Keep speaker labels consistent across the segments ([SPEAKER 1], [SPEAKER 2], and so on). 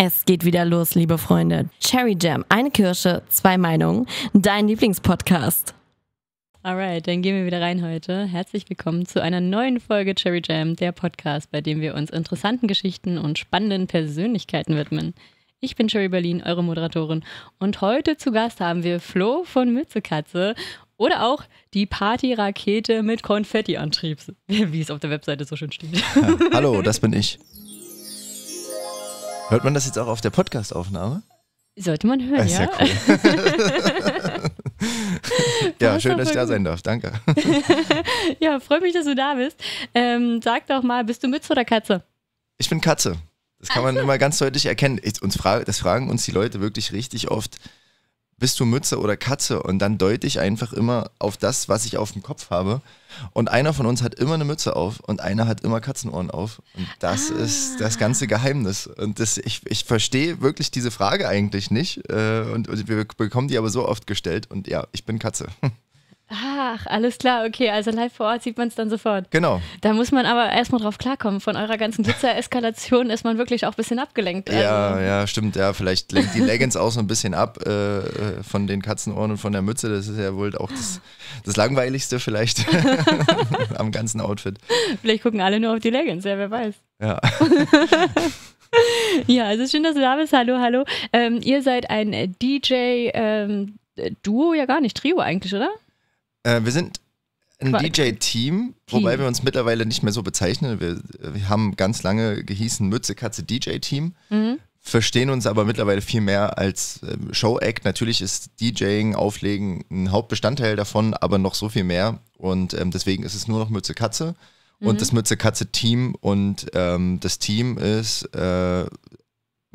[SPEAKER 1] Es geht wieder los, liebe Freunde. Cherry Jam, eine Kirsche, zwei Meinungen, dein Lieblingspodcast. Alright, dann gehen wir wieder rein heute. Herzlich willkommen zu einer neuen Folge Cherry Jam, der Podcast, bei dem wir uns interessanten Geschichten und spannenden Persönlichkeiten widmen. Ich bin Cherry Berlin, eure Moderatorin. Und heute zu Gast haben wir Flo von Mützekatze oder auch die Partyrakete mit Konfetti-Antrieb, wie es auf der Webseite so schön steht. Ja,
[SPEAKER 2] hallo, das bin ich. Hört man das jetzt auch auf der Podcastaufnahme?
[SPEAKER 1] Sollte man hören, das ist ja. ja cool. ja, schön, dass ich da sein darf. Danke. ja, freut mich, dass du da bist. Ähm, sag doch mal, bist du Mütze oder Katze?
[SPEAKER 2] Ich bin Katze. Das kann also. man immer ganz deutlich erkennen. Ich, uns fra das fragen uns die Leute wirklich richtig oft. Bist du Mütze oder Katze? Und dann deute ich einfach immer auf das, was ich auf dem Kopf habe. Und einer von uns hat immer eine Mütze auf und einer hat immer Katzenohren auf. Und das ah. ist das ganze Geheimnis. Und das, ich, ich verstehe wirklich diese Frage eigentlich nicht. Äh, und, und wir bekommen die aber so oft gestellt. Und ja, ich bin Katze.
[SPEAKER 1] Ach, alles klar, okay. Also live vor Ort sieht man es dann sofort. Genau. Da muss man aber erstmal drauf klarkommen. Von eurer ganzen Glitzer-Eskalation ist man wirklich auch ein bisschen abgelenkt. Also
[SPEAKER 2] ja, ja, stimmt. Ja, vielleicht lenkt die Leggings auch so ein bisschen ab äh, äh, von den Katzenohren und von der Mütze. Das ist ja wohl auch das, das Langweiligste vielleicht am ganzen Outfit.
[SPEAKER 1] Vielleicht gucken alle nur auf die Leggings, ja, wer weiß. Ja. ja, also schön, dass du da bist. Hallo, hallo. Ähm, ihr seid ein DJ-Duo, ähm, ja gar nicht, Trio eigentlich, oder?
[SPEAKER 2] Äh, wir sind ein DJ-Team, wobei wir uns mittlerweile nicht mehr so bezeichnen. Wir, wir haben ganz lange gehießen Mütze, Katze, DJ-Team. Mhm. Verstehen uns aber mittlerweile viel mehr als äh, Show-Act. Natürlich ist DJing, Auflegen ein Hauptbestandteil davon, aber noch so viel mehr. Und ähm, deswegen ist es nur noch Mütze, Katze. Und mhm. das Mütze, Katze, Team. Und ähm, das Team ist äh,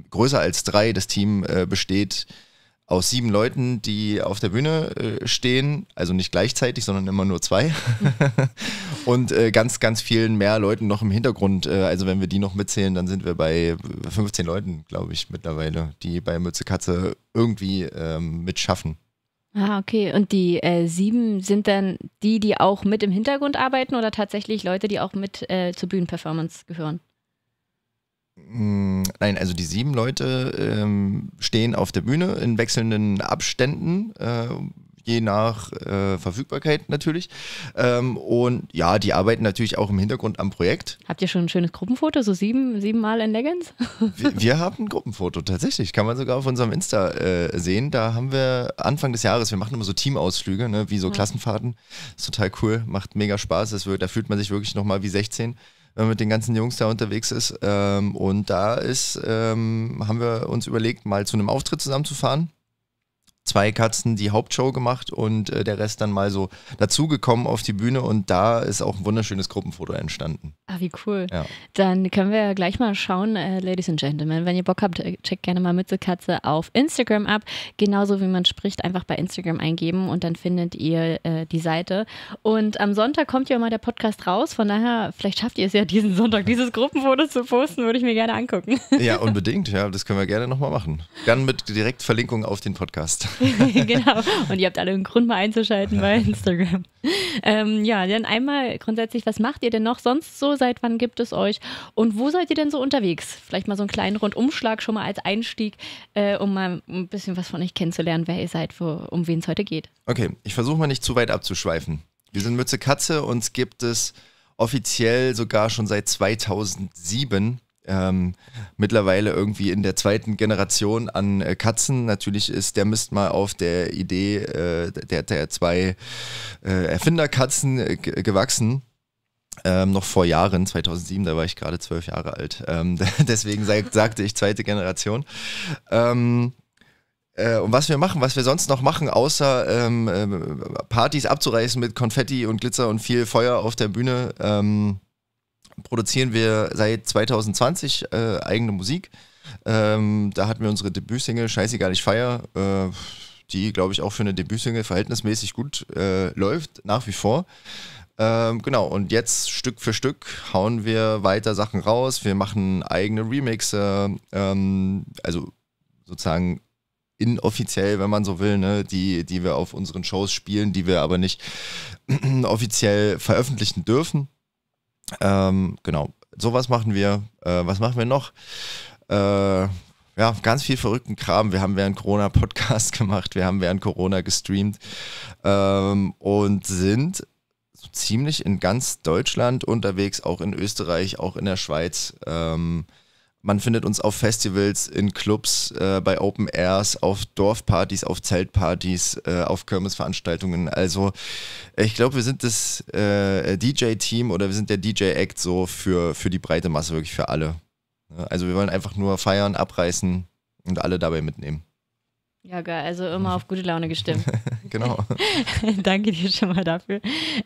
[SPEAKER 2] größer als drei. Das Team äh, besteht äh, aus sieben Leuten, die auf der Bühne äh, stehen, also nicht gleichzeitig, sondern immer nur zwei. und äh, ganz, ganz vielen mehr Leuten noch im Hintergrund. Äh, also wenn wir die noch mitzählen, dann sind wir bei 15 Leuten, glaube ich, mittlerweile, die bei Mütze Katze irgendwie ähm, mitschaffen.
[SPEAKER 1] Ah, okay. Und die äh, sieben sind dann die, die auch mit im Hintergrund arbeiten oder tatsächlich Leute, die auch mit äh, zur Bühnenperformance gehören?
[SPEAKER 2] Hm, nein, also die sieben Leute ähm, stehen auf der Bühne in wechselnden Abständen, äh, je nach äh, Verfügbarkeit natürlich. Ähm, und ja, die arbeiten natürlich auch im Hintergrund am Projekt.
[SPEAKER 1] Habt ihr schon ein schönes Gruppenfoto, so sieben, sieben Mal in Leggings? wir, wir, haben ein
[SPEAKER 2] Gruppenfoto, tatsächlich. Kann man sogar auf unserem Insta äh, sehen. Da haben wir Anfang des Jahres, wir machen immer so Teamausflüge, ne, wie so ja. Klassenfahrten. Ist total cool, macht mega Spaß. Das wird, da fühlt man sich wirklich nochmal wie 16 wenn man mit den ganzen Jungs da unterwegs ist. Ähm, und da ist, ähm, haben wir uns überlegt, mal zu einem Auftritt zusammenzufahren zwei Katzen die Hauptshow gemacht und äh, der Rest dann mal so dazugekommen auf die Bühne und da ist auch ein wunderschönes Gruppenfoto entstanden.
[SPEAKER 1] Ah, wie cool. Ja. Dann können wir gleich mal schauen, äh, Ladies and Gentlemen, wenn ihr Bock habt, äh, checkt gerne mal Mützekatze auf Instagram ab. Genauso wie man spricht, einfach bei Instagram eingeben und dann findet ihr äh, die Seite. Und am Sonntag kommt ja mal der Podcast raus, von daher, vielleicht schafft ihr es ja diesen Sonntag, dieses Gruppenfoto zu posten, würde ich mir gerne angucken. Ja,
[SPEAKER 2] unbedingt, ja, das können wir gerne nochmal machen. Dann mit direkt Verlinkung auf den Podcast.
[SPEAKER 1] genau. Und ihr habt alle einen Grund, mal einzuschalten bei Instagram. Ähm, ja, dann einmal grundsätzlich, was macht ihr denn noch sonst so? Seit wann gibt es euch? Und wo seid ihr denn so unterwegs? Vielleicht mal so einen kleinen Rundumschlag schon mal als Einstieg, äh, um mal ein bisschen was von euch kennenzulernen, wer ihr seid, wo, um wen es heute geht.
[SPEAKER 2] Okay, ich versuche mal nicht zu weit abzuschweifen. Wir sind Mütze Katze, uns gibt es offiziell sogar schon seit 2007 ähm, mittlerweile irgendwie in der zweiten Generation an äh, Katzen. Natürlich ist der Mist mal auf der Idee äh, der, der zwei äh, Erfinderkatzen äh, gewachsen. Ähm, noch vor Jahren, 2007, da war ich gerade zwölf Jahre alt. Ähm, deswegen sag, sagte ich zweite Generation. Ähm, äh, und was wir machen, was wir sonst noch machen, außer ähm, äh, Partys abzureißen mit Konfetti und Glitzer und viel Feuer auf der Bühne, ähm, produzieren wir seit 2020 äh, eigene Musik. Ähm, da hatten wir unsere Debütsingle Scheißegal, ich feier, äh, die, glaube ich, auch für eine Debütsingle verhältnismäßig gut äh, läuft, nach wie vor. Ähm, genau, und jetzt Stück für Stück hauen wir weiter Sachen raus. Wir machen eigene Remixe, ähm, also sozusagen inoffiziell, wenn man so will, ne, die, die wir auf unseren Shows spielen, die wir aber nicht offiziell veröffentlichen dürfen. Ähm, genau, sowas machen wir. Äh, was machen wir noch? Äh, ja, ganz viel verrückten Kram. Wir haben während Corona Podcast gemacht, wir haben während Corona gestreamt ähm, und sind so ziemlich in ganz Deutschland unterwegs, auch in Österreich, auch in der Schweiz. Ähm, man findet uns auf Festivals, in Clubs, äh, bei Open Airs, auf Dorfpartys, auf Zeltpartys, äh, auf Kirmesveranstaltungen. Also äh, ich glaube, wir sind das äh, DJ-Team oder wir sind der DJ-Act so für, für die breite Masse, wirklich für alle. Also wir wollen einfach nur feiern, abreißen und alle dabei mitnehmen.
[SPEAKER 1] Ja, geil. Also immer auf gute Laune gestimmt. genau. Danke dir schon mal dafür.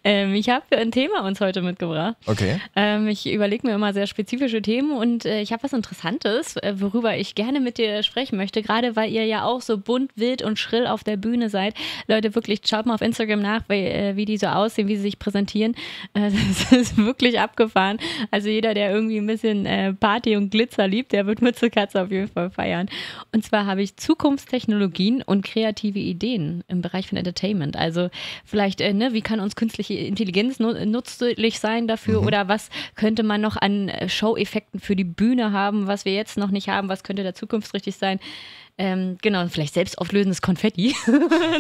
[SPEAKER 1] Ähm, ich habe ein Thema uns heute mitgebracht. Okay. Ähm, ich überlege mir immer sehr spezifische Themen und äh, ich habe was Interessantes, äh, worüber ich gerne mit dir sprechen möchte, gerade weil ihr ja auch so bunt, wild und schrill auf der Bühne seid. Leute, wirklich, schaut mal auf Instagram nach, wie, äh, wie die so aussehen, wie sie sich präsentieren. das ist wirklich abgefahren. Also jeder, der irgendwie ein bisschen äh, Party und Glitzer liebt, der wird Mütze auf jeden Fall feiern. Und zwar habe ich Zukunftstechnologien und kreative Ideen im Bereich von Menschen Entertainment. Also vielleicht, äh, ne, wie kann uns künstliche Intelligenz nu nützlich sein dafür mhm. oder was könnte man noch an äh, Show-Effekten für die Bühne haben, was wir jetzt noch nicht haben, was könnte da zukunftsträchtig sein? Ähm, genau, vielleicht selbstauflösendes Konfetti.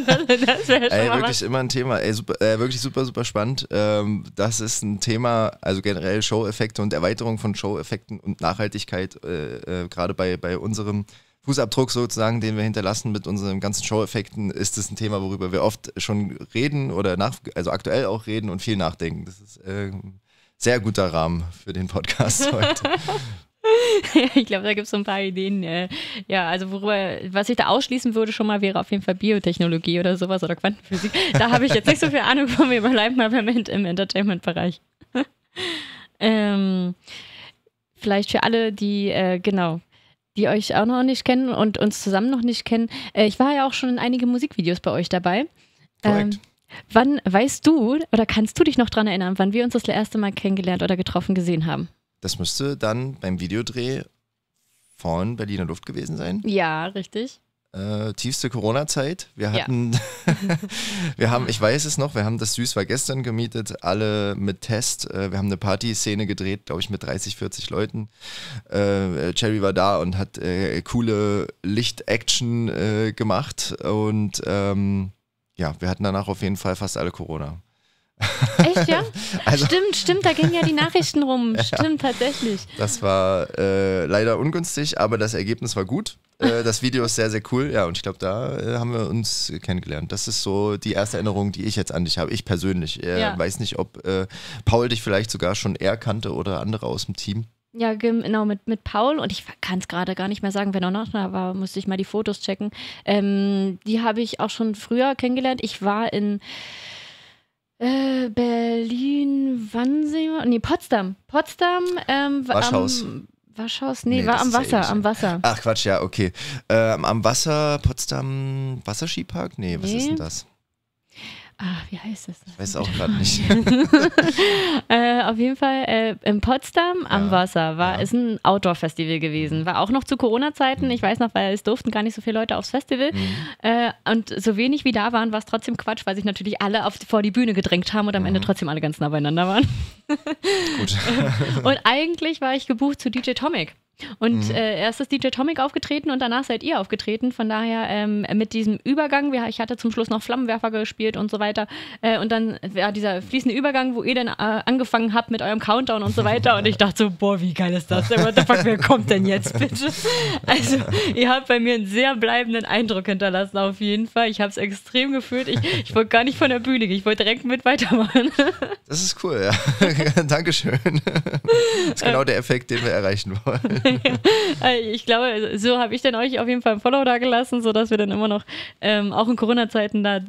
[SPEAKER 1] das, wäre schon Ey, wirklich was.
[SPEAKER 2] immer ein Thema. Ey, super, äh, wirklich super, super spannend. Ähm, das ist ein Thema, also generell Show-Effekte und Erweiterung von Show-Effekten und Nachhaltigkeit, äh, äh, gerade bei, bei unserem Fußabdruck sozusagen, den wir hinterlassen mit unseren ganzen Show-Effekten, ist das ein Thema, worüber wir oft schon reden oder nach, also aktuell auch reden und viel nachdenken. Das ist äh, sehr guter Rahmen für den Podcast heute.
[SPEAKER 1] ich glaube, da gibt es so ein paar Ideen. Äh, ja, also worüber, was ich da ausschließen würde schon mal, wäre auf jeden Fall Biotechnologie oder sowas oder Quantenphysik. Da habe ich jetzt nicht so viel Ahnung von, wir bleiben aber im Entertainment-Bereich. ähm, vielleicht für alle, die äh, genau die euch auch noch nicht kennen und uns zusammen noch nicht kennen, äh, ich war ja auch schon in einigen Musikvideos bei euch dabei. Korrekt. Ähm, wann weißt du oder kannst du dich noch daran erinnern, wann wir uns das erste Mal kennengelernt oder getroffen gesehen haben?
[SPEAKER 2] Das müsste dann beim Videodreh von Berliner Luft gewesen sein.
[SPEAKER 1] Ja, richtig.
[SPEAKER 2] Äh, tiefste Corona-Zeit. Wir hatten, ja. wir haben, ich weiß es noch, wir haben das Süß war gestern gemietet, alle mit Test. Äh, wir haben eine Party-Szene gedreht, glaube ich, mit 30, 40 Leuten. Äh, Cherry war da und hat äh, coole Licht-Action äh, gemacht und ähm, ja, wir hatten danach auf jeden Fall fast alle Corona. Echt, ja? also, stimmt,
[SPEAKER 1] stimmt, da gingen ja die Nachrichten rum. Ja, stimmt, tatsächlich.
[SPEAKER 2] Das war äh, leider ungünstig, aber das Ergebnis war gut. Äh, das Video ist sehr, sehr cool. Ja, und ich glaube, da äh, haben wir uns kennengelernt. Das ist so die erste Erinnerung, die ich jetzt an dich habe. Ich persönlich. Äh, ja. Weiß nicht, ob äh, Paul dich vielleicht sogar schon eher kannte oder andere aus dem Team.
[SPEAKER 1] Ja, genau, mit, mit Paul und ich kann es gerade gar nicht mehr sagen, wenn er noch da war, musste ich mal die Fotos checken. Ähm, die habe ich auch schon früher kennengelernt. Ich war in äh, Berlin, Wannsee, nee, Potsdam. Potsdam, ähm, Waschhaus. Am, Waschhaus? Nee, nee war am Wasser, ja am Wasser.
[SPEAKER 2] Ach Quatsch, ja, okay. Ähm, am Wasser, Potsdam, Wasserskipark? Nee, was nee. ist denn das?
[SPEAKER 1] Ach, wie heißt das?
[SPEAKER 2] Ich weiß auch gerade nicht.
[SPEAKER 1] äh, auf jeden Fall äh, in Potsdam am ja, Wasser war ja. ist ein Outdoor-Festival gewesen. Mhm. War auch noch zu Corona-Zeiten. Mhm. Ich weiß noch, weil es durften gar nicht so viele Leute aufs Festival. Mhm. Äh, und so wenig wie da waren, war es trotzdem Quatsch, weil sich natürlich alle auf, vor die Bühne gedrängt haben und am mhm. Ende trotzdem alle ganz nah beieinander waren. Gut. und eigentlich war ich gebucht zu DJ Tomic. Und mhm. äh, erst ist DJ Tomic aufgetreten und danach seid ihr aufgetreten. Von daher ähm, mit diesem Übergang, ich hatte zum Schluss noch Flammenwerfer gespielt und so weiter. Äh, und dann ja, dieser fließende Übergang, wo ihr dann äh, angefangen habt mit eurem Countdown und so weiter. Und ich dachte so, boah, wie geil ist das What the fuck, wer kommt denn jetzt bitte? Also, ihr habt bei mir einen sehr bleibenden Eindruck hinterlassen, auf jeden Fall. Ich habe es extrem gefühlt. Ich, ich wollte gar nicht von der Bühne gehen. Ich wollte direkt mit weitermachen.
[SPEAKER 2] Das ist cool, ja. Dankeschön. Das ist genau äh. der Effekt, den wir erreichen wollen.
[SPEAKER 1] ich glaube, so habe ich dann euch auf jeden Fall ein Follow da gelassen, sodass wir dann immer noch ähm, auch in Corona-Zeiten da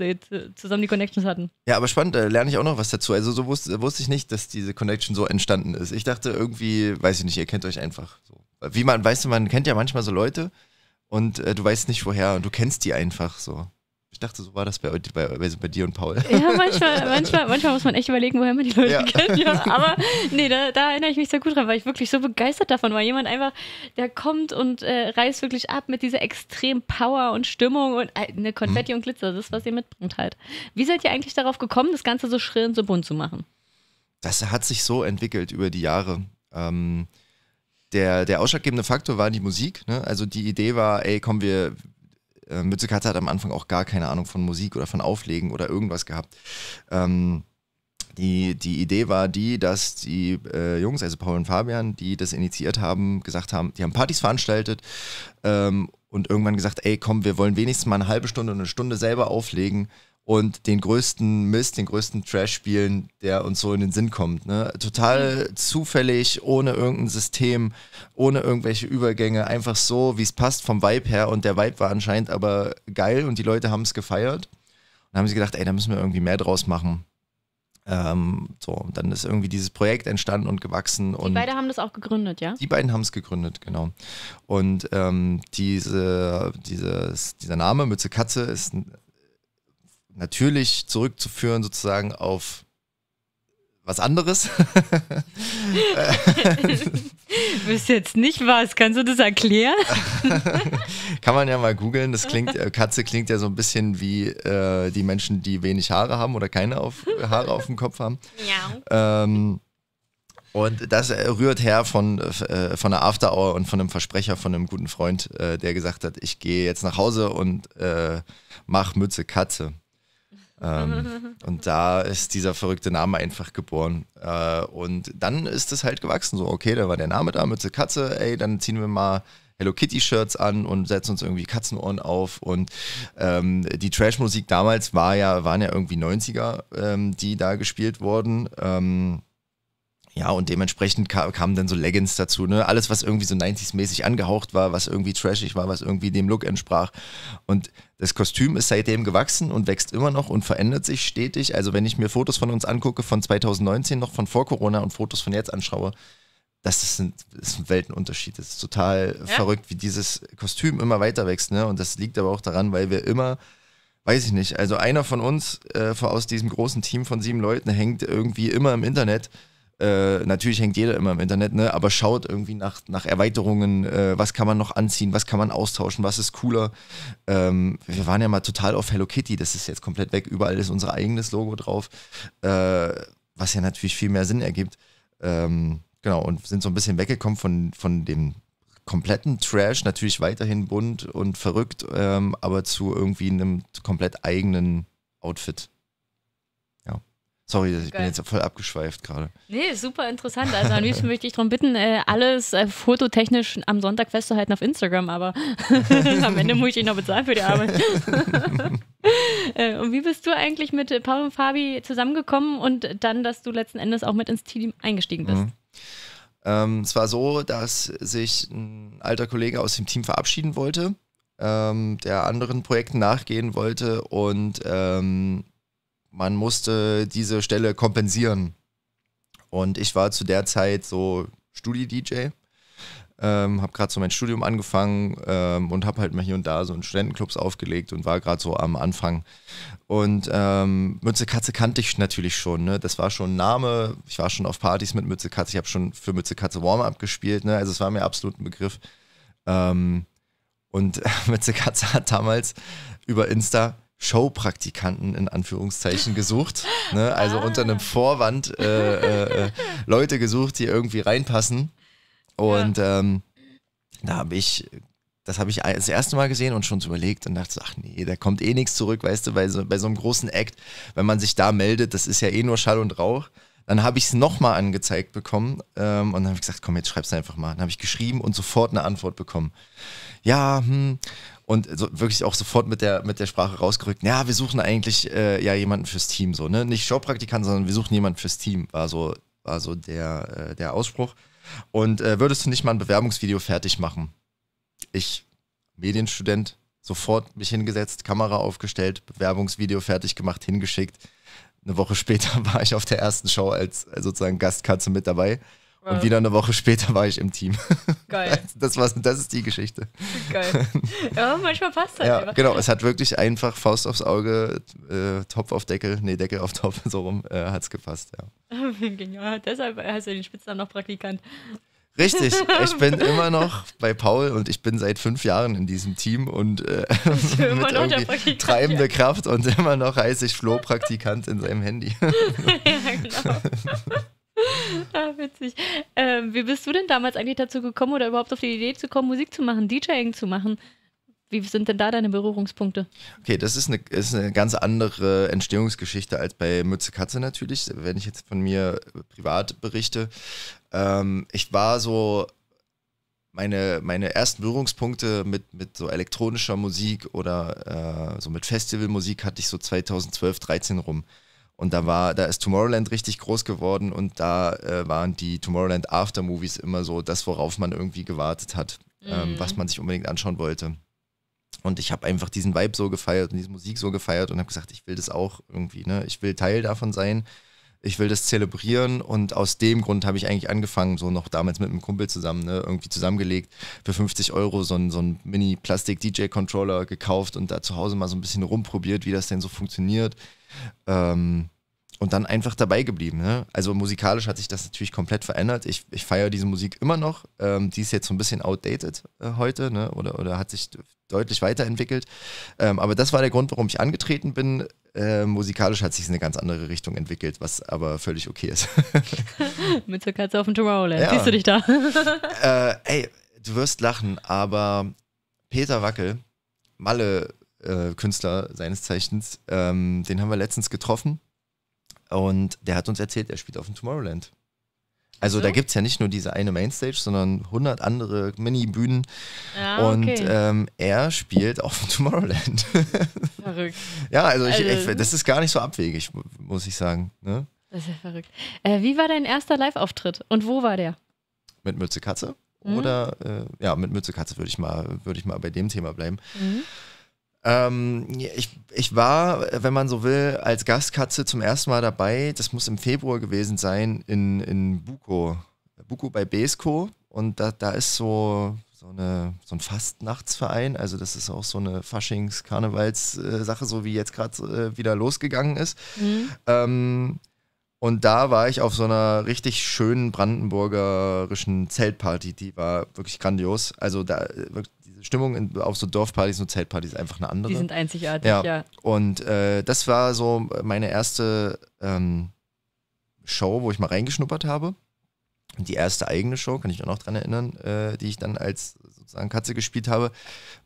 [SPEAKER 1] zusammen die Connections hatten.
[SPEAKER 2] Ja, aber spannend, da äh, lerne ich auch noch was dazu. Also so wusste, wusste ich nicht, dass diese Connection so entstanden ist. Ich dachte irgendwie, weiß ich nicht, ihr kennt euch einfach so. Wie man, weißt du, man kennt ja manchmal so Leute und äh, du weißt nicht woher und du kennst die einfach so. Ich dachte, so war das bei, bei, bei dir und Paul. Ja, manchmal, manchmal,
[SPEAKER 1] manchmal muss man echt überlegen, woher man die Leute ja. kennt. Ja. Aber nee, da, da, erinnere ich mich sehr gut dran, weil ich wirklich so begeistert davon war. Jemand einfach, der kommt und äh, reißt wirklich ab mit dieser extremen Power und Stimmung und äh, ne, Konfetti mhm. und Glitzer, das ist, was ihr mitbringt halt. Wie seid ihr eigentlich darauf gekommen, das Ganze so schrill und so bunt zu machen?
[SPEAKER 2] Das hat sich so entwickelt über die Jahre. Ähm, der, der ausschlaggebende Faktor war die Musik. Ne? Also die Idee war, ey, komm, wir, äh, Mütze Katze hat am Anfang auch gar keine Ahnung von Musik oder von Auflegen oder irgendwas gehabt. Ähm, die, die Idee war die, dass die äh, Jungs, also Paul und Fabian, die das initiiert haben, gesagt haben, die haben Partys veranstaltet ähm, und irgendwann gesagt, ey komm, wir wollen wenigstens mal eine halbe Stunde und eine Stunde selber auflegen und den größten Mist, den größten Trash spielen, der uns so in den Sinn kommt. Ne? Total mhm. zufällig, ohne irgendein System, ohne irgendwelche Übergänge, einfach so, wie es passt vom Vibe her. Und der Vibe war anscheinend aber geil und die Leute haben es gefeiert. Und haben sie gedacht, ey, da müssen wir irgendwie mehr draus machen. Ähm, so, und dann ist irgendwie dieses Projekt entstanden und gewachsen. Die und beiden
[SPEAKER 1] haben das auch gegründet, ja? Die beiden
[SPEAKER 2] haben es gegründet, genau. Und ähm, diese, dieses, dieser Name, Mütze Katze, ist ein natürlich zurückzuführen sozusagen auf was anderes.
[SPEAKER 1] Wisst jetzt nicht was, kannst du das erklären?
[SPEAKER 2] Kann man ja mal googeln, das klingt, äh, Katze klingt ja so ein bisschen wie äh, die Menschen, die wenig Haare haben oder keine auf, Haare auf dem Kopf haben. Ja. Ähm, und das äh, rührt her von, äh, von der After Hour und von einem Versprecher von einem guten Freund, äh, der gesagt hat, ich gehe jetzt nach Hause und äh, mach Mütze Katze ähm, und da ist dieser verrückte Name einfach geboren. Äh, und dann ist es halt gewachsen. So, okay, da war der Name da, Mütze Katze, ey, dann ziehen wir mal Hello Kitty-Shirts an und setzen uns irgendwie Katzenohren auf. Und ähm, die Trash-Musik damals war ja, waren ja irgendwie 90er, ähm, die da gespielt wurden. Ähm, ja, und dementsprechend ka kamen dann so Leggings dazu, ne? Alles, was irgendwie so 90s-mäßig angehaucht war, was irgendwie trashig war, was irgendwie dem Look entsprach. Und das Kostüm ist seitdem gewachsen und wächst immer noch und verändert sich stetig. Also, wenn ich mir Fotos von uns angucke von 2019 noch von vor Corona und Fotos von jetzt anschaue, das ist ein, ist ein Weltenunterschied. Das ist total ja. verrückt, wie dieses Kostüm immer weiter wächst, ne? Und das liegt aber auch daran, weil wir immer weiß ich nicht. Also einer von uns äh, aus diesem großen Team von sieben Leuten hängt irgendwie immer im Internet äh, natürlich hängt jeder immer im Internet, ne? aber schaut irgendwie nach, nach Erweiterungen, äh, was kann man noch anziehen, was kann man austauschen, was ist cooler. Ähm, wir waren ja mal total auf Hello Kitty, das ist jetzt komplett weg, überall ist unser eigenes Logo drauf, äh, was ja natürlich viel mehr Sinn ergibt. Ähm, genau, und sind so ein bisschen weggekommen von, von dem kompletten Trash, natürlich weiterhin bunt und verrückt, ähm, aber zu irgendwie einem komplett eigenen Outfit. Sorry, ich Geil. bin jetzt voll abgeschweift gerade.
[SPEAKER 1] Nee, super interessant. Also am liebsten möchte ich darum bitten, äh, alles äh, fototechnisch am Sonntag festzuhalten auf Instagram, aber am Ende muss ich dich noch bezahlen für die Arbeit. Äh, und wie bist du eigentlich mit Paul und Fabi zusammengekommen und dann, dass du letzten Endes auch mit ins Team eingestiegen bist? Mhm.
[SPEAKER 2] Ähm, es war so, dass sich ein alter Kollege aus dem Team verabschieden wollte, ähm, der anderen Projekten nachgehen wollte und ähm, man musste diese Stelle kompensieren. Und ich war zu der Zeit so Studi-DJ, ähm, habe gerade so mein Studium angefangen ähm, und habe halt mal hier und da so in Studentenclubs aufgelegt und war gerade so am Anfang. Und ähm, Mütze Katze kannte ich natürlich schon, ne? das war schon ein Name, ich war schon auf Partys mit Mütze Katze, ich habe schon für Mütze Katze Warm-Up gespielt, ne? also es war mir absolut ein Begriff. Ähm, und Mütze Katze hat damals über Insta Showpraktikanten in Anführungszeichen gesucht. Ne? Also ah. unter einem Vorwand äh, äh, äh, Leute gesucht, die irgendwie reinpassen. Und ja. ähm, da habe ich, das habe ich das erste Mal gesehen und schon so überlegt und dachte, ach nee, da kommt eh nichts zurück, weißt du, bei so, bei so einem großen Act, wenn man sich da meldet, das ist ja eh nur Schall und Rauch. Dann habe ich es nochmal angezeigt bekommen ähm, und dann habe ich gesagt, komm, jetzt schreib's einfach mal. Dann habe ich geschrieben und sofort eine Antwort bekommen. Ja, hm, und so, wirklich auch sofort mit der, mit der Sprache rausgerückt, ja, wir suchen eigentlich äh, ja jemanden fürs Team, so, ne? Nicht Showpraktikanten, sondern wir suchen jemanden fürs Team, war so, war so der, äh, der Ausspruch. Und äh, würdest du nicht mal ein Bewerbungsvideo fertig machen? Ich, Medienstudent, sofort mich hingesetzt, Kamera aufgestellt, Bewerbungsvideo fertig gemacht, hingeschickt. Eine Woche später war ich auf der ersten Show als sozusagen Gastkatze mit dabei. Wow. Und wieder eine Woche später war ich im Team. Geil. Das, war's, das ist die Geschichte.
[SPEAKER 3] Geil.
[SPEAKER 1] Ja, manchmal passt das. Ja, einfach. genau.
[SPEAKER 2] Es hat wirklich einfach Faust aufs Auge, äh, Topf auf Deckel, nee, Deckel auf Topf, so rum äh, hat es gepasst,
[SPEAKER 1] ja. Genial. Deshalb hast du den Spitznamen noch Praktikant. Richtig, ich bin immer noch
[SPEAKER 2] bei Paul und ich bin seit fünf Jahren in diesem Team und äh, mit irgendwie treibende ja. Kraft und immer noch heiße ich Flo Praktikant in seinem Handy. ja,
[SPEAKER 3] genau.
[SPEAKER 1] ah, witzig. Ähm, wie bist du denn damals eigentlich dazu gekommen oder überhaupt auf die Idee zu kommen, Musik zu machen, DJing zu machen? Wie sind denn da deine Berührungspunkte?
[SPEAKER 2] Okay, das ist eine, ist eine ganz andere Entstehungsgeschichte als bei Mütze Katze natürlich, wenn ich jetzt von mir privat berichte. Ähm, ich war so, meine, meine ersten Berührungspunkte mit, mit so elektronischer Musik oder äh, so mit Festivalmusik hatte ich so 2012, 2013 rum. Und da war, da ist Tomorrowland richtig groß geworden und da äh, waren die Tomorrowland Aftermovies immer so das, worauf man irgendwie gewartet hat, mhm. ähm, was mhm. man sich unbedingt anschauen wollte. Und ich habe einfach diesen Vibe so gefeiert und diese Musik so gefeiert und habe gesagt, ich will das auch irgendwie, ne? Ich will Teil davon sein. Ich will das zelebrieren und aus dem Grund habe ich eigentlich angefangen, so noch damals mit einem Kumpel zusammen, ne, irgendwie zusammengelegt, für 50 Euro so einen so ein Mini-Plastik-DJ-Controller gekauft und da zu Hause mal so ein bisschen rumprobiert, wie das denn so funktioniert ähm, und dann einfach dabei geblieben. Ne? Also musikalisch hat sich das natürlich komplett verändert. Ich, ich feiere diese Musik immer noch. Ähm, die ist jetzt so ein bisschen outdated äh, heute ne? oder, oder hat sich deutlich weiterentwickelt. Ähm, aber das war der Grund, warum ich angetreten bin. Äh, musikalisch hat sich in eine ganz andere Richtung entwickelt, was aber völlig okay ist.
[SPEAKER 1] Mit zur Katze auf dem Tomorrowland. Ja. Siehst du dich da?
[SPEAKER 2] äh, ey, du wirst lachen, aber Peter Wackel, Malle äh, Künstler seines Zeichens, ähm, den haben wir letztens getroffen und der hat uns erzählt, er spielt auf dem Tomorrowland. Also so. da gibt es ja nicht nur diese eine Mainstage, sondern 100 andere Mini-Bühnen.
[SPEAKER 3] Ah, und okay.
[SPEAKER 2] ähm, er spielt auf dem Tomorrowland. Verrückt. ja, also, ich, also ich, das ist gar nicht so abwegig, muss ich sagen. Ne?
[SPEAKER 1] Das ist ja verrückt. Äh, wie war dein erster Live-Auftritt und wo war der?
[SPEAKER 2] Mit Mütze Katze? Mhm. Oder äh, ja, mit Mütze Katze würde ich mal, würde ich mal bei dem Thema bleiben. Mhm. Ähm, ich, ich war, wenn man so will, als Gastkatze zum ersten Mal dabei. Das muss im Februar gewesen sein in, in Buko. Buko bei Besko. Und da, da ist so, so, eine, so ein Fastnachtsverein. Also, das ist auch so eine Faschings-Karnevals-Sache, so wie jetzt gerade äh, wieder losgegangen ist. Mhm. Ähm, und da war ich auf so einer richtig schönen brandenburgerischen Zeltparty, die war wirklich grandios. Also da äh, Stimmung in, auf so Dorfpartys und Zeltpartys einfach eine andere. Die sind einzigartig, ja. ja. Und äh, das war so meine erste ähm, Show, wo ich mal reingeschnuppert habe. Die erste eigene Show, kann ich auch noch dran erinnern, äh, die ich dann als sozusagen Katze gespielt habe,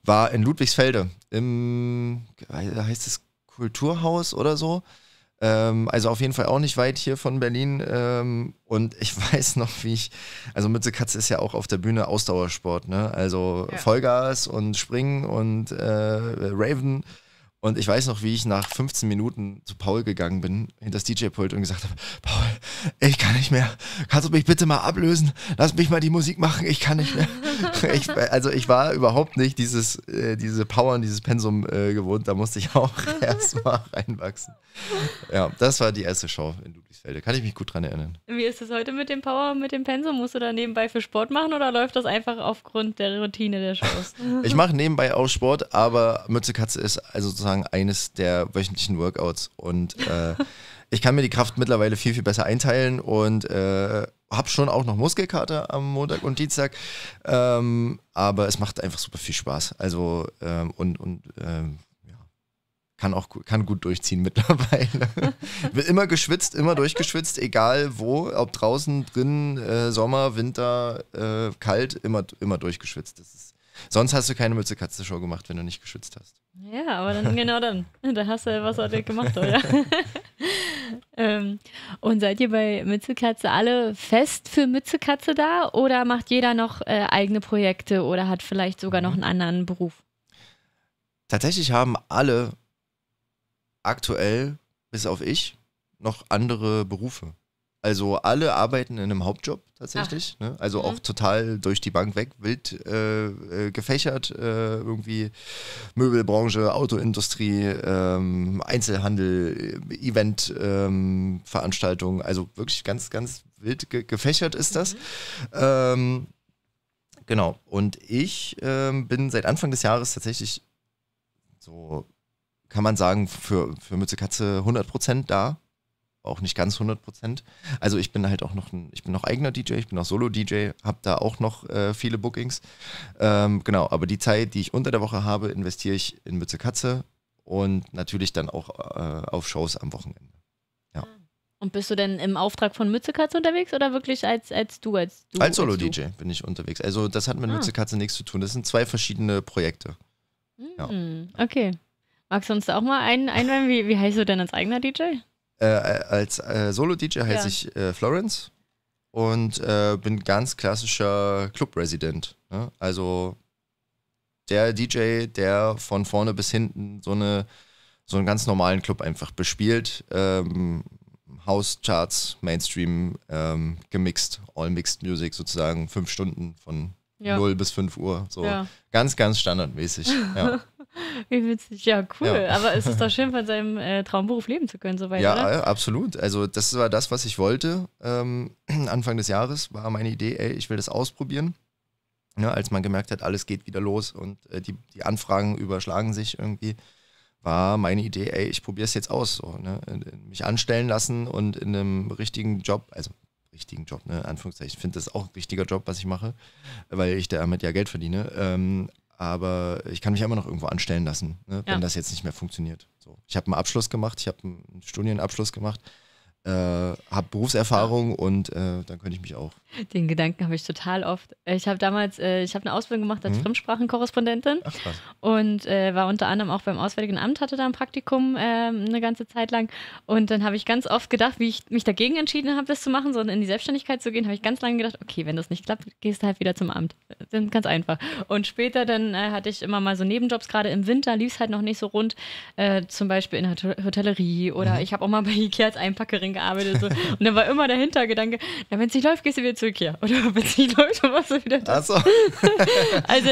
[SPEAKER 2] war in Ludwigsfelde im, heißt es Kulturhaus oder so. Ähm, also auf jeden Fall auch nicht weit hier von Berlin. Ähm, und ich weiß noch, wie ich, also Mütze Katze ist ja auch auf der Bühne Ausdauersport, ne? Also ja. Vollgas und Springen und äh, Raven und ich weiß noch, wie ich nach 15 Minuten zu Paul gegangen bin, hinter das DJ-Pult und gesagt habe, Paul, ich kann nicht mehr. Kannst du mich bitte mal ablösen? Lass mich mal die Musik machen. Ich kann nicht mehr. ich, also ich war überhaupt nicht dieses, äh, diese Power und dieses Pensum äh, gewohnt. Da musste ich auch erst mal reinwachsen. Ja, das war die erste Show in du Lieblingsfeld. kann ich mich gut dran erinnern.
[SPEAKER 1] Wie ist es heute mit dem Power, mit dem Pensum? Musst du da nebenbei für Sport machen oder läuft das einfach aufgrund der Routine der Shows? ich
[SPEAKER 2] mache nebenbei auch Sport, aber Mütze Katze ist also sozusagen eines der wöchentlichen Workouts. Und äh, ich kann mir die Kraft mittlerweile viel, viel besser einteilen und äh, habe schon auch noch Muskelkater am Montag und Dienstag. Ähm, aber es macht einfach super viel Spaß. Also ähm, und, und ähm, kann auch kann gut durchziehen mittlerweile. Wird immer geschwitzt, immer durchgeschwitzt, egal wo, ob draußen, drinnen, äh, Sommer, Winter, äh, kalt, immer, immer durchgeschwitzt. Ist, sonst hast du keine Mütze-Katze-Show gemacht, wenn du nicht geschwitzt hast.
[SPEAKER 1] Ja, aber dann genau dann. Da hast du ja was heute gemacht, oder? ähm, und seid ihr bei Mütze-Katze alle fest für Mütze-Katze da oder macht jeder noch äh, eigene Projekte oder hat vielleicht sogar noch mhm. einen anderen Beruf?
[SPEAKER 2] Tatsächlich haben alle aktuell, bis auf ich, noch andere Berufe. Also alle arbeiten in einem Hauptjob tatsächlich. Ne? Also mhm. auch total durch die Bank weg, wild äh, äh, gefächert, äh, irgendwie Möbelbranche, Autoindustrie, ähm, Einzelhandel, äh, Eventveranstaltungen. Ähm, also wirklich ganz, ganz wild ge gefächert ist das. Mhm. Ähm, genau. Und ich ähm, bin seit Anfang des Jahres tatsächlich so kann man sagen, für, für Mütze Katze 100% da. Auch nicht ganz 100%. Also ich bin halt auch noch, ein, ich bin noch eigener DJ, ich bin auch Solo-DJ, habe da auch noch äh, viele Bookings. Ähm, genau, aber die Zeit, die ich unter der Woche habe, investiere ich in Mütze Katze und natürlich dann auch äh, auf Shows am Wochenende.
[SPEAKER 1] Ja. Und bist du denn im Auftrag von Mütze Katze unterwegs oder wirklich als, als du? Als, du, als Solo-DJ
[SPEAKER 2] bin ich unterwegs. Also das hat mit ah. Mütze Katze nichts zu tun. Das sind zwei verschiedene Projekte.
[SPEAKER 1] Mhm. Ja. Okay. Magst du uns da auch mal einen einweihen? Wie, wie heißt du denn als eigener DJ?
[SPEAKER 2] Äh, als äh, Solo-DJ heiße ja. ich äh, Florence und äh, bin ganz klassischer Club-Resident. Ne? Also der DJ, der von vorne bis hinten so, eine, so einen ganz normalen Club einfach bespielt. Ähm, House-Charts, Mainstream, ähm, gemixt, All-Mixed Music sozusagen, fünf Stunden von ja. 0 bis 5 Uhr. So ja. ganz, ganz standardmäßig. Ja.
[SPEAKER 1] Wie witzig, ja, cool. Ja. Aber es ist doch schön, von seinem äh, Traumberuf leben zu können, soweit. Ja, oder? Äh,
[SPEAKER 2] absolut. Also, das war das, was ich wollte. Ähm, Anfang des Jahres war meine Idee, ey, ich will das ausprobieren. Ja, als man gemerkt hat, alles geht wieder los und äh, die, die Anfragen überschlagen sich irgendwie, war meine Idee, ey, ich probiere es jetzt aus. So, ne? Mich anstellen lassen und in einem richtigen Job, also richtigen Job, ne? Anführungszeichen. Ich finde das auch ein richtiger Job, was ich mache, weil ich damit ja Geld verdiene. Ähm, aber ich kann mich immer noch irgendwo anstellen lassen, ne, wenn ja. das jetzt nicht mehr funktioniert. So. Ich habe einen Abschluss gemacht, ich habe einen Studienabschluss gemacht, äh, habe Berufserfahrung und äh, dann könnte ich mich auch
[SPEAKER 1] den Gedanken habe ich total oft. Äh, ich habe damals, äh, ich habe eine Ausbildung gemacht als mhm. Fremdsprachenkorrespondentin Ach, und äh, war unter anderem auch beim Auswärtigen Amt, hatte da ein Praktikum äh, eine ganze Zeit lang. Und dann habe ich ganz oft gedacht, wie ich mich dagegen entschieden habe, das zu machen, sondern in die Selbstständigkeit zu gehen, habe ich ganz lange gedacht, okay, wenn das nicht klappt, gehst du halt wieder zum Amt. Dann ganz einfach. Und später dann äh, hatte ich immer mal so Nebenjobs, gerade im Winter lief es halt noch nicht so rund, äh, zum Beispiel in der Hotellerie oder mhm. ich habe auch mal bei Ikea als Einpackerin gearbeitet. So. und dann war immer der Hintergedanke, ja, wenn es nicht läuft, gehst du wieder zum zurück hier.
[SPEAKER 2] oder wenn Bezirksleute, was er wieder tut. So. also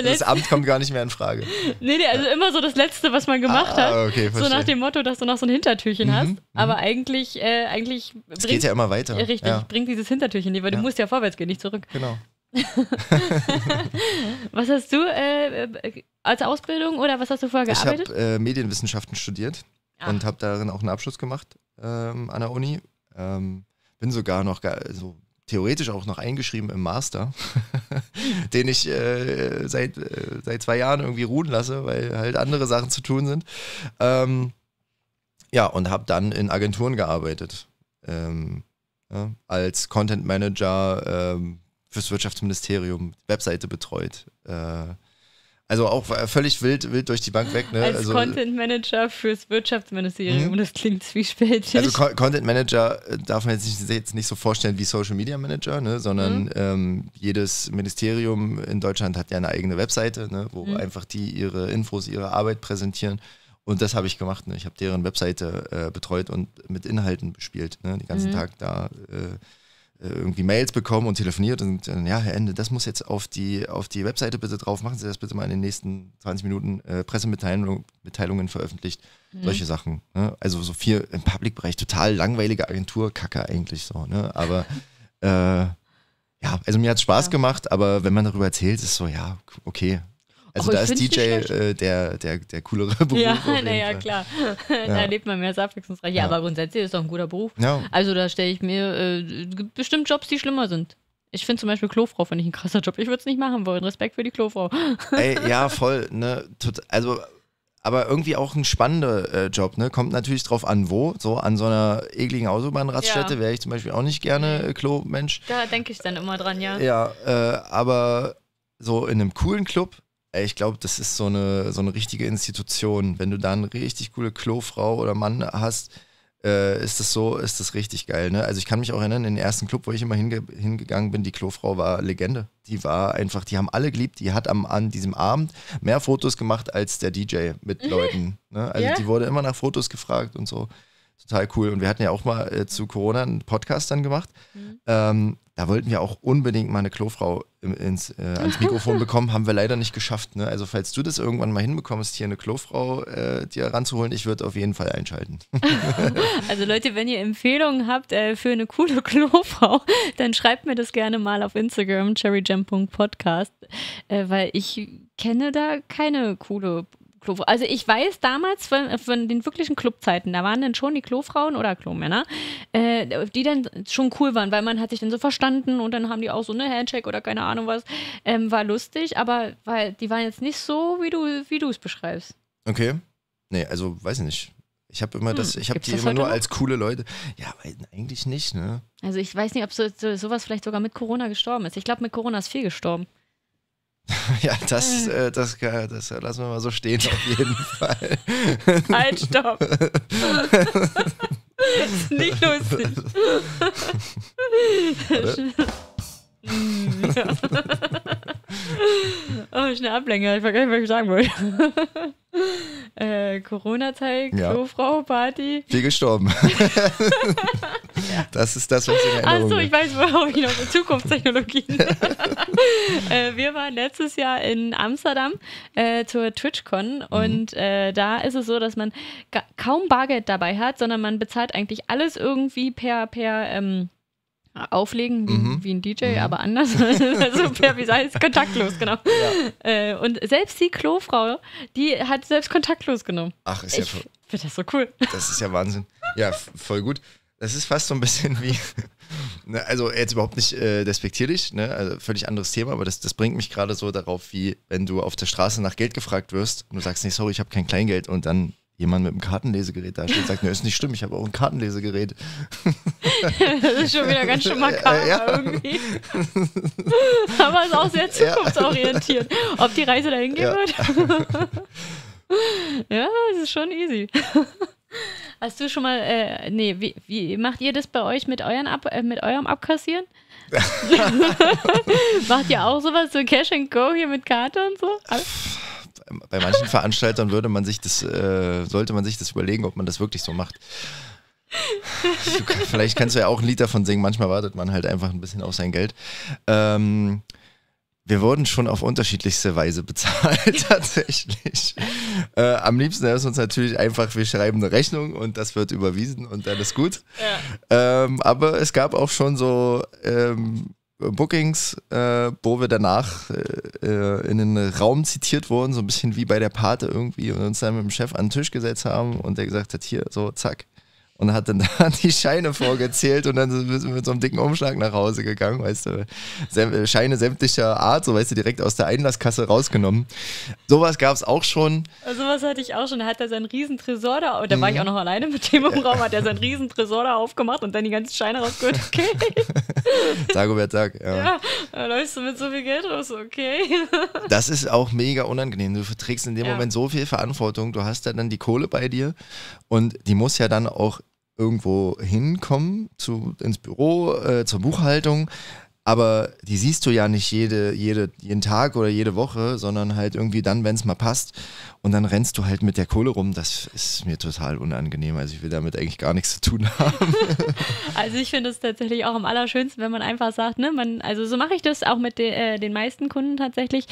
[SPEAKER 2] das Amt kommt gar nicht mehr in Frage.
[SPEAKER 1] Nee, nee, also immer so das Letzte, was man gemacht ah, hat. Okay, so nach dem Motto, dass du noch so ein Hintertürchen mhm, hast. Mhm. Aber eigentlich, äh, eigentlich es geht ja immer weiter. Richtig, ja. bringt dieses Hintertürchen nicht, weil ja. du musst ja vorwärts gehen, nicht zurück. Genau. was hast du äh, als Ausbildung oder was hast du vorher gearbeitet?
[SPEAKER 2] Ich habe äh, Medienwissenschaften studiert Ach. und habe darin auch einen Abschluss gemacht ähm, an der Uni. Ähm, bin sogar noch so theoretisch auch noch eingeschrieben im Master, den ich äh, seit, äh, seit zwei Jahren irgendwie ruhen lasse, weil halt andere Sachen zu tun sind. Ähm, ja, und habe dann in Agenturen gearbeitet. Ähm, ja, als Content Manager ähm, fürs Wirtschaftsministerium, Webseite betreut. Äh, also auch äh, völlig wild, wild durch die Bank weg. Ne? Als also, Content
[SPEAKER 1] Manager fürs Wirtschaftsministerium, mhm. das klingt zwiespältig.
[SPEAKER 2] Also Co Content Manager äh, darf man jetzt jetzt nicht so vorstellen wie Social Media Manager, ne? sondern mhm. ähm, jedes Ministerium in Deutschland hat ja eine eigene Webseite, ne? wo mhm. einfach die ihre Infos, ihre Arbeit präsentieren. Und das habe ich gemacht. Ne? Ich habe deren Webseite äh, betreut und mit Inhalten bespielt. Ne? Den ganzen mhm. Tag da äh, irgendwie Mails bekommen und telefoniert und dann, ja, Herr Ende, das muss jetzt auf die, auf die Webseite bitte drauf, machen Sie das bitte mal in den nächsten 20 Minuten, äh, Pressemitteilungen veröffentlicht, mhm. solche Sachen. Ne? Also so viel im Public-Bereich, total langweilige Agenturkacke eigentlich so, ne? aber äh, ja, also mir hat es Spaß ja. gemacht, aber wenn man darüber erzählt, ist es so, ja, okay, also Och, da ist DJ äh, der, der, der coolere Beruf. Ja, naja, klar.
[SPEAKER 1] Ja. Da lebt man mehr als abwechslungsreich. Ja, ja, aber grundsätzlich ist doch ein guter Beruf. Ja. Also da stelle ich mir äh, bestimmt Jobs, die schlimmer sind. Ich finde zum Beispiel Klofrau finde ich ein krasser Job. Ich würde es nicht machen wollen. Respekt für die Klofrau. Ey,
[SPEAKER 2] ja, voll. Ne? Also aber irgendwie auch ein spannender äh, Job, ne? Kommt natürlich drauf an, wo. So an so einer ekligen Autobahnraststätte ja. wäre ich zum Beispiel auch nicht gerne äh, Klo-Mensch.
[SPEAKER 1] Da denke ich dann immer dran, ja. Ja,
[SPEAKER 2] äh, aber so in einem coolen Club Ey, ich glaube, das ist so eine, so eine richtige Institution. Wenn du da eine richtig coole Klofrau oder Mann hast, äh, ist das so, ist das richtig geil. Ne? Also ich kann mich auch erinnern, in den ersten Club, wo ich immer hinge hingegangen bin, die Klofrau war Legende. Die war einfach, die haben alle geliebt, die hat am, an diesem Abend mehr Fotos gemacht als der DJ mit mhm. Leuten. Ne? Also yeah. die wurde immer nach Fotos gefragt und so. Total cool. Und wir hatten ja auch mal äh, zu Corona einen Podcast dann gemacht, mhm. ähm, da wollten wir auch unbedingt mal eine Klofrau im, ins, äh, ans Mikrofon bekommen, haben wir leider nicht geschafft. Ne? Also falls du das irgendwann mal hinbekommst, hier eine Klofrau äh, dir ranzuholen, ich würde auf jeden Fall einschalten.
[SPEAKER 1] also Leute, wenn ihr Empfehlungen habt äh, für eine coole Klofrau, dann schreibt mir das gerne mal auf Instagram cherryjam.podcast, äh, weil ich kenne da keine coole Klofrau. Also ich weiß damals von, von den wirklichen Clubzeiten, da waren dann schon die Klofrauen oder Klomänner, äh, die dann schon cool waren, weil man hat sich dann so verstanden und dann haben die auch so eine Handshake oder keine Ahnung was. Ähm, war lustig, aber weil die waren jetzt nicht so, wie du wie du es beschreibst.
[SPEAKER 2] Okay. Nee, also weiß ich nicht. Ich habe immer hm, ich habe die immer nur noch? als coole Leute. Ja, eigentlich nicht, ne?
[SPEAKER 1] Also ich weiß nicht, ob so, so, sowas vielleicht sogar mit Corona gestorben ist. Ich glaube, mit Corona ist viel gestorben.
[SPEAKER 2] Ja, das, äh, äh das, das, das lassen wir mal so stehen, auf jeden Fall. Halt, stopp!
[SPEAKER 3] Nicht lustig. Warte.
[SPEAKER 1] Mm. oh, schnell Ablenker, ich vergesse, was ich sagen wollte. äh, Corona-Teil, ja. Party.
[SPEAKER 2] Viel gestorben. das ist das, was ich erinnere. Achso, ich
[SPEAKER 1] weiß, warum ich noch Zukunftstechnologien. äh, wir waren letztes Jahr in Amsterdam äh, zur TwitchCon mhm. und äh, da ist es so, dass man kaum Bargeld dabei hat, sondern man bezahlt eigentlich alles irgendwie per, per ähm, auflegen, wie, mhm. wie ein DJ, mhm. aber anders. also per Visage kontaktlos, genau. Ja. Äh, und selbst die Klofrau, die hat selbst kontaktlos genommen. Ach, ist ja voll. Ich finde das so cool.
[SPEAKER 2] Das ist ja Wahnsinn. Ja, voll gut. Das ist fast so ein bisschen wie, ne, also jetzt überhaupt nicht äh, despektierlich, ne, also völlig anderes Thema, aber das, das bringt mich gerade so darauf, wie wenn du auf der Straße nach Geld gefragt wirst und du sagst nee, sorry, ich habe kein Kleingeld und dann jemand mit einem Kartenlesegerät da steht und sagt, ne, ist nicht schlimm, ich habe auch ein Kartenlesegerät.
[SPEAKER 3] das ist schon
[SPEAKER 1] wieder ganz schön makaber ja. irgendwie. Aber ist auch sehr zukunftsorientiert. Ob die Reise dahin gehen ja. wird? ja, es ist schon easy. Hast du schon mal, äh, nee, wie, wie macht ihr das bei euch mit, euren Ab äh, mit eurem Abkassieren? macht ihr auch sowas, so Cash and Go hier mit Karte und so?
[SPEAKER 2] bei manchen Veranstaltern würde man sich das, äh, sollte man sich das überlegen, ob man das wirklich so macht. Vielleicht kannst du ja auch ein Lied davon singen. Manchmal wartet man halt einfach ein bisschen auf sein Geld. Ähm, wir wurden schon auf unterschiedlichste Weise bezahlt, tatsächlich. Äh, am liebsten ist uns natürlich einfach, wir schreiben eine Rechnung und das wird überwiesen und dann ist gut. Ja. Ähm, aber es gab auch schon so ähm, Bookings, äh, wo wir danach äh, äh, in den Raum zitiert wurden, so ein bisschen wie bei der Pate irgendwie und uns dann mit dem Chef an den Tisch gesetzt haben und der gesagt hat, hier, so, zack, und hat dann da die Scheine vorgezählt und dann sind wir mit so einem dicken Umschlag nach Hause gegangen, weißt du. Äh, Scheine sämtlicher Art, so weißt du, direkt aus der Einlasskasse rausgenommen. Sowas gab es auch schon.
[SPEAKER 1] Sowas also hatte ich auch schon. Da hat er seinen Riesentresor da, da war ich mhm. auch noch alleine mit dem im Raum, hat er seinen Tresor da aufgemacht und dann die ganzen Scheine rausgeholt. Okay.
[SPEAKER 2] Tag über Tag, ja. Ja,
[SPEAKER 1] da läufst du mit so viel Geld raus, okay. das
[SPEAKER 2] ist auch mega unangenehm. Du trägst in dem ja. Moment so viel Verantwortung. Du hast ja dann die Kohle bei dir und die muss ja dann auch irgendwo hinkommen, zu, ins Büro, äh, zur Buchhaltung, aber die siehst du ja nicht jede, jede, jeden Tag oder jede Woche, sondern halt irgendwie dann, wenn es mal passt. Und dann rennst du halt mit der Kohle rum. Das ist mir total unangenehm. Also ich will damit eigentlich gar nichts zu tun
[SPEAKER 1] haben. also ich finde es tatsächlich auch am allerschönsten, wenn man einfach sagt, ne, man, also so mache ich das auch mit de, äh, den meisten Kunden tatsächlich,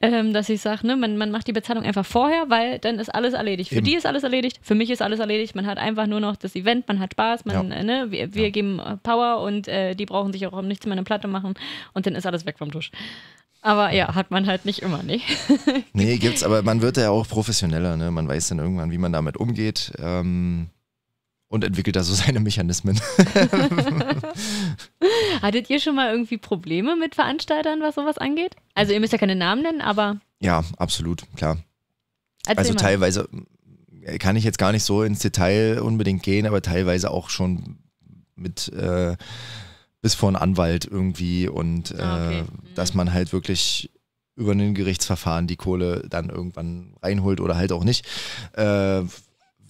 [SPEAKER 1] ähm, dass ich sage, ne, man, man macht die Bezahlung einfach vorher, weil dann ist alles erledigt. Für Eben. die ist alles erledigt, für mich ist alles erledigt. Man hat einfach nur noch das Event, man hat Spaß, man, ja. äh, ne, wir, wir ja. geben äh, Power und äh, die brauchen sich auch um nichts mehr eine Platte machen und dann ist alles weg vom Tisch. Aber ja, hat man halt nicht immer, ne?
[SPEAKER 2] nee, gibt's, aber man wird ja auch professioneller, ne? Man weiß dann irgendwann, wie man damit umgeht ähm, und entwickelt da so seine Mechanismen.
[SPEAKER 1] Hattet ihr schon mal irgendwie Probleme mit Veranstaltern, was sowas angeht? Also ihr müsst ja keine Namen nennen, aber.
[SPEAKER 2] Ja, absolut, klar. Erzähl also mal. teilweise äh, kann ich jetzt gar nicht so ins Detail unbedingt gehen, aber teilweise auch schon mit äh, bis vor einen Anwalt irgendwie und ah, äh, okay. mhm. dass man halt wirklich über ein Gerichtsverfahren die Kohle dann irgendwann reinholt oder halt auch nicht. Äh,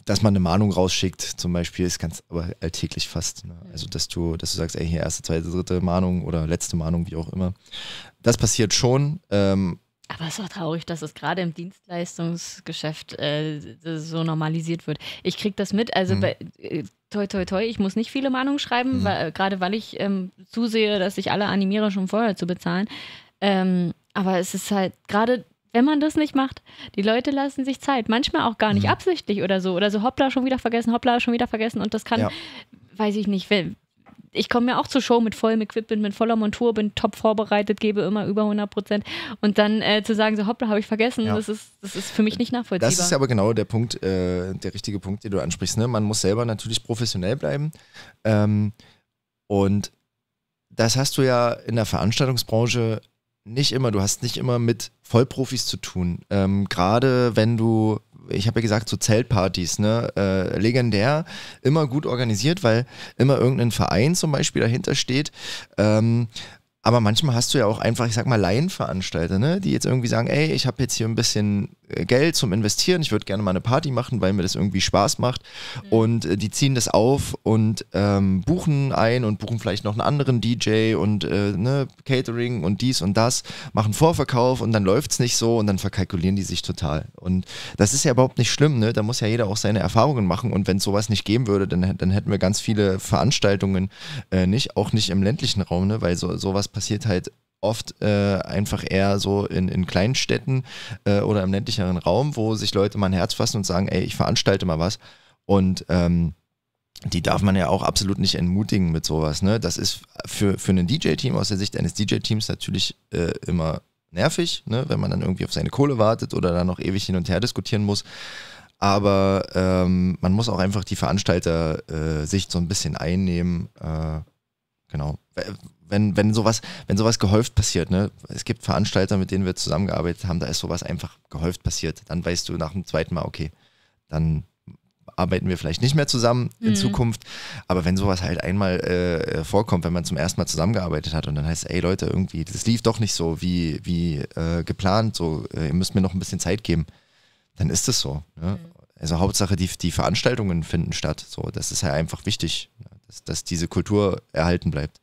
[SPEAKER 2] dass man eine Mahnung rausschickt, zum Beispiel, ist ganz aber alltäglich fast. Ne? Mhm. Also, dass du, dass du sagst, ey, hier erste, zweite, dritte Mahnung oder letzte Mahnung, wie auch immer. Das passiert schon, ähm,
[SPEAKER 1] aber es ist auch traurig, dass es gerade im Dienstleistungsgeschäft äh, so normalisiert wird. Ich kriege das mit. Also, mhm. bei, äh, toi, toi, toi, ich muss nicht viele Mahnungen schreiben, mhm. weil, äh, gerade weil ich ähm, zusehe, dass ich alle animiere, schon vorher zu bezahlen. Ähm, aber es ist halt gerade. Wenn man das nicht macht, die Leute lassen sich Zeit. Manchmal auch gar nicht mhm. absichtlich oder so. Oder so, hoppla, schon wieder vergessen, hoppla, schon wieder vergessen. Und das kann, ja. weiß ich nicht, wenn, ich komme ja auch zur Show mit vollem Equipment, mit voller Montur, bin top vorbereitet, gebe immer über 100 Prozent. Und dann äh, zu sagen, so hoppla, habe ich vergessen, ja. das, ist, das ist für mich nicht nachvollziehbar. Das ist aber genau
[SPEAKER 2] der Punkt, äh, der richtige Punkt, den du ansprichst. Ne? Man muss selber natürlich professionell bleiben. Ähm, und das hast du ja in der Veranstaltungsbranche nicht immer. Du hast nicht immer mit Vollprofis zu tun. Ähm, Gerade wenn du ich habe ja gesagt, so Zeltpartys, ne? Äh, legendär, immer gut organisiert, weil immer irgendein Verein zum Beispiel dahinter steht. Ähm, aber manchmal hast du ja auch einfach, ich sag mal, Laienveranstalter, ne? die jetzt irgendwie sagen, ey, ich habe jetzt hier ein bisschen äh, Geld zum Investieren, ich würde gerne mal eine Party machen, weil mir das irgendwie Spaß macht. Mhm. Und äh, die ziehen das auf und ähm, buchen ein und buchen vielleicht noch einen anderen DJ und äh, ne, Catering und dies und das, machen Vorverkauf und dann läuft es nicht so und dann verkalkulieren die sich total. Und das ist ja überhaupt nicht schlimm, ne? Da muss ja jeder auch seine Erfahrungen machen und wenn es sowas nicht geben würde, dann, dann hätten wir ganz viele Veranstaltungen äh, nicht, auch nicht im ländlichen Raum, ne? Weil so, sowas passiert halt oft äh, einfach eher so in, in kleinen Städten äh, oder im ländlicheren Raum, wo sich Leute mal ein Herz fassen und sagen, ey, ich veranstalte mal was. Und ähm, die darf man ja auch absolut nicht entmutigen mit sowas. Ne? Das ist für, für ein DJ-Team aus der Sicht eines DJ-Teams natürlich äh, immer nervig, ne? wenn man dann irgendwie auf seine Kohle wartet oder dann noch ewig hin und her diskutieren muss. Aber ähm, man muss auch einfach die Veranstalter-Sicht äh, so ein bisschen einnehmen. Äh, genau wenn, wenn sowas, wenn sowas gehäuft passiert, ne, es gibt Veranstalter, mit denen wir zusammengearbeitet haben, da ist sowas einfach gehäuft passiert. Dann weißt du nach dem zweiten Mal, okay, dann arbeiten wir vielleicht nicht mehr zusammen in mhm. Zukunft. Aber wenn sowas halt einmal äh, vorkommt, wenn man zum ersten Mal zusammengearbeitet hat und dann heißt, ey Leute, irgendwie, das lief doch nicht so wie, wie äh, geplant, so, äh, ihr müsst mir noch ein bisschen Zeit geben, dann ist es so. Ne? Mhm. Also Hauptsache, die, die Veranstaltungen finden statt. So, das ist halt einfach wichtig, ne? dass, dass diese Kultur erhalten bleibt.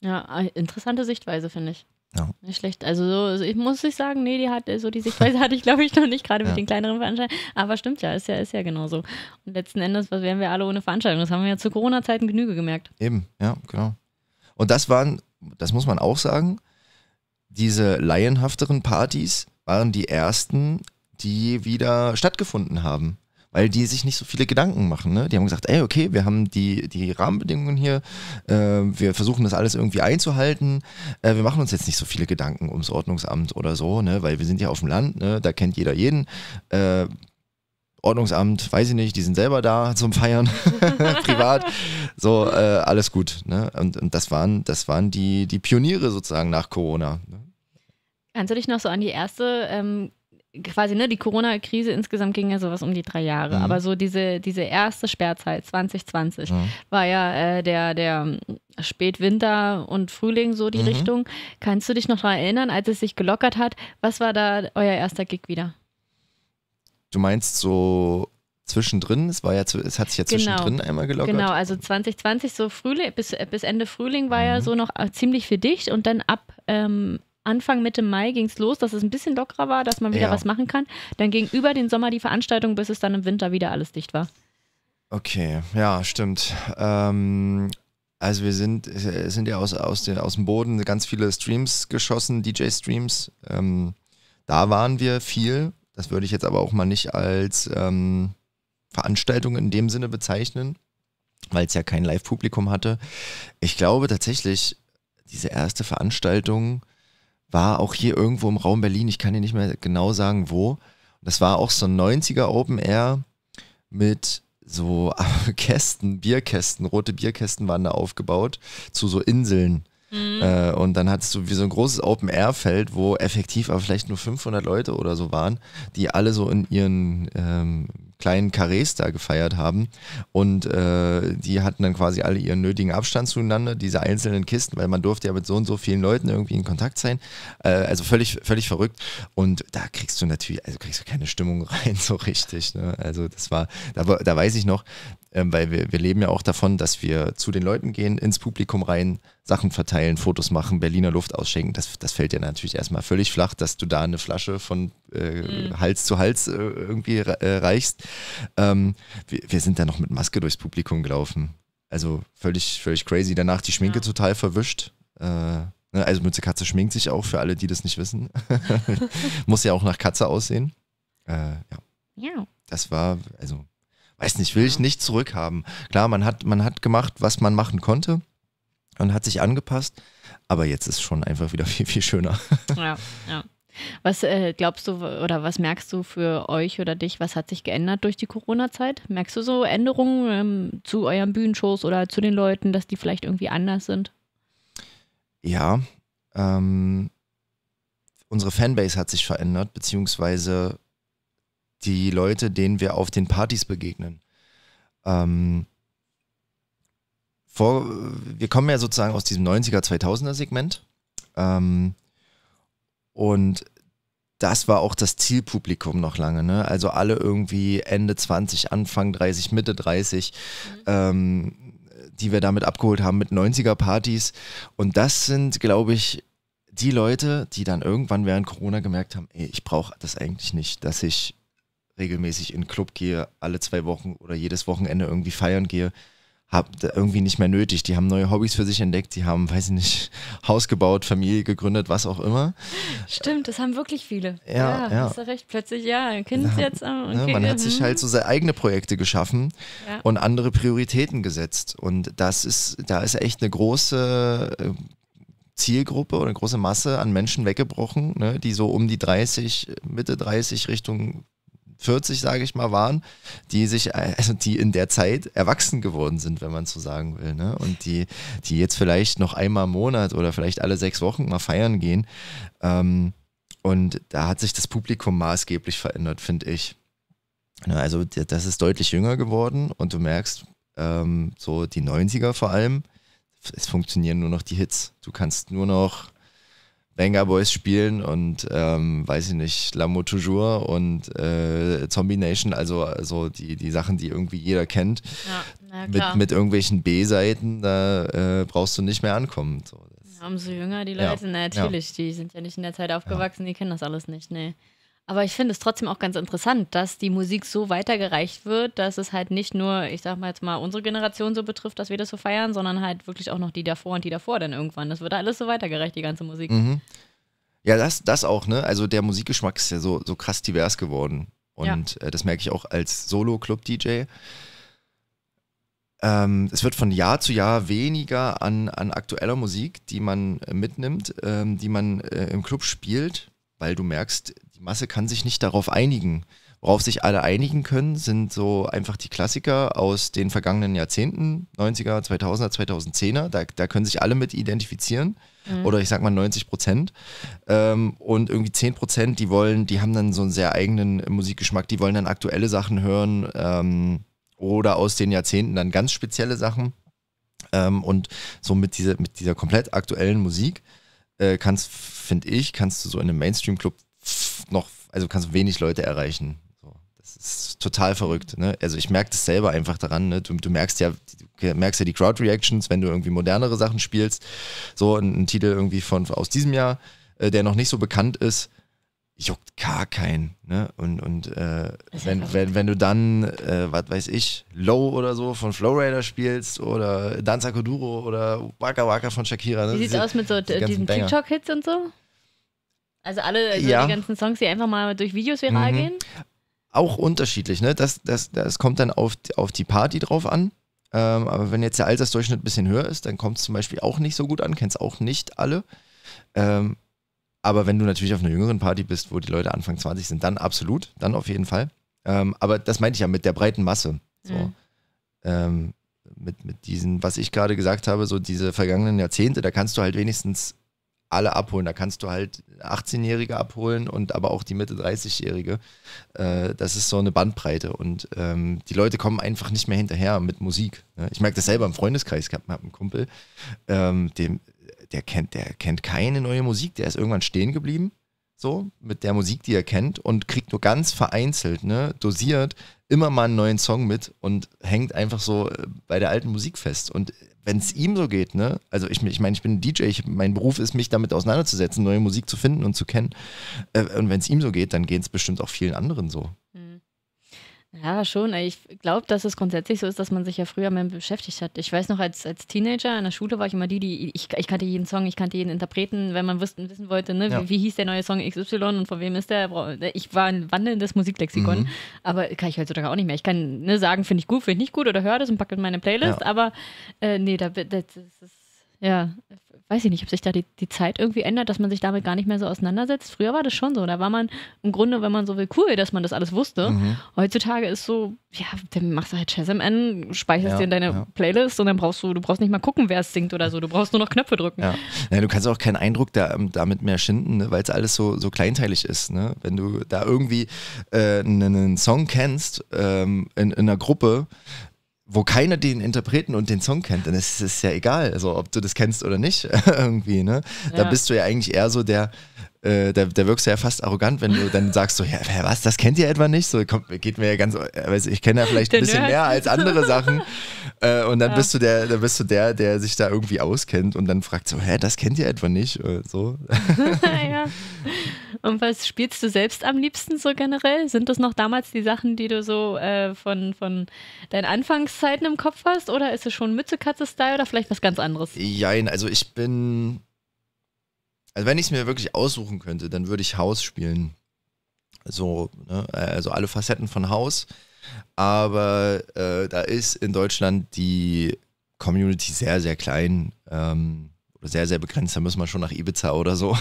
[SPEAKER 1] Ja, ah, interessante Sichtweise, finde ich. Ja. Nicht schlecht. Also, so, ich muss ich sagen, nee, die hat so die Sichtweise hatte ich, glaube ich, noch nicht, gerade ja. mit den kleineren Veranstaltungen. Aber stimmt ja, ist ja, ist ja genauso. Und letzten Endes, was wären wir alle ohne Veranstaltungen? Das haben wir ja zu Corona-Zeiten Genüge gemerkt.
[SPEAKER 2] Eben, ja, genau. Und das waren, das muss man auch sagen, diese laienhafteren Partys waren die ersten, die wieder stattgefunden haben weil die sich nicht so viele Gedanken machen. Ne? Die haben gesagt, ey, okay, wir haben die, die Rahmenbedingungen hier, äh, wir versuchen das alles irgendwie einzuhalten, äh, wir machen uns jetzt nicht so viele Gedanken ums Ordnungsamt oder so, ne? weil wir sind ja auf dem Land, ne? da kennt jeder jeden. Äh, Ordnungsamt, weiß ich nicht, die sind selber da zum Feiern, privat, so äh, alles gut. Ne? Und, und, das waren, das waren die, die Pioniere sozusagen nach Corona. Ne?
[SPEAKER 1] Kannst du dich noch so an die erste ähm, quasi, ne, die Corona-Krise insgesamt ging ja sowas um die drei Jahre. Mhm. Aber so diese, diese erste Sperrzeit 2020 mhm. war ja äh, der, der Spätwinter und Frühling, so die mhm. Richtung. Kannst du dich noch daran erinnern, als es sich gelockert hat? Was war da euer erster Gig wieder?
[SPEAKER 2] Du meinst so zwischendrin, es war ja, es hat sich ja genau. zwischendrin genau. einmal gelockert. Genau, also
[SPEAKER 1] 2020 so Frühling, bis, bis Ende Frühling war mhm. ja so noch äh, ziemlich für dicht und dann ab ähm, Anfang Mitte Mai ging es los, dass es ein bisschen lockerer war, dass man wieder ja. was machen kann. Dann ging über den Sommer die Veranstaltung, bis es dann im Winter wieder alles dicht war.
[SPEAKER 2] Okay, ja, stimmt. Ähm, also wir sind, äh, sind ja aus, aus, den, aus dem Boden ganz viele Streams geschossen, DJ-Streams. Ähm, da waren wir viel. Das würde ich jetzt aber auch mal nicht als ähm, Veranstaltung in dem Sinne bezeichnen, weil es ja kein Live-Publikum hatte. Ich glaube tatsächlich, diese erste Veranstaltung, war auch hier irgendwo im Raum Berlin, ich kann dir nicht mehr genau sagen wo. Das war auch so ein 90er Open Air mit so Kästen, Bierkästen, rote Bierkästen waren da aufgebaut zu so Inseln. Mhm. Äh, und dann hattest du wie so ein großes Open-Air-Feld, wo effektiv aber vielleicht nur 500 Leute oder so waren, die alle so in ihren ähm, kleinen Carrés da gefeiert haben. Und äh, die hatten dann quasi alle ihren nötigen Abstand zueinander, diese einzelnen Kisten, weil man durfte ja mit so und so vielen Leuten irgendwie in Kontakt sein. Äh, also völlig, völlig verrückt. Und da kriegst du natürlich, also kriegst du keine Stimmung rein so richtig. Ne? Also das war, da, da weiß ich noch, ähm, weil wir, wir leben ja auch davon, dass wir zu den Leuten gehen, ins Publikum rein, Sachen verteilen, Fotos machen, Berliner Luft ausschenken. Das, das fällt ja natürlich erstmal völlig flach, dass du da eine Flasche von äh, mhm. Hals zu Hals äh, irgendwie äh, reichst. Ähm, wir, wir sind da noch mit Maske durchs Publikum gelaufen. Also völlig, völlig crazy. Danach die Schminke ja. total verwischt. Äh, ne, also Mütze Katze schminkt sich auch, für alle, die das nicht wissen. Muss ja auch nach Katze aussehen. Äh, ja. ja. Das war, also weiß nicht, will ich nicht zurückhaben. Klar, man hat, man hat gemacht, was man machen konnte und hat sich angepasst, aber jetzt ist schon einfach wieder viel, viel schöner.
[SPEAKER 1] Ja, ja. Was äh, glaubst du oder was merkst du für euch oder dich? Was hat sich geändert durch die Corona-Zeit? Merkst du so Änderungen ähm, zu euren Bühnenshows oder zu den Leuten, dass die vielleicht irgendwie anders sind?
[SPEAKER 2] Ja, ähm, unsere Fanbase hat sich verändert, beziehungsweise die Leute, denen wir auf den Partys begegnen. Ähm, vor, wir kommen ja sozusagen aus diesem 90er, 2000er Segment. Ähm, und das war auch das Zielpublikum noch lange. Ne? Also alle irgendwie Ende 20, Anfang 30, Mitte 30, mhm. ähm, die wir damit abgeholt haben mit 90er-Partys. Und das sind, glaube ich, die Leute, die dann irgendwann während Corona gemerkt haben, ey, ich brauche das eigentlich nicht, dass ich regelmäßig in den Club gehe, alle zwei Wochen oder jedes Wochenende irgendwie feiern gehe, habe irgendwie nicht mehr nötig. Die haben neue Hobbys für sich entdeckt, die haben, weiß ich nicht, Haus gebaut, Familie gegründet, was auch immer.
[SPEAKER 1] Stimmt, das haben wirklich viele. Ja, ja, ja. hast du recht. Plötzlich, ja, ein Kind haben, jetzt. Ah, okay. Ne, man hat sich mhm. halt so
[SPEAKER 2] seine eigene Projekte geschaffen ja. und andere Prioritäten gesetzt. Und das ist, da ist echt eine große äh, Zielgruppe oder eine große Masse an Menschen weggebrochen, ne, die so um die 30, Mitte 30 Richtung 40, sage ich mal, waren, die sich, äh, also die in der Zeit erwachsen geworden sind, wenn man so sagen will. Ne? Und die, die jetzt vielleicht noch einmal im Monat oder vielleicht alle sechs Wochen mal feiern gehen. Ähm, und da hat sich das Publikum maßgeblich verändert, finde ich. Ne, also das ist deutlich jünger geworden und du merkst, ähm, so die 90er vor allem, es funktionieren nur noch die Hits. Du kannst nur noch Banger Boys spielen und ähm, weiß ich nicht, L'Amour Toujours und äh, Zombie Nation, also, also die, die Sachen, die irgendwie jeder kennt,
[SPEAKER 3] ja,
[SPEAKER 1] mit, mit
[SPEAKER 2] irgendwelchen B-Seiten, da äh, brauchst du nicht mehr ankommen. So,
[SPEAKER 1] umso jünger die Leute, ja, natürlich, ja. die sind ja nicht in der Zeit aufgewachsen, die kennen das alles nicht, nee. Aber ich finde es trotzdem auch ganz interessant, dass die Musik so weitergereicht wird, dass es halt nicht nur, ich sag mal jetzt mal, unsere Generation so betrifft, dass wir das so feiern, sondern halt wirklich auch noch die davor und die davor dann irgendwann. Das wird alles so weitergereicht, die ganze Musik. Mhm.
[SPEAKER 2] Ja, das, das auch, ne? Also der Musikgeschmack ist ja so, so krass divers geworden. Und ja. äh, das merke ich auch als Solo-Club-DJ. Ähm, es wird von Jahr zu Jahr weniger an, an aktueller Musik, die man äh, mitnimmt, ähm, die man äh, im Club spielt weil du merkst, die Masse kann sich nicht darauf einigen. Worauf sich alle einigen können, sind so einfach die Klassiker aus den vergangenen Jahrzehnten, 90er, 2000er, 2010er. Da, da können sich alle mit identifizieren. Mhm. Oder ich sag mal 90 Prozent. Ähm, und irgendwie 10 Prozent, die wollen, die haben dann so einen sehr eigenen Musikgeschmack, die wollen dann aktuelle Sachen hören ähm, oder aus den Jahrzehnten dann ganz spezielle Sachen. Ähm, und so mit dieser, mit dieser komplett aktuellen Musik äh, kannst, finde ich, kannst du so in einem Mainstream-Club noch, also kannst wenig Leute erreichen. So, das ist total verrückt. Ne? Also ich merke das selber einfach daran. Ne? Du, du, merkst ja, du merkst ja die Crowd-Reactions, wenn du irgendwie modernere Sachen spielst. So ein, ein Titel irgendwie von aus diesem Jahr, äh, der noch nicht so bekannt ist juckt gar keinen. Ne? Und, und äh, wenn, wenn, wenn du dann, äh, was weiß ich, Low oder so von Flowrider spielst oder Danza Koduro oder Waka Waka von Shakira. Ne? Wie sieht's aus mit so diesen TikTok-Hits
[SPEAKER 1] und so? Also alle also ja. die ganzen Songs, die einfach mal durch Videos viral mhm. gehen?
[SPEAKER 2] Auch unterschiedlich, ne? Das, das, das kommt dann auf, auf die Party drauf an. Ähm, aber wenn jetzt der Altersdurchschnitt ein bisschen höher ist, dann kommt es zum Beispiel auch nicht so gut an, kennst auch nicht alle. Ähm, aber wenn du natürlich auf einer jüngeren Party bist, wo die Leute Anfang 20 sind, dann absolut, dann auf jeden Fall. Ähm, aber das meinte ich ja mit der breiten Masse. So. Mhm. Ähm, mit, mit diesen, was ich gerade gesagt habe, so diese vergangenen Jahrzehnte, da kannst du halt wenigstens alle abholen. Da kannst du halt 18-Jährige abholen und aber auch die Mitte 30-Jährige. Äh, das ist so eine Bandbreite und ähm, die Leute kommen einfach nicht mehr hinterher mit Musik. Ne? Ich merke das selber im Freundeskreis. Ich habe einen Kumpel, ähm, dem, der, kennt, der kennt keine neue Musik. Der ist irgendwann stehen geblieben, so mit der Musik, die er kennt und kriegt nur ganz vereinzelt, ne, dosiert, immer mal einen neuen Song mit und hängt einfach so äh, bei der alten Musik fest. Und wenn es ihm so geht, ne? Also ich, ich meine, ich bin ein DJ, ich, mein Beruf ist, mich damit auseinanderzusetzen, neue Musik zu finden und zu kennen. Äh, und wenn es ihm so geht, dann geht es bestimmt auch vielen anderen so.
[SPEAKER 1] Ja, schon. Ich glaube, dass es grundsätzlich so ist, dass man sich ja früher mit beschäftigt hat. Ich weiß noch, als, als Teenager in der Schule war ich immer die, die ich, ich kannte jeden Song, ich kannte jeden Interpreten, wenn man wussten, wissen wollte, ne, ja. wie, wie, hieß der neue Song XY und von wem ist der. Ne, ich war ein wandelndes Musiklexikon, mhm. aber kann ich heutzutage auch nicht mehr. Ich kann ne, sagen, finde ich gut, finde ich nicht gut oder höre das und packe in meine Playlist, ja. aber äh, nee, da, das, das ist, ja, weiß ich nicht, ob sich da die, die Zeit irgendwie ändert, dass man sich damit gar nicht mehr so auseinandersetzt. Früher war das schon so. Da war man im Grunde, wenn man so will, cool, dass man das alles wusste. Mhm. Heutzutage ist so, ja, dann machst du halt Shazam an, speicherst ja, dir in deine ja. Playlist und dann brauchst du, du brauchst nicht mal gucken, wer es singt oder so. Du brauchst nur noch Knöpfe drücken. Ja.
[SPEAKER 2] ja du kannst auch keinen Eindruck da, ähm, damit mehr schinden, ne? weil es alles so, so kleinteilig ist. Ne? Wenn du da irgendwie äh, einen, einen Song kennst ähm, in, in einer Gruppe, wo keiner den Interpreten und den Song kennt, dann ist es ja egal, also ob du das kennst oder nicht irgendwie, ne? Da ja. bist du ja eigentlich eher so der, äh, da, da wirkst du ja fast arrogant, wenn du dann sagst so, ja, was, das kennt ihr etwa nicht? So, kommt, geht mir ja ganz, äh, ich kenne ja vielleicht ein bisschen mehr als andere Sachen. Äh, und dann ja. bist du der, dann bist du der, der sich da irgendwie auskennt und dann fragt so, hä, das kennt ihr etwa nicht? Äh, so.
[SPEAKER 1] ja. Und was spielst du selbst am liebsten so generell? Sind das noch damals die Sachen, die du so äh, von, von deinen Anfangszeiten im Kopf hast? Oder ist es schon Mütze-Katze-Style oder vielleicht was ganz anderes?
[SPEAKER 2] Jein, also ich bin also wenn ich es mir wirklich aussuchen könnte, dann würde ich Haus spielen. So, ne? also alle Facetten von Haus. Aber äh, da ist in Deutschland die Community sehr, sehr klein. Ähm, sehr, sehr begrenzt. Da müssen wir schon nach Ibiza oder so.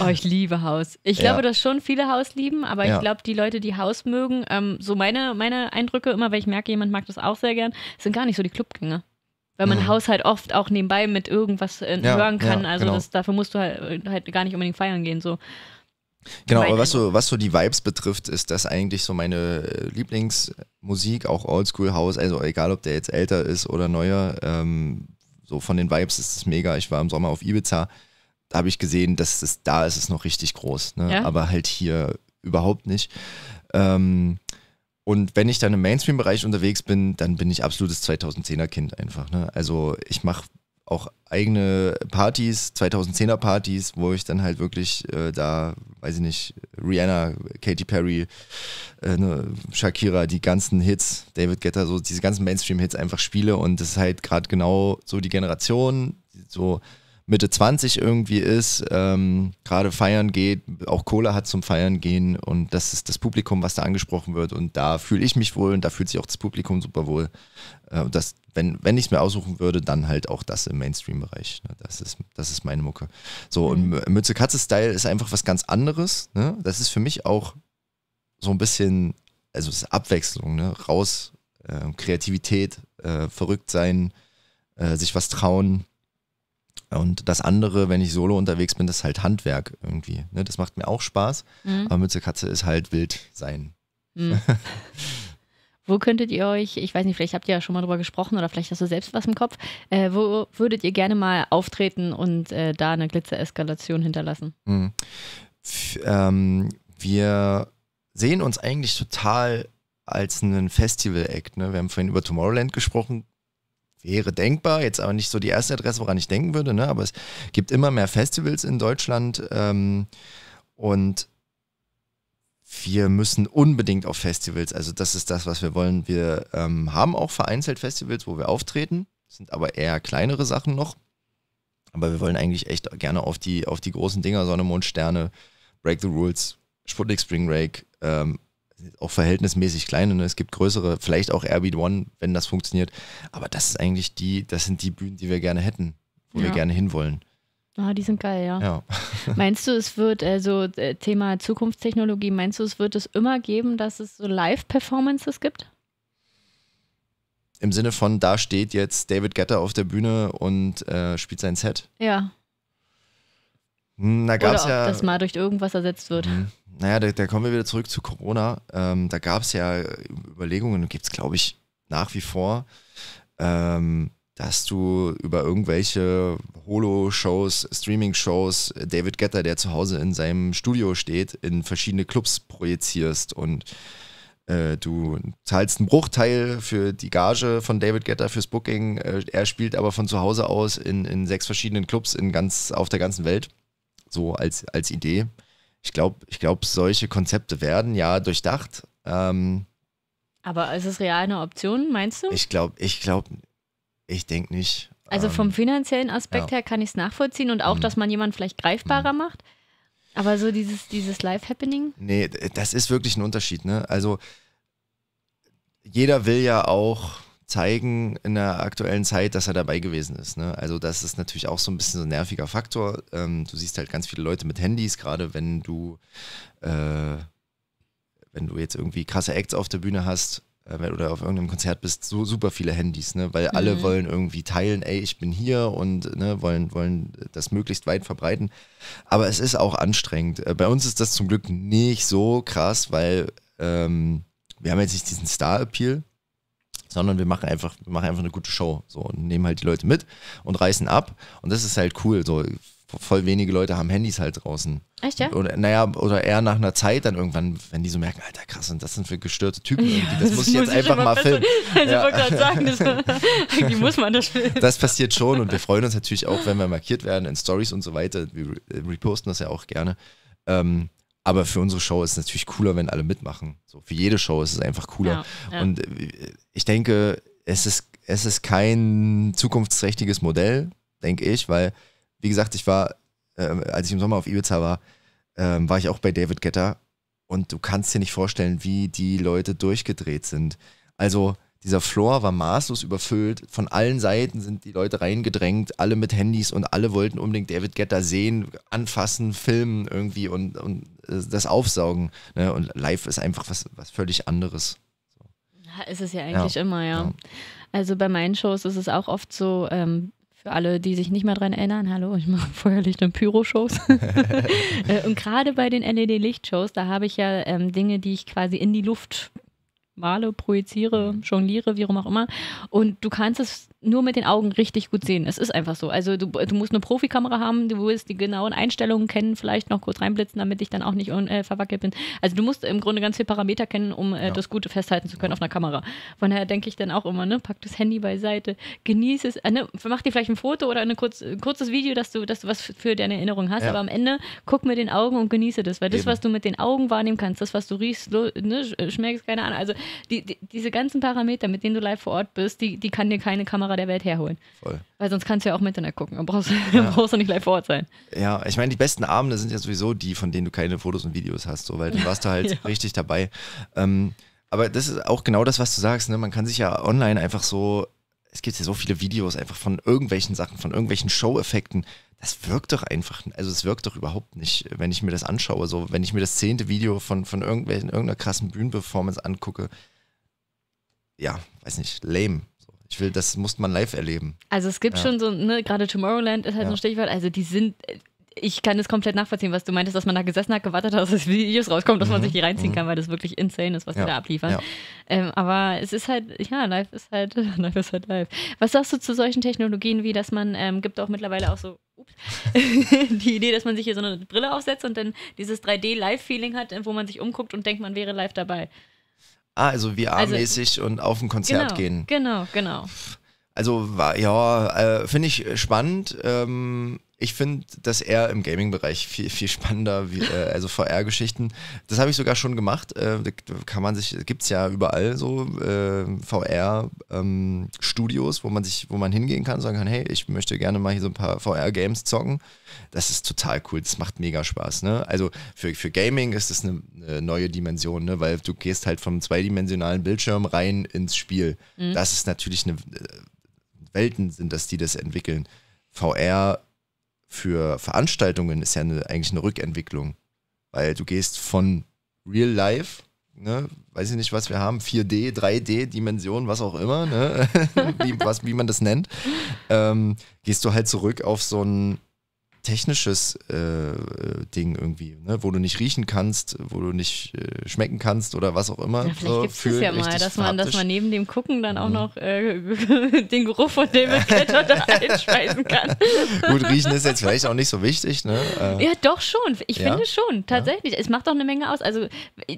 [SPEAKER 1] oh, ich liebe Haus. Ich ja. glaube, dass schon viele Haus lieben, aber ja. ich glaube, die Leute, die Haus mögen, ähm, so meine, meine Eindrücke, immer weil ich merke, jemand mag das auch sehr gern, sind gar nicht so die Clubgänger weil man mhm. Haushalt oft auch nebenbei mit irgendwas äh, ja, hören kann. Ja, also genau. das, dafür musst du halt, halt gar nicht unbedingt feiern gehen. So.
[SPEAKER 2] Genau, aber was so, was so die Vibes betrifft, ist das eigentlich so meine äh, Lieblingsmusik, auch Oldschool House, also egal ob der jetzt älter ist oder neuer, ähm, so von den Vibes ist es mega. Ich war im Sommer auf Ibiza, da habe ich gesehen, dass es da ist es noch richtig groß, ne? Ja. aber halt hier überhaupt nicht. Ähm, und wenn ich dann im Mainstream-Bereich unterwegs bin, dann bin ich absolutes 2010er-Kind einfach. Ne? Also ich mache auch eigene Partys, 2010er Partys, wo ich dann halt wirklich äh, da, weiß ich nicht, Rihanna, Katy Perry, äh, ne, Shakira, die ganzen Hits, David Guetta, so diese ganzen Mainstream-Hits einfach spiele und das ist halt gerade genau so die Generation, so Mitte 20 irgendwie ist, ähm, gerade feiern geht, auch Cola hat zum Feiern gehen und das ist das Publikum, was da angesprochen wird und da fühle ich mich wohl und da fühlt sich auch das Publikum super wohl. Äh, das, wenn wenn ich es mir aussuchen würde, dann halt auch das im Mainstream-Bereich. Ne? Das, ist, das ist meine Mucke. So mhm. und Mütze-Katze-Style ist einfach was ganz anderes. Ne? Das ist für mich auch so ein bisschen, also es ist Abwechslung, ne? raus, äh, Kreativität, äh, verrückt sein, äh, sich was trauen und das andere, wenn ich solo unterwegs bin, das ist halt Handwerk irgendwie. Ne? Das macht mir auch Spaß. Mhm. Aber Mütze Katze ist halt wild sein. Mhm.
[SPEAKER 1] wo könntet ihr euch, ich weiß nicht, vielleicht habt ihr ja schon mal drüber gesprochen oder vielleicht hast du selbst was im Kopf, äh, wo würdet ihr gerne mal auftreten und äh, da eine Glitzereskalation hinterlassen?
[SPEAKER 2] Mhm. Ähm, wir sehen uns eigentlich total als einen Festival-Act. Ne? Wir haben vorhin über Tomorrowland gesprochen wäre denkbar, jetzt aber nicht so die erste Adresse, woran ich denken würde, ne? aber es gibt immer mehr Festivals in Deutschland ähm, und wir müssen unbedingt auf Festivals, also das ist das, was wir wollen. Wir ähm, haben auch vereinzelt Festivals, wo wir auftreten, sind aber eher kleinere Sachen noch. Aber wir wollen eigentlich echt gerne auf die, auf die großen Dinger, Sonne, Mond, Sterne, Break the Rules, Sputnik Spring Rake, ähm, auch verhältnismäßig klein und ne? es gibt größere, vielleicht auch Airbnb One, wenn das funktioniert. Aber das ist eigentlich die, das sind die Bühnen, die wir gerne hätten, wo ja. wir gerne hinwollen.
[SPEAKER 1] Ah, die sind geil, ja. ja. meinst du, es wird, also äh, Thema Zukunftstechnologie, meinst du, es wird es immer geben, dass es so Live-Performances gibt?
[SPEAKER 2] Im Sinne von, da steht jetzt David Getter auf der Bühne und äh, spielt sein Set. Ja. Na, gab's Oder ob ja, das mal
[SPEAKER 1] durch irgendwas ersetzt wird. Mhm.
[SPEAKER 2] Naja, da, da, kommen wir wieder zurück zu Corona. Ähm, da gab es ja Überlegungen, gibt es glaube ich nach wie vor, ähm, dass du über irgendwelche Holo-Shows, Streaming-Shows David Getter, der zu Hause in seinem Studio steht, in verschiedene Clubs projizierst und äh, du zahlst einen Bruchteil für die Gage von David Getter fürs Booking. Äh, er spielt aber von zu Hause aus in, in sechs verschiedenen Clubs in ganz, auf der ganzen Welt so als, als Idee. Ich glaube, ich glaub, solche Konzepte werden ja durchdacht. Ähm,
[SPEAKER 1] aber ist es real eine Option, meinst du? Ich
[SPEAKER 2] glaube, ich glaube, ich denke nicht.
[SPEAKER 1] Also ähm, vom finanziellen Aspekt ja. her kann ich es nachvollziehen und auch, mhm. dass man jemanden vielleicht greifbarer mhm. macht. Aber so dieses, dieses Live-Happening?
[SPEAKER 2] Nee, das ist wirklich ein Unterschied, ne? Also jeder will ja auch zeigen in der aktuellen Zeit, dass er dabei gewesen ist. Ne? Also das ist natürlich auch so ein bisschen so ein nerviger Faktor. Ähm, du siehst halt ganz viele Leute mit Handys, gerade wenn du, äh, wenn du jetzt irgendwie krasse Acts auf der Bühne hast äh, oder auf irgendeinem Konzert bist, so super viele Handys, ne? weil alle mhm. wollen irgendwie teilen, ey, ich bin hier und ne, wollen, wollen das möglichst weit verbreiten. Aber es ist auch anstrengend. Äh, bei uns ist das zum Glück nicht so krass, weil ähm, wir haben jetzt nicht diesen Star-Appeal sondern wir machen einfach, wir machen einfach eine gute Show so und nehmen halt die Leute mit und reißen ab. Und das ist halt cool. So voll wenige Leute haben Handys halt draußen. Echt, ja? Oder, naja, oder eher nach einer Zeit dann irgendwann, wenn die so merken, Alter, krass, und das sind für gestörte Typen irgendwie. Das, das muss ich jetzt muss einfach mal filmen. Also ja. ich wollte gerade sagen, das, irgendwie muss
[SPEAKER 1] man das filmen. Das
[SPEAKER 2] passiert schon und wir freuen uns natürlich auch, wenn wir markiert werden in Stories und so weiter. Wir reposten das ja auch gerne. Ähm, aber für unsere Show ist es natürlich cooler, wenn alle mitmachen. So, für jede Show ist es einfach cooler. Ja, ja. Und äh, ich denke, es ist, es ist kein zukunftsträchtiges Modell, denke ich, weil, wie gesagt, ich war, äh, als ich im Sommer auf Ibiza war, äh, war ich auch bei David Getter und du kannst dir nicht vorstellen, wie die Leute durchgedreht sind. Also, dieser Floor war maßlos überfüllt. Von allen Seiten sind die Leute reingedrängt, alle mit Handys und alle wollten unbedingt David Getter sehen, anfassen, filmen irgendwie und, und das Aufsaugen. Ne? Und live ist einfach was, was völlig anderes.
[SPEAKER 1] So. Ist es ja eigentlich ja. immer, ja. ja. Also bei meinen Shows ist es auch oft so, ähm, für alle, die sich nicht mehr dran erinnern, hallo, ich mache Feuerlicht- und Pyro-Shows. Äh, und gerade bei den LED-Lichtshows, da habe ich ja ähm, Dinge, die ich quasi in die Luft male, projiziere, mhm. jongliere, wie auch immer. Und du kannst es nur mit den Augen richtig gut sehen. Es ist einfach so. Also du, du musst eine Profikamera haben, du willst die genauen Einstellungen kennen, vielleicht noch kurz reinblitzen, damit ich dann auch nicht äh, verwackelt bin. Also du musst im Grunde ganz viele Parameter kennen, um äh, ja. das Gute festhalten zu können ja. auf einer Kamera. Von daher denke ich dann auch immer, ne, pack das Handy beiseite, genieße es, äh, ne, mach dir vielleicht ein Foto oder ein, kurz, ein kurzes Video, dass du, dass du was für deine Erinnerung hast, ja. aber am Ende guck mit den Augen und genieße das, weil Eben. das, was du mit den Augen wahrnehmen kannst, das, was du riechst, ne, schmeckst, keine Ahnung. Also die, die, diese ganzen Parameter, mit denen du live vor Ort bist, die, die kann dir keine Kamera Kamera der Welt herholen. Voll. Weil sonst kannst du ja auch im Internet gucken. Dann brauchst, ja. brauchst du nicht live vor Ort sein.
[SPEAKER 2] Ja, ich meine, die besten Abende sind ja sowieso die, von denen du keine Fotos und Videos hast, so, weil dann warst du halt ja. richtig dabei. Ähm, aber das ist auch genau das, was du sagst. Ne? Man kann sich ja online einfach so, es gibt ja so viele Videos einfach von irgendwelchen Sachen, von irgendwelchen Show-Effekten. Das wirkt doch einfach, also es wirkt doch überhaupt nicht, wenn ich mir das anschaue. So, wenn ich mir das zehnte Video von, von irgendwelchen, irgendeiner krassen Bühnenperformance angucke, ja, weiß nicht, lame. Ich will, das muss man live erleben.
[SPEAKER 1] Also es gibt ja. schon so, ne, gerade Tomorrowland ist halt ja. so ein Stichwort. Also die sind, ich kann es komplett nachvollziehen, was du meintest, dass man da gesessen hat, gewartet hat, dass das Videos rauskommt, dass mhm. man sich die reinziehen mhm. kann, weil das wirklich insane ist, was ja. die da abliefern. Ja. Ähm, aber es ist halt, ja, live ist halt, live ist halt live. Was sagst du zu solchen Technologien wie, dass man, ähm, gibt auch mittlerweile auch so die Idee, dass man sich hier so eine Brille aufsetzt und dann dieses 3D-Live-Feeling hat, wo man sich umguckt und denkt, man wäre live dabei.
[SPEAKER 2] Ah, also VR-mäßig also, und auf ein Konzert genau, gehen.
[SPEAKER 1] Genau, genau.
[SPEAKER 2] Also war ja, äh, finde ich spannend. Ähm, ich finde das eher im Gaming-Bereich viel, viel spannender, wie, äh, also VR-Geschichten. Das habe ich sogar schon gemacht. Äh, kann man sich, gibt es ja überall so äh, VR-Studios, ähm, wo man sich, wo man hingehen kann und sagen kann, hey, ich möchte gerne mal hier so ein paar VR-Games zocken. Das ist total cool, das macht mega Spaß. Ne? Also für, für Gaming ist das eine, eine, neue Dimension, ne? weil du gehst halt vom zweidimensionalen Bildschirm rein ins Spiel. Mhm. Das ist natürlich eine äh, Welten sind, dass die das entwickeln. VR für Veranstaltungen ist ja eine, eigentlich eine Rückentwicklung. Weil du gehst von Real Life, ne, weiß ich nicht, was wir haben, 4D, 3D, Dimension, was auch immer, ne, wie, was, wie man das nennt, ähm, gehst du halt zurück auf so ein technisches äh, äh, Ding irgendwie, ne? wo du nicht riechen kannst, wo du nicht äh, schmecken kannst oder was auch immer. Ja, vielleicht gibt es ja mal, dass man, dass man
[SPEAKER 1] neben dem Gucken dann auch mhm. noch äh, den Geruch von David Ketter da einschmeißen kann. Gut, riechen
[SPEAKER 2] ist jetzt vielleicht auch nicht so wichtig. Ne? Äh, ja,
[SPEAKER 1] doch schon. Ich ja? finde schon, tatsächlich. Ja? Es macht doch eine Menge aus. Also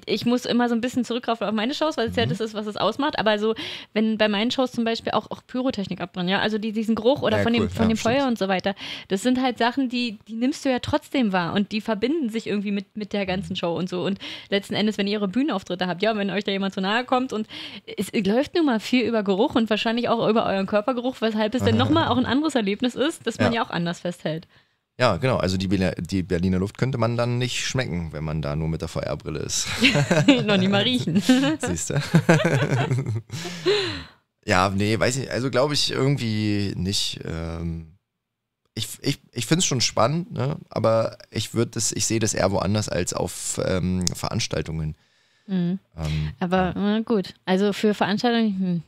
[SPEAKER 1] ich muss immer so ein bisschen zurückgreifen auf meine Shows, weil es mhm. ja das ist, was es ausmacht. Aber so, wenn bei meinen Shows zum Beispiel auch, auch Pyrotechnik abbrennen, ja, also die, diesen Geruch oder von, cool. dem, von dem Feuer und so weiter, das sind halt Sachen, die die, die nimmst du ja trotzdem wahr und die verbinden sich irgendwie mit, mit der ganzen Show und so. Und letzten Endes, wenn ihr eure Bühnenauftritte habt, ja, wenn euch da jemand zu nahe kommt und es läuft nun mal viel über Geruch und wahrscheinlich auch über euren Körpergeruch, weshalb es dann nochmal auch ein anderes Erlebnis ist, das man ja, ja auch anders festhält.
[SPEAKER 2] Ja, genau. Also die, die, Berliner Luft könnte man dann nicht schmecken, wenn man da nur mit der VR-Brille ist. Noch nie mal riechen. Siehst du? ja, nee, weiß ich. Also glaube ich irgendwie nicht. Ähm ich, ich, ich finde es schon spannend, ne? aber ich würde das, ich sehe das eher woanders als auf ähm, Veranstaltungen. Mhm. Ähm,
[SPEAKER 1] aber ja. gut, also für Veranstaltungen, hm.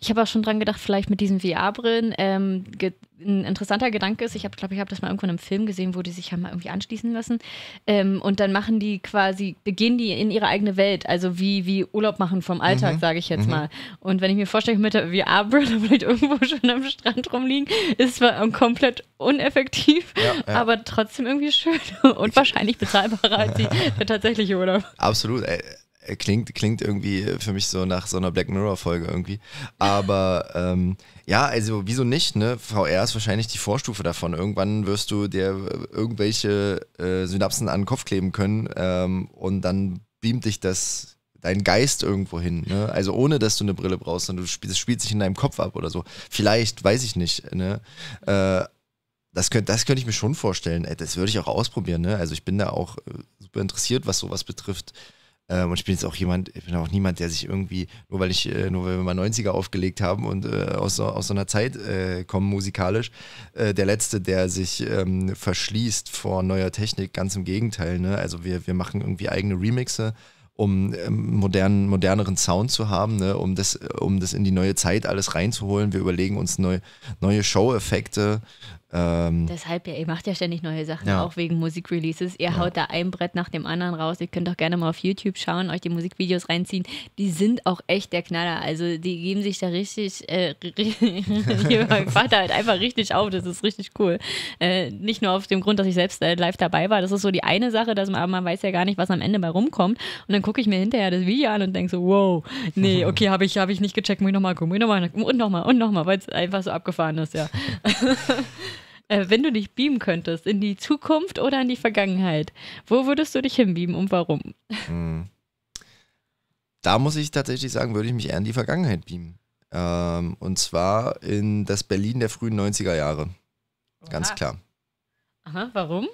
[SPEAKER 1] Ich habe auch schon dran gedacht, vielleicht mit diesen VR-Brillen. Ähm, ge ein interessanter Gedanke ist, ich glaube ich, habe das mal irgendwann im Film gesehen, wo die sich ja mal irgendwie anschließen lassen. Ähm, und dann machen die quasi, gehen die in ihre eigene Welt, also wie, wie Urlaub machen vom Alltag, mhm. sage ich jetzt mhm. mal. Und wenn ich mir vorstelle, mit der VR-Brille vielleicht irgendwo schon am Strand rumliegen, ist zwar komplett uneffektiv, ja, ja. aber trotzdem irgendwie schön und wahrscheinlich bezahlbarer als die, der tatsächliche Urlaub.
[SPEAKER 2] Absolut. Ey Klingt, klingt irgendwie für mich so nach so einer Black Mirror-Folge irgendwie. Aber ähm, ja, also wieso nicht, ne? VR ist wahrscheinlich die Vorstufe davon. Irgendwann wirst du dir irgendwelche äh, Synapsen an den Kopf kleben können ähm, und dann beamt dich das dein Geist irgendwo hin. Ne? Also ohne, dass du eine Brille brauchst, sondern du spielst, spielt sich in deinem Kopf ab oder so. Vielleicht, weiß ich nicht. Ne? Äh, das könnte das könnt ich mir schon vorstellen. Äh, das würde ich auch ausprobieren. Ne? Also ich bin da auch äh, super interessiert, was sowas betrifft. Ähm, und ich bin jetzt auch jemand, ich bin auch niemand, der sich irgendwie, nur weil ich, äh, nur weil wir mal 90er aufgelegt haben und äh, aus, so, aus so einer Zeit äh, kommen musikalisch, äh, der Letzte, der sich ähm, verschließt vor neuer Technik, ganz im Gegenteil. Ne? Also wir, wir machen irgendwie eigene Remixe um ähm, modernen, moderneren Sound zu haben, ne? um, das, äh, um das in die neue Zeit alles reinzuholen. Wir überlegen uns neu, neue Show-Effekte ähm,
[SPEAKER 1] Deshalb ja, ihr macht ja ständig neue Sachen, ja. auch wegen Musikreleases. Ihr ja. haut da ein Brett nach dem anderen raus. Ihr könnt auch gerne mal auf YouTube schauen, euch die Musikvideos reinziehen. Die sind auch echt der Knaller. Also die geben sich da richtig, äh, mein Vater halt einfach richtig auf. Das ist richtig cool. Äh, nicht nur auf dem Grund, dass ich selbst äh, live dabei war. Das ist so die eine Sache, dass man, man weiß ja gar nicht, was am Ende bei rumkommt. Und dann gucke ich mir hinterher das Video an und denke so, wow, nee, okay, habe ich, hab ich nicht gecheckt, muss ich nochmal gucken, muss ich nochmal und nochmal und nochmal, weil es einfach so abgefahren ist, ja. Äh, wenn du dich beamen könntest, in die Zukunft oder in die Vergangenheit, wo würdest du dich hinbeamen und warum?
[SPEAKER 2] Hm. Da muss ich tatsächlich sagen, würde ich mich eher in die Vergangenheit beamen. Ähm, und zwar in das Berlin der frühen 90er Jahre. Oha. Ganz klar.
[SPEAKER 1] Aha, warum?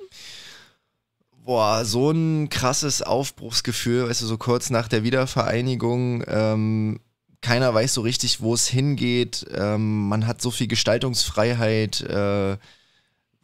[SPEAKER 2] Boah, so ein krasses Aufbruchsgefühl, weißt du, so kurz nach der Wiedervereinigung. Ähm, keiner weiß so richtig, wo es hingeht. Ähm, man hat so viel Gestaltungsfreiheit. Äh,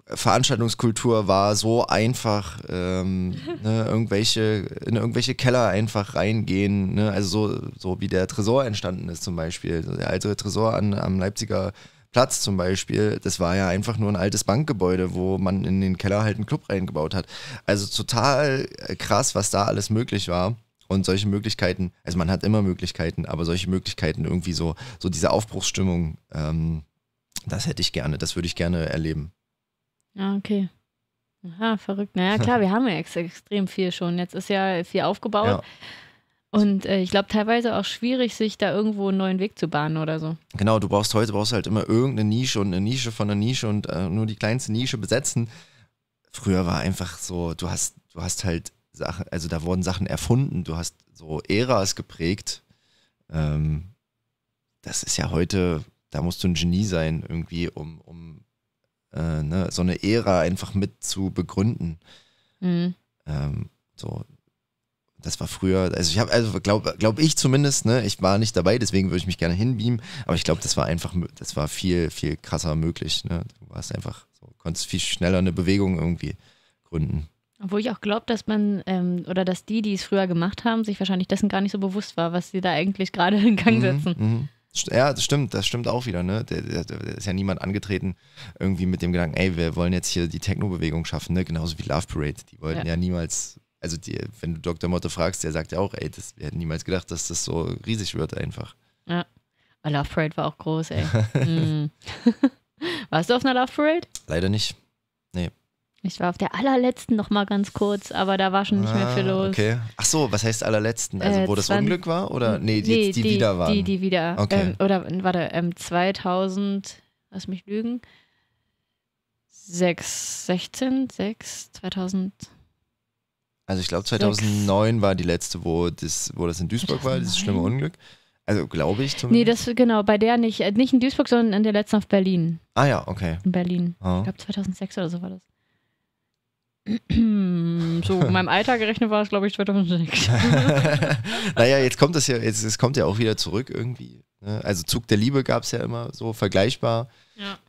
[SPEAKER 2] Veranstaltungskultur war so einfach, ähm, ne, irgendwelche, in irgendwelche Keller einfach reingehen. Ne? Also so, so wie der Tresor entstanden ist zum Beispiel. Der alte Tresor an, am Leipziger Platz zum Beispiel, das war ja einfach nur ein altes Bankgebäude, wo man in den Keller halt einen Club reingebaut hat. Also total krass, was da alles möglich war. Und solche Möglichkeiten, also man hat immer Möglichkeiten, aber solche Möglichkeiten irgendwie so, so diese Aufbruchsstimmung, ähm, das hätte ich gerne, das würde ich gerne erleben.
[SPEAKER 1] Ah, okay. Aha, verrückt. Naja, klar, wir haben ja ex extrem viel schon. Jetzt ist ja viel aufgebaut. Ja. Und äh, ich glaube teilweise auch schwierig, sich da irgendwo einen neuen Weg zu bahnen oder so.
[SPEAKER 2] Genau, du brauchst heute brauchst halt immer irgendeine Nische und eine Nische von einer Nische und äh, nur die kleinste Nische besetzen. Früher war einfach so, du hast, du hast halt Sachen, also da wurden Sachen erfunden, du hast so Äras geprägt. Ähm, das ist ja heute, da musst du ein Genie sein, irgendwie, um, um äh, ne, so eine Ära einfach mit zu begründen. Mhm. Ähm, so, das war früher, also ich habe, also glaube glaub ich zumindest, ne, ich war nicht dabei, deswegen würde ich mich gerne hinbeamen, aber ich glaube, das war einfach, das war viel, viel krasser möglich. Ne? Du warst einfach so, konntest viel schneller eine Bewegung irgendwie gründen.
[SPEAKER 1] Obwohl ich auch glaube, dass man ähm, oder dass die, die es früher gemacht haben, sich wahrscheinlich dessen gar nicht so bewusst war, was sie da eigentlich gerade in Gang mhm, setzen.
[SPEAKER 3] Mhm,
[SPEAKER 2] ja, das stimmt, das stimmt auch wieder. Ne? Da, ist ja niemand angetreten, irgendwie mit dem Gedanken, ey, wir wollen jetzt hier die Techno-Bewegung schaffen, ne? genauso wie Love Parade. Die wollten ja, ja niemals, also die, wenn du Dr. Motte fragst, der sagt ja auch, ey, das, wir hätten niemals gedacht, dass das so riesig wird einfach.
[SPEAKER 1] Ja, A Love Parade war auch groß, ey. mm. Warst du auf einer Love Parade? Leider nicht. Ich war auf der allerletzten noch mal ganz kurz, aber da war schon nicht ah, mehr viel ah, los. Okay.
[SPEAKER 2] Ach so, was heißt allerletzten? Also äh, wo das Unglück war oder nee, die, nee, die, die, wieder waren? Die, die wieder. Okay.
[SPEAKER 1] Ähm, oder warte, ähm, 2000, lass mich lügen, 6, 16, 6, 2000.
[SPEAKER 2] Also ich glaube 2009 6. war die letzte, wo das, wo das in Duisburg 2009. war, dieses schlimme Unglück. Also glaube ich zumindest.
[SPEAKER 1] Nee, das genau, bei der nicht. Äh, nicht in Duisburg, sondern in der letzten auf Berlin.
[SPEAKER 2] Ah ja, okay. In Berlin. Oh. Ich
[SPEAKER 1] glaube 2006 oder so war das. So, in meinem Alter gerechnet war es, glaube ich, 2006.
[SPEAKER 2] naja, jetzt kommt das ja, jetzt, jetzt kommt ja auch wieder zurück irgendwie. Ne? Also Zug der Liebe gab es ja immer so vergleichbar.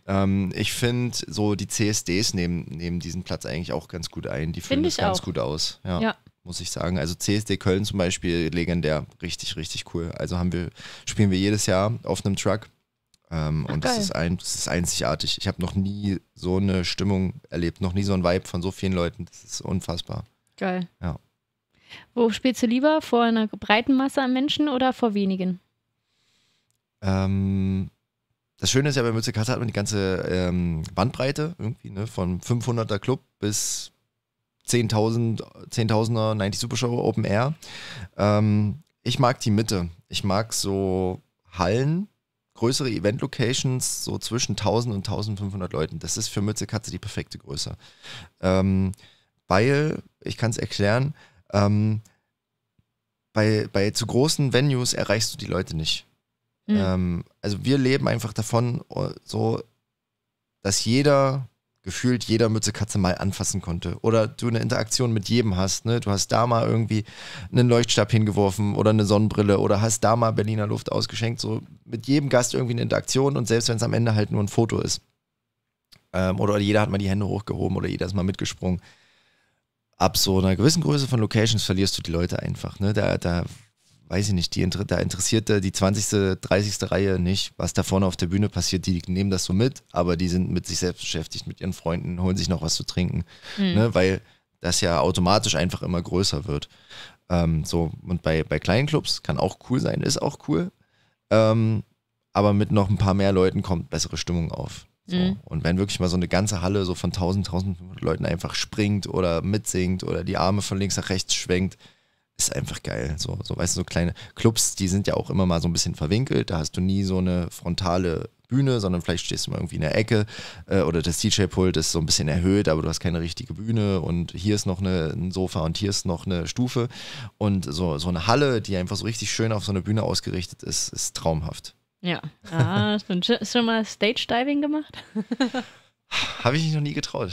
[SPEAKER 2] Ja. Ähm, ich finde, so die CSDs nehmen, nehmen diesen Platz eigentlich auch ganz gut ein. Die füllen das ganz auch. gut aus. Ja, ja. Muss ich sagen. Also CSD Köln zum Beispiel, legendär, richtig, richtig cool. Also haben wir, spielen wir jedes Jahr auf einem Truck. Ähm, Ach, und das ist, ein, das ist, einzigartig. Ich habe noch nie so eine Stimmung erlebt, noch nie so ein Vibe von so vielen Leuten. Das ist unfassbar. Geil. Ja.
[SPEAKER 1] Wo spielst du lieber? Vor einer breiten Masse an Menschen oder vor wenigen?
[SPEAKER 2] Ähm, das Schöne ist ja, bei Mütze Katze hat man die ganze ähm, Bandbreite irgendwie, ne? Von 500er Club bis 10.000, 10.000er 90 Super Show Open Air. Ähm, ich mag die Mitte. Ich mag so Hallen, größere Event-Locations, so zwischen 1000 und 1500 Leuten. Das ist für Mütze Katze die perfekte Größe. Ähm, weil, ich kann es erklären, ähm, bei, bei zu großen Venues erreichst du die Leute nicht. Mhm. Ähm, also wir leben einfach davon, äh, so, dass jeder gefühlt jeder Mütze Katze mal anfassen konnte. Oder du eine Interaktion mit jedem hast. Ne? Du hast da mal irgendwie einen Leuchtstab hingeworfen oder eine Sonnenbrille oder hast da mal Berliner Luft ausgeschenkt. So mit jedem Gast irgendwie eine Interaktion und selbst wenn es am Ende halt nur ein Foto ist. Ähm, oder jeder hat mal die Hände hochgehoben oder jeder ist mal mitgesprungen. Ab so einer gewissen Größe von Locations verlierst du die Leute einfach. Ne? Da, da weiß ich nicht, die, da interessiert die 20., 30. Reihe nicht, was da vorne auf der Bühne passiert. Die nehmen das so mit, aber die sind mit sich selbst beschäftigt, mit ihren Freunden, holen sich noch was zu trinken, mhm. ne, weil das ja automatisch einfach immer größer wird. Ähm, so, und bei, bei kleinen Clubs kann auch cool sein, ist auch cool. Ähm, aber mit noch ein paar mehr Leuten kommt bessere Stimmung auf. So. Mhm. Und wenn wirklich mal so eine ganze Halle so von 1000, 1500 Leuten einfach springt oder mitsingt oder die Arme von links nach rechts schwenkt, ist einfach geil. So, so, weißt du, so kleine Clubs, die sind ja auch immer mal so ein bisschen verwinkelt. Da hast du nie so eine frontale Bühne, sondern vielleicht stehst du mal irgendwie in der Ecke äh, oder das DJ-Pult ist so ein bisschen erhöht, aber du hast keine richtige Bühne und hier ist noch eine, ein Sofa und hier ist noch eine Stufe. Und so, so eine Halle, die einfach so richtig schön auf so eine Bühne ausgerichtet ist, ist traumhaft.
[SPEAKER 1] Ja. Ah, hast du schon mal Stage-Diving gemacht?
[SPEAKER 2] habe ich mich noch nie getraut.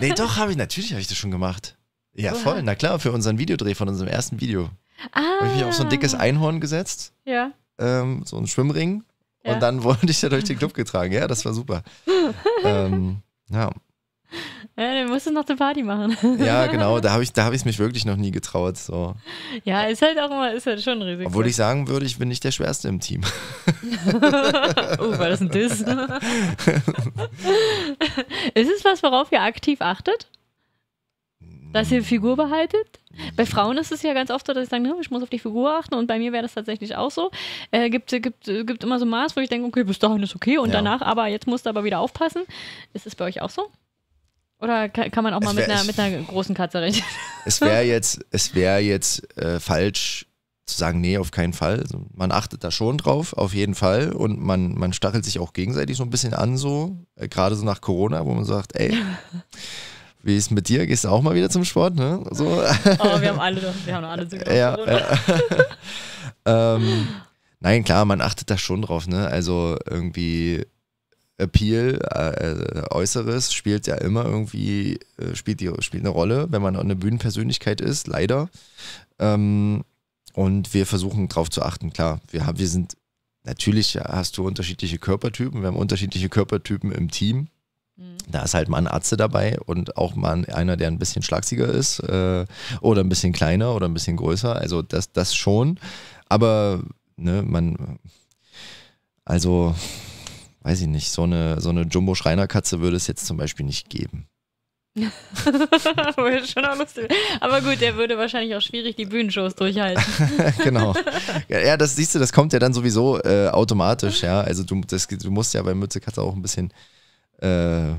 [SPEAKER 2] Nee, doch, habe ich, natürlich habe ich das schon gemacht. Ja, Oha. voll, na klar, für unseren Videodreh von unserem ersten Video.
[SPEAKER 3] Ah. Habe ich mich auf so ein dickes
[SPEAKER 2] ah. Einhorn gesetzt. Ja. Ähm, so ein Schwimmring. Ja. Und dann wurde ich da durch den Club getragen. Ja, das war super. ähm, ja.
[SPEAKER 1] Ja, dann musst du noch eine Party machen. ja, genau, da
[SPEAKER 2] habe ich es hab mich wirklich noch nie getraut. So.
[SPEAKER 1] Ja, ist halt auch immer, ist halt schon ein Risiko. Obwohl ich
[SPEAKER 2] sagen würde, ich bin nicht der Schwerste im Team.
[SPEAKER 1] oh, war das ein Diss? ist es was, worauf ihr aktiv achtet? dass ihr Figur behaltet. Bei Frauen ist es ja ganz oft so, dass sie sagen, ich muss auf die Figur achten und bei mir wäre das tatsächlich auch so. Äh, gibt, gibt, gibt immer so Maß, wo ich denke, okay, bis dahin ist okay und ja. danach, aber jetzt musst du aber wieder aufpassen. Ist es bei euch auch so? Oder kann man auch mal wär, mit, einer, mit einer großen Katze reden? Es wäre
[SPEAKER 2] jetzt, es wär jetzt äh, falsch zu sagen, nee, auf keinen Fall. Also man achtet da schon drauf, auf jeden Fall. Und man, man stachelt sich auch gegenseitig so ein bisschen an, so, äh, gerade so nach Corona, wo man sagt, ey. Wie ist es mit dir? Gehst du auch mal wieder zum Sport? Ne? So. Oh, wir haben alle, wir haben alle sogar. Ja, ja. ähm, nein, klar, man achtet da schon drauf. Ne? Also irgendwie Appeal, äh, Äußeres spielt ja immer irgendwie, äh, spielt, die, spielt eine Rolle, wenn man eine Bühnenpersönlichkeit ist, leider. Ähm, und wir versuchen drauf zu achten, klar. Wir, haben, wir sind, natürlich hast du unterschiedliche Körpertypen, wir haben unterschiedliche Körpertypen im Team Mhm. Da ist halt mal ein Arzt dabei und auch mal einer, der ein bisschen schlagsiger ist äh, oder ein bisschen kleiner oder ein bisschen größer. Also das, das schon. Aber ne, man, also weiß ich nicht, so eine, so eine Jumbo-Schreinerkatze würde es jetzt zum Beispiel nicht geben.
[SPEAKER 1] würde schon auch lustig. Aber gut, der würde wahrscheinlich auch schwierig die Bühnenshows durchhalten.
[SPEAKER 2] genau. Ja, das siehst du, das kommt ja dann sowieso äh, automatisch, ja. Also du, das, du musst ja bei Mützekatze auch ein bisschen äh,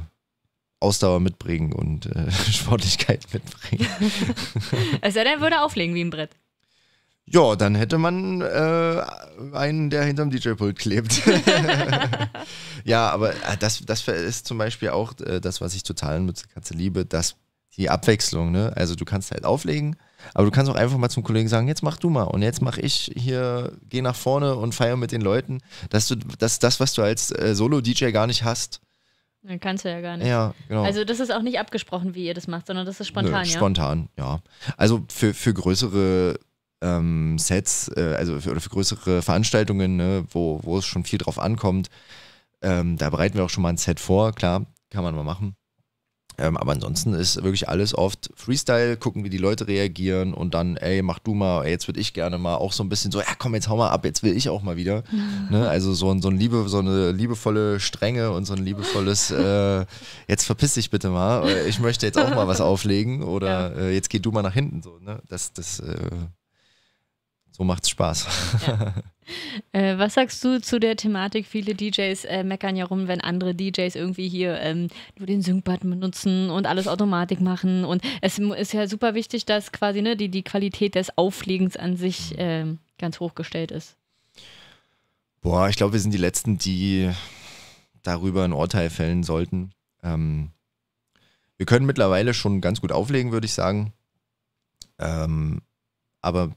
[SPEAKER 2] Ausdauer mitbringen und äh, Sportlichkeit mitbringen.
[SPEAKER 1] also sei würde auflegen wie ein Brett.
[SPEAKER 2] Ja, dann hätte man äh, einen, der hinterm DJ-Pult klebt. ja, aber äh, das, das ist zum Beispiel auch äh, das, was ich total an Mütze liebe, dass die Abwechslung, ne? Also du kannst halt auflegen, aber du kannst auch einfach mal zum Kollegen sagen, jetzt mach du mal und jetzt mach ich hier, geh nach vorne und feier mit den Leuten, dass du, dass das, was du als äh, Solo-DJ gar nicht hast,
[SPEAKER 1] dann kannst du ja gar nicht. Ja, genau. Also das ist auch nicht abgesprochen, wie ihr das macht, sondern das ist spontan, Nö, spontan
[SPEAKER 2] ja? Spontan, ja. Also für, für größere ähm, Sets, äh, also für, oder für größere Veranstaltungen, ne, wo, wo es schon viel drauf ankommt, ähm, da bereiten wir auch schon mal ein Set vor, klar, kann man mal machen. Ähm, aber ansonsten ist wirklich alles oft Freestyle, gucken, wie die Leute reagieren und dann, ey, mach du mal, ey, jetzt würde ich gerne mal auch so ein bisschen so, ja komm, jetzt hau mal ab, jetzt will ich auch mal wieder. Mhm. Ne? Also so, ein, so, ein Liebe, so eine liebevolle Strenge und so ein liebevolles, äh, jetzt verpiss dich bitte mal, ich möchte jetzt auch mal was auflegen oder ja. äh, jetzt geh du mal nach hinten. So, ne? Das, das, äh, so macht's Spaß. Ja.
[SPEAKER 1] Äh, was sagst du zu der Thematik? Viele DJs äh, meckern ja rum, wenn andere DJs irgendwie hier ähm, nur den Sync-Button benutzen und alles Automatik machen. Und es ist ja super wichtig, dass quasi ne, die, die Qualität des Auflegens an sich äh, ganz hochgestellt ist.
[SPEAKER 2] Boah, ich glaube, wir sind die Letzten, die darüber ein Urteil fällen sollten. Ähm, wir können mittlerweile schon ganz gut auflegen, würde ich sagen. Ähm, aber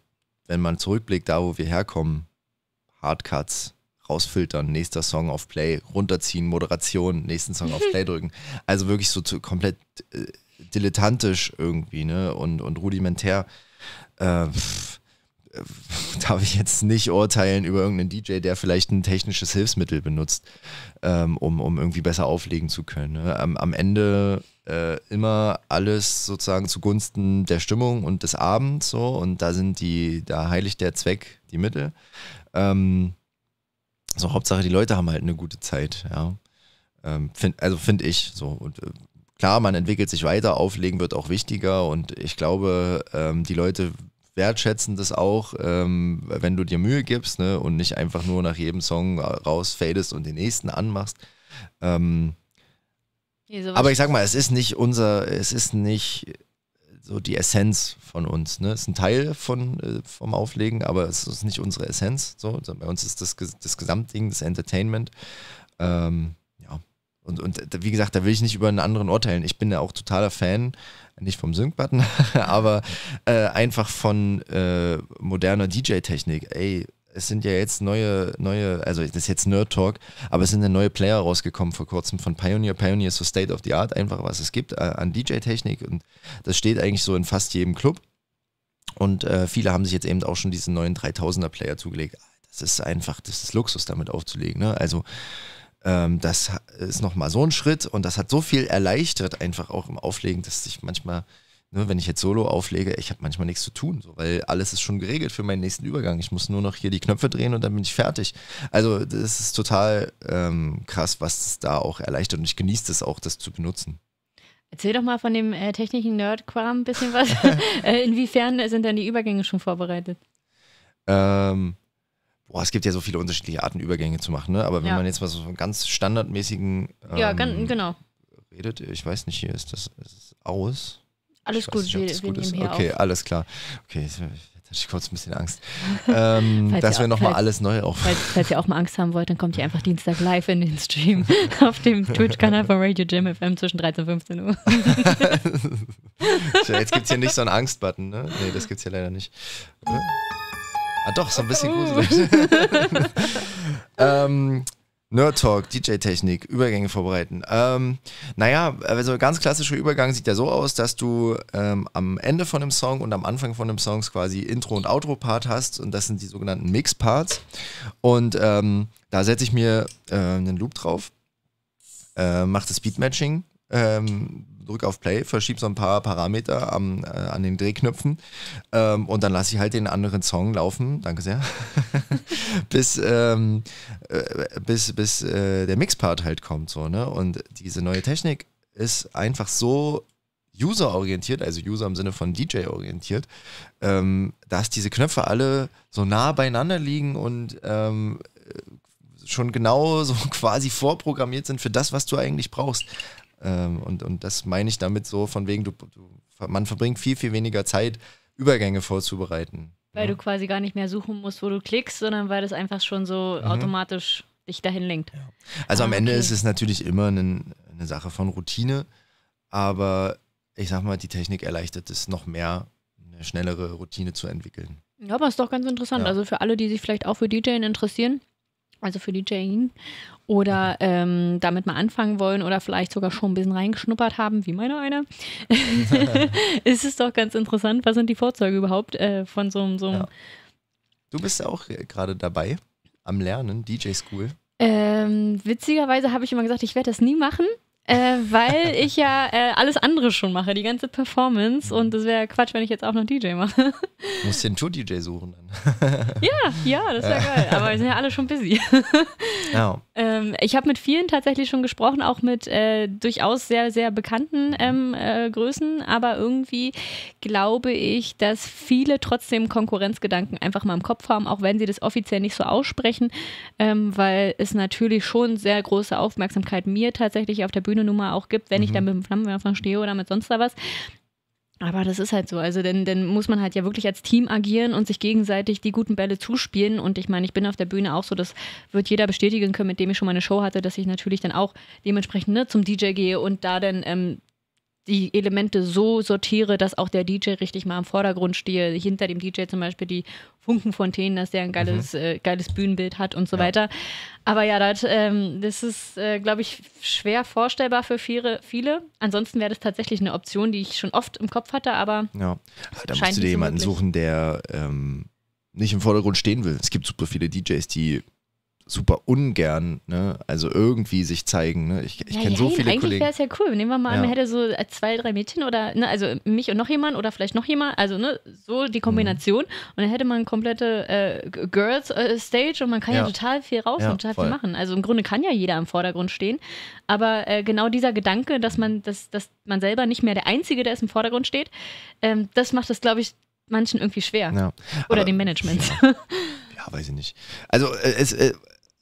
[SPEAKER 2] wenn man zurückblickt, da wo wir herkommen, Hardcuts rausfiltern, nächster Song auf Play, runterziehen, Moderation, nächsten Song auf Play drücken. Also wirklich so zu, komplett äh, dilettantisch irgendwie, ne? Und, und rudimentär. Äh, äh, darf ich jetzt nicht urteilen über irgendeinen DJ, der vielleicht ein technisches Hilfsmittel benutzt, ähm, um, um irgendwie besser auflegen zu können. Ne? Am, am Ende äh, immer alles sozusagen zugunsten der Stimmung und des Abends so und da sind die, da heiligt der Zweck die Mittel. Ähm, so Hauptsache, die Leute haben halt eine gute Zeit, ja. Ähm, find, also finde ich so. Und äh, klar, man entwickelt sich weiter, auflegen wird auch wichtiger und ich glaube, ähm, die Leute wertschätzen das auch, ähm, wenn du dir Mühe gibst ne, und nicht einfach nur nach jedem Song rausfadest und den nächsten anmachst. Ähm, aber ich sag mal, es ist nicht unser, es ist nicht so die Essenz von uns. Ne? Ist ein Teil von, äh, vom Auflegen, aber es ist nicht unsere Essenz. So. Also bei uns ist das das Gesamtding, das Entertainment. Ähm, ja. Und, und äh, wie gesagt, da will ich nicht über einen anderen urteilen. Ich bin ja auch totaler Fan, nicht vom Sync-Button, aber äh, einfach von äh, moderner DJ-Technik. Ey, es sind ja jetzt neue, neue, also das ist jetzt Nerd Talk, aber es sind ja neue Player rausgekommen vor kurzem von Pioneer. Pioneer ist so State of the Art, einfach was es gibt äh, an DJ-Technik und das steht eigentlich so in fast jedem Club. Und äh, viele haben sich jetzt eben auch schon diesen neuen 3000er Player zugelegt. Ah, das ist einfach, das ist Luxus damit aufzulegen. Ne? Also ähm, das ist nochmal so ein Schritt und das hat so viel erleichtert, einfach auch im Auflegen, dass sich manchmal ne, wenn ich jetzt Solo auflege, ich habe manchmal nichts zu tun, so, weil alles ist schon geregelt für meinen nächsten Übergang. Ich muss nur noch hier die Knöpfe drehen und dann bin ich fertig. Also das ist total ähm, krass, was es da auch erleichtert und ich genieße es auch, das zu benutzen.
[SPEAKER 1] Erzähl doch mal von dem äh, technischen Nerd-Quam ein bisschen was. Äh, inwiefern sind dann die Übergänge schon vorbereitet?
[SPEAKER 2] Ähm, boah, es gibt ja so viele unterschiedliche Arten, Übergänge zu machen, ne? aber wenn ja. man jetzt mal so von ganz standardmäßigen ähm, ja, ganz, genau. redet, ich weiß nicht, hier ist das ist aus.
[SPEAKER 1] Alles gut, nicht, wir, wir gut nehmen hier Okay, auf.
[SPEAKER 2] alles klar. Okay, jetzt hatte ich kurz ein bisschen Angst.
[SPEAKER 1] ähm, dass wir nochmal alles neu auf. Falls, falls, ihr auch mal Angst haben wollt, dann kommt ihr einfach Dienstag live in den Stream auf dem Twitch-Kanal von Radio Gym FM zwischen 13 und 15 Uhr. Tja, jetzt gibt es hier nicht
[SPEAKER 2] so einen Angst-Button, ne? Nee, das gibt es hier leider nicht. Äh? Ah, doch, so ein bisschen oh. gruselig. ähm, Nerd Talk, DJ-Technik, Übergänge vorbereiten. Ähm, naja, also ganz klassischer Übergang sieht ja so aus, dass du ähm, am Ende von einem Song und am Anfang von einem Song quasi Intro- und Outro-Part hast und das sind die sogenannten Mix-Parts. Und ähm, da setze ich mir äh, einen Loop drauf, äh, mache das Beat-Matching, ähm, drück auf Play, verschieb so ein paar Parameter am, äh, an den Drehknöpfen ähm, und dann lasse ich halt den anderen Song laufen, danke sehr, bis, ähm, äh, bis, bis äh, der Mixpart halt kommt. So, ne? Und diese neue Technik ist einfach so userorientiert, also User im Sinne von DJ orientiert, ähm, dass diese Knöpfe alle so nah beieinander liegen und ähm, äh, schon genau so quasi vorprogrammiert sind für das, was du eigentlich brauchst. Ähm, und, und das meine ich damit so, von wegen, du, du, man verbringt viel, viel weniger Zeit, Übergänge vorzubereiten.
[SPEAKER 1] Weil ja. Ne? du quasi gar nicht mehr suchen musst, wo du klickst, sondern weil das einfach schon so mhm. automatisch dich dahin lenkt. Ja. Also ah, am Ende okay. ist
[SPEAKER 2] es natürlich immer eine, eine Sache von Routine, aber ich sag mal, die Technik erleichtert es noch mehr, eine schnellere Routine zu entwickeln.
[SPEAKER 1] Ja, aber ist doch ganz interessant. Ja. Also für alle, die sich vielleicht auch für DJing interessieren, also für die Jane, oder ähm, damit mal anfangen wollen oder vielleicht sogar schon ein bisschen reingeschnuppert haben, wie meine eine, ist es doch ganz interessant, was sind die Vorzeuge überhaupt äh, von so einem. So ja.
[SPEAKER 2] Du bist ja auch gerade dabei am Lernen, DJ School.
[SPEAKER 1] Ähm, witzigerweise habe ich immer gesagt, ich werde das nie machen äh, weil ich ja äh, alles andere schon mache, die ganze Performance. Mhm. Und das wäre Quatsch, wenn ich jetzt auch noch DJ mache.
[SPEAKER 2] Du musst den Tour-DJ suchen dann. ja,
[SPEAKER 1] ja, das wäre geil. Aber wir sind ja alle schon busy. Ja. Ähm, ich habe mit vielen tatsächlich schon gesprochen, auch mit äh, durchaus sehr, sehr bekannten ähm, äh, Größen. Aber irgendwie glaube ich, dass viele trotzdem Konkurrenzgedanken einfach mal im Kopf haben, auch wenn sie das offiziell nicht so aussprechen, ähm, weil es natürlich schon sehr große Aufmerksamkeit mir tatsächlich auf der Bühne schöne Nummer auch gibt, wenn mhm. ich dann mit dem Flammenwerfer stehe oder mit sonst was. Aber das ist halt so. Also, dann denn muss man halt ja wirklich als Team agieren und sich gegenseitig die guten Bälle zuspielen. Und ich meine, ich bin auf der Bühne auch so, das wird jeder bestätigen können, mit dem ich schon mal eine Show hatte, dass ich natürlich dann auch dementsprechend ne, zum DJ gehe und da dann ähm, die Elemente so sortiere, dass auch der DJ richtig mal im Vordergrund stehe. Hinter dem DJ zum Beispiel die Funkenfontänen, dass der ein geiles, mhm. äh, geiles Bühnenbild hat und so ja. weiter. Aber ja, das, ähm, das ist, äh, glaube ich, schwer vorstellbar für viele. viele. Ansonsten wäre das tatsächlich eine Option, die ich schon oft im Kopf hatte, aber.
[SPEAKER 3] Ja,
[SPEAKER 2] da musst du dir jemanden suchen, der ähm, nicht im Vordergrund stehen will. Es gibt super viele DJs, die super ungern, ne? also irgendwie sich zeigen. Ne? Ich, ich ja, kenne ja, so viele eigentlich Kollegen. Eigentlich
[SPEAKER 1] wäre es ja cool. Nehmen wir mal an, man hätte so äh, zwei, drei Mädchen oder, ne, also mich und noch jemand oder vielleicht noch jemand, also ne, so die mhm. Kombination. Mhm. Und dann hätte man eine komplette äh, Girls äh, Stage und man kann ja, total viel raus und total voll. viel machen. Also im Grunde kann ja jeder im Vordergrund stehen. Aber äh, genau dieser Gedanke, dass man, dass, dass man selber nicht mehr der Einzige, der ist im Vordergrund steht, ähm, das macht das, glaube ich, manchen irgendwie schwer. Ja. Oder aber, dem Management. Ja.
[SPEAKER 2] ja. weiß ich nicht. Also äh, es, äh,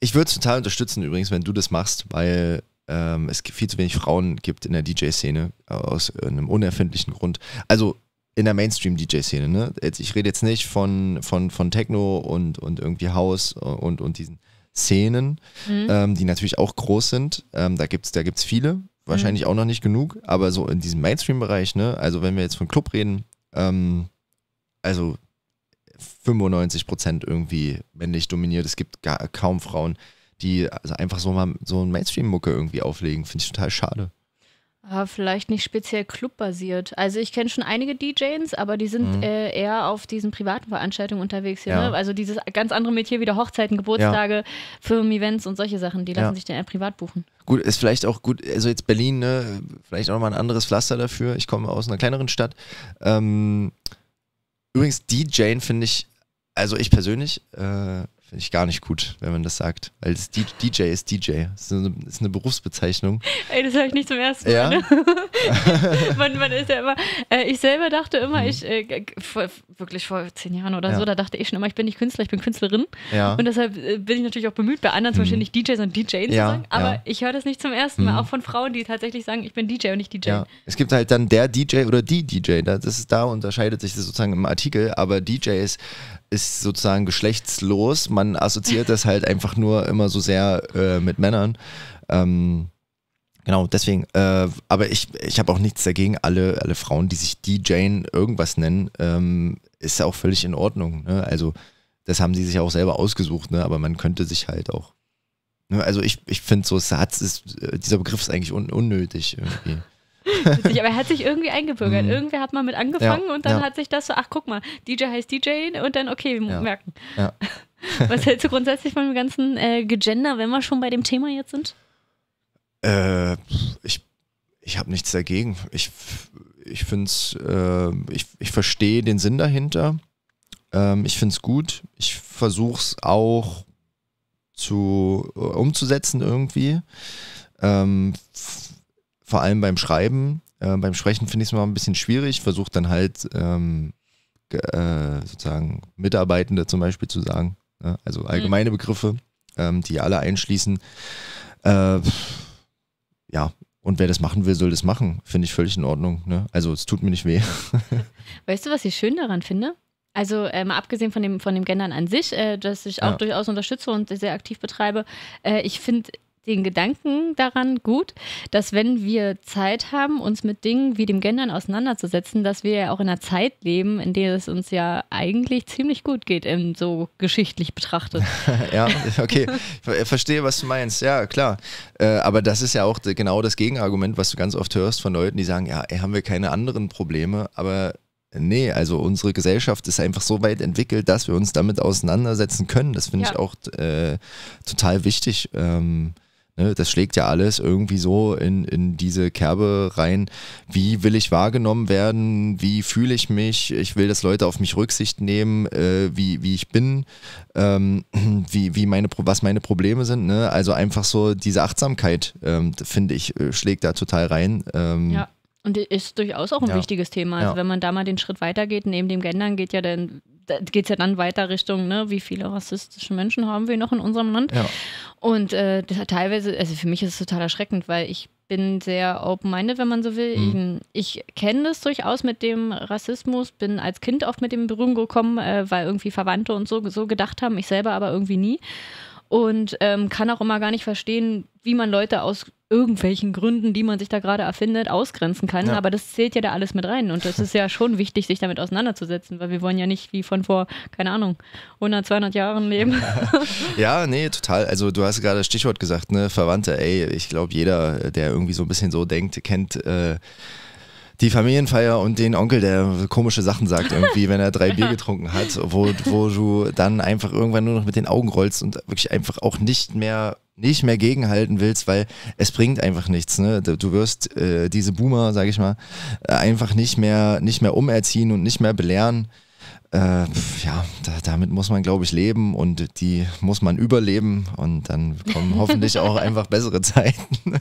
[SPEAKER 2] ich würde es total unterstützen übrigens, wenn du das machst, weil ähm, es viel zu wenig Frauen gibt in der DJ-Szene äh, aus einem unerfindlichen Grund. Also in der Mainstream-DJ-Szene, ne? Jetzt, ich rede jetzt nicht von, von, von Techno und, und irgendwie House äh, und, und diesen Szenen, mhm. ähm, die natürlich auch groß sind. Ähm, da gibt es da gibt's viele, wahrscheinlich mhm. auch noch nicht genug, aber so in diesem Mainstream-Bereich, ne? Also wenn wir jetzt von Club reden, ähm, also 95 Prozent irgendwie männlich dominiert. Es gibt gar, kaum Frauen, die also einfach so mal so ein Mainstream-Mucke irgendwie auflegen. Finde ich total schade.
[SPEAKER 1] Aber ah, vielleicht nicht speziell clubbasiert. Also ich kenne schon einige DJs, aber die sind mhm. äh, eher auf diesen privaten Veranstaltungen unterwegs hier. Ja. Ne? Also dieses ganz andere Metier wieder Hochzeiten, Geburtstage, ja. Firmen-Events und solche Sachen, die lassen ja. sich dann eher privat buchen.
[SPEAKER 2] Gut, ist vielleicht auch gut, also jetzt Berlin, ne? vielleicht auch nochmal ein anderes Pflaster dafür. Ich komme aus einer kleineren Stadt. Ähm, übrigens, DJ finde ich also ich persönlich äh, finde ich gar nicht gut, wenn man das sagt. Weil das DJ ist DJ. Das ist eine, ist eine Berufsbezeichnung.
[SPEAKER 1] Ey, das höre ich nicht zum ersten Mal. Ja? man, man, ist ja immer. Äh, ich selber dachte immer, mhm. ich, äh, vor, wirklich vor zehn Jahren oder ja. so, da dachte ich schon immer, ich bin nicht Künstler, ich bin Künstlerin. Ja. Und deshalb äh, bin ich natürlich auch bemüht, bei anderen mhm. zum Beispiel mhm. nicht DJ, sondern DJ zu sagen. Aber ich höre das nicht zum ersten Mal, mhm. auch von Frauen, die tatsächlich sagen, ich bin DJ und nicht DJ.
[SPEAKER 2] Es gibt halt dann der DJ oder die DJ. Das ist, da unterscheidet sich das sozusagen im Artikel, aber DJ ist ist sozusagen geschlechtslos. Man assoziiert das halt einfach nur immer so sehr äh, mit Männern. Ähm, genau, deswegen. Äh, aber ich, ich habe auch nichts dagegen. Alle, alle Frauen, die sich DJen irgendwas nennen, ähm, ist auch völlig in Ordnung. Ne? Also, das haben sie sich auch selber ausgesucht, ne? aber man könnte sich halt auch. Ne? Also, ich, ich finde so, es ist, äh, dieser Begriff ist eigentlich un unnötig irgendwie.
[SPEAKER 1] Witzig, aber er hat sich irgendwie eingebürgert. Mhm. Irgendwer hat mal mit angefangen ja, und dann ja. hat sich das so, ach guck mal, DJ heißt DJ und dann okay, wir ja. merken. Was hältst du grundsätzlich von dem ganzen äh, Gegender, wenn wir schon bei dem Thema jetzt sind?
[SPEAKER 3] Äh,
[SPEAKER 2] ich ich habe nichts dagegen. Ich, ich finde äh, ich, ich verstehe den Sinn dahinter. Ähm, ich finde es gut. Ich versuche es auch zu umzusetzen irgendwie. Ähm, vor allem beim Schreiben. Äh, beim Sprechen finde ich es mal ein bisschen schwierig. Versuche dann halt ähm, äh, sozusagen Mitarbeitende zum Beispiel zu sagen. Ne? Also mhm. allgemeine mhm. Begriffe, ähm, die alle einschließen. Äh, ja, und wer das machen will, soll das machen. Finde ich völlig in Ordnung. Ne? Also es tut mir nicht weh.
[SPEAKER 1] Weißt du, was ich schön daran finde? Also äh, mal abgesehen von dem, von dem Gendern an sich, äh, das ich auch ja. durchaus unterstütze und sehr aktiv betreibe, äh, ich finde den Gedanken daran gut, dass wenn wir Zeit haben, uns mit Dingen wie dem Gendern auseinanderzusetzen, dass wir ja auch in einer Zeit leben, in der es uns ja eigentlich ziemlich gut geht, ähm, so geschichtlich betrachtet.
[SPEAKER 2] ja, okay. ich Verstehe, was du meinst. Ja, klar. Äh, aber das ist ja auch genau das Gegenargument, was du ganz oft hörst von Leuten, die sagen, ja, haben wir keine anderen Probleme, aber äh, Nee, also unsere Gesellschaft ist einfach so weit entwickelt, dass wir uns damit auseinandersetzen können. Das finde ja. ich auch äh, total wichtig. Ähm, Ne, das schlägt ja alles irgendwie so in, in diese Kerbe rein. Wie will ich wahrgenommen werden? Wie fühle ich mich? Ich will, dass Leute auf mich Rücksicht nehmen, äh, wie, wie ich bin, ähm, wie, wie meine, was meine Probleme sind. Ne? Also einfach so diese Achtsamkeit, ähm, finde ich, äh, schlägt da total rein. Ähm, ja.
[SPEAKER 1] Und ist durchaus auch ein ja. wichtiges Thema. Also ja. wenn man da mal den Schritt weitergeht, neben dem Gendern geht ja dann geht es ja dann weiter Richtung, ne, wie viele rassistische Menschen haben wir noch in unserem Land. Ja. Und äh, teilweise, also für mich ist es total erschreckend, weil ich bin sehr open-minded, wenn man so will. Mhm. Ich, ich kenne das durchaus mit dem Rassismus, bin als Kind oft mit dem Berührung gekommen, äh, weil irgendwie Verwandte und so, so gedacht haben, ich selber aber irgendwie nie und ähm, kann auch immer gar nicht verstehen, wie man Leute aus irgendwelchen Gründen, die man sich da gerade erfindet, ausgrenzen kann. Ja. Aber das zählt ja da alles mit rein. Und das ist ja schon wichtig, sich damit auseinanderzusetzen, weil wir wollen ja nicht wie von vor, keine Ahnung, 100, 200 Jahren leben.
[SPEAKER 2] Ja, nee, total. Also du hast gerade das Stichwort gesagt, ne, Verwandte. Ey, ich glaube, jeder, der irgendwie so ein bisschen so denkt, kennt... Äh, die Familienfeier und den Onkel, der komische Sachen sagt, irgendwie, wenn er drei Bier getrunken hat, wo, wo du dann einfach irgendwann nur noch mit den Augen rollst und wirklich einfach auch nicht mehr nicht mehr gegenhalten willst, weil es bringt einfach nichts. Ne? Du wirst äh, diese Boomer, sage ich mal, äh, einfach nicht mehr, nicht mehr umerziehen und nicht mehr belehren äh, ja, da, damit muss man, glaube ich, leben und die muss man überleben und dann kommen hoffentlich auch einfach bessere Zeiten.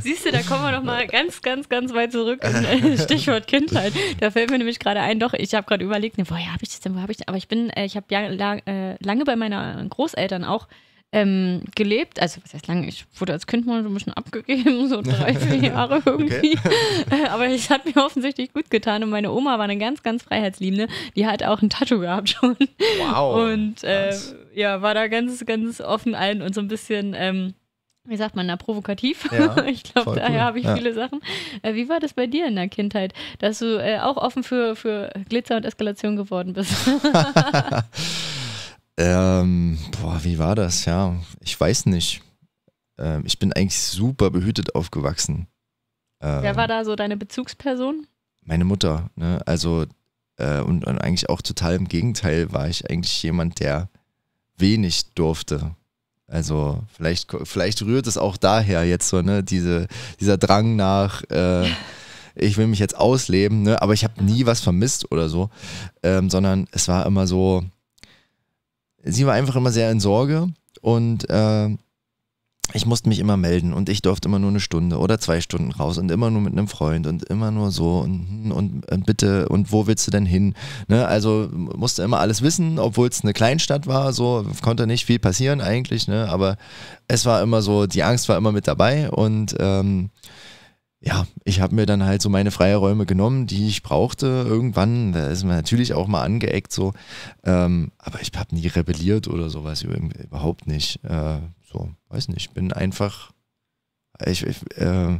[SPEAKER 1] Siehst du, da kommen wir nochmal ganz, ganz, ganz weit zurück. In, Stichwort Kindheit. Da fällt mir nämlich gerade ein, doch, ich habe gerade überlegt, ne, woher habe ich das denn, wo habe ich das? Aber ich bin, äh, ich habe lang, äh, lange bei meinen Großeltern auch ähm, gelebt. Also, was heißt lange? Ich wurde als Kind mal so ein bisschen abgegeben, so drei, vier Jahre irgendwie. Aber es hat mir offensichtlich gut getan. Und meine Oma war eine ganz, ganz Freiheitsliebende. Die hat auch ein Tattoo gehabt schon. Wow. Und äh, ja, war da ganz, ganz offen allen und so ein bisschen. Ähm, wie sagt man da, provokativ. Ja, ich glaube, daher cool. habe ich ja. viele Sachen. Äh, wie war das bei dir in der Kindheit, dass du äh, auch offen für, für Glitzer und Eskalation geworden bist?
[SPEAKER 2] Ähm, boah, wie war das? Ja, ich weiß nicht. Ähm, ich bin eigentlich super behütet aufgewachsen. Ähm, Wer war ähm,
[SPEAKER 1] da so deine Bezugsperson?
[SPEAKER 2] Meine Mutter. Ne? Also, äh, und, und, eigentlich auch total im Gegenteil war ich eigentlich jemand, der wenig durfte. Also, vielleicht, vielleicht rührt es auch daher jetzt so, ne? Diese, dieser Drang nach. Äh, ich will mich jetzt ausleben, ne? aber ich habe nie was vermisst oder so, ähm, sondern es war immer so, sie war einfach immer sehr in Sorge und äh, ich musste mich immer melden und ich durfte immer nur eine Stunde oder zwei Stunden raus und immer nur mit einem Freund und immer nur so und, hm, und, und äh, bitte und wo willst du denn hin? Ne? Also musste immer alles wissen, obwohl es eine Kleinstadt war, so konnte nicht viel passieren eigentlich, ne? aber es war immer so, die Angst war immer mit dabei und ähm, ja, ich habe mir dann halt so meine Räume genommen, die ich brauchte irgendwann. Da ist man natürlich auch mal angeeckt so. Ähm, aber ich habe nie rebelliert oder sowas, überhaupt nicht. Äh, so, weiß nicht, ich bin einfach, ich, ich, äh,